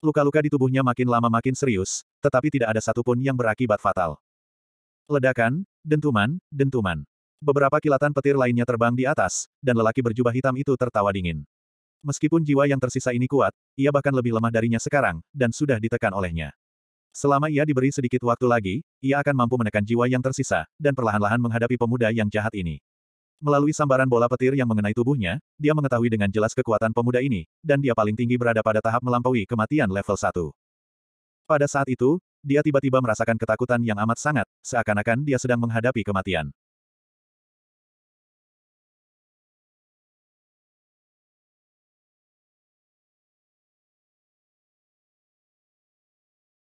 Luka-luka di tubuhnya makin lama makin serius, tetapi tidak ada satupun yang berakibat fatal. Ledakan, dentuman, dentuman. Beberapa kilatan petir lainnya terbang di atas, dan lelaki berjubah hitam itu tertawa dingin. Meskipun jiwa yang tersisa ini kuat, ia bahkan lebih lemah darinya sekarang, dan sudah ditekan olehnya. Selama ia diberi sedikit waktu lagi, ia akan mampu menekan jiwa yang tersisa, dan perlahan-lahan menghadapi pemuda yang jahat ini. Melalui sambaran bola petir yang mengenai tubuhnya, dia mengetahui dengan jelas kekuatan pemuda ini, dan dia paling tinggi berada pada tahap melampaui kematian level 1. Pada saat itu, dia tiba-tiba merasakan ketakutan yang amat sangat, seakan-akan dia sedang menghadapi kematian.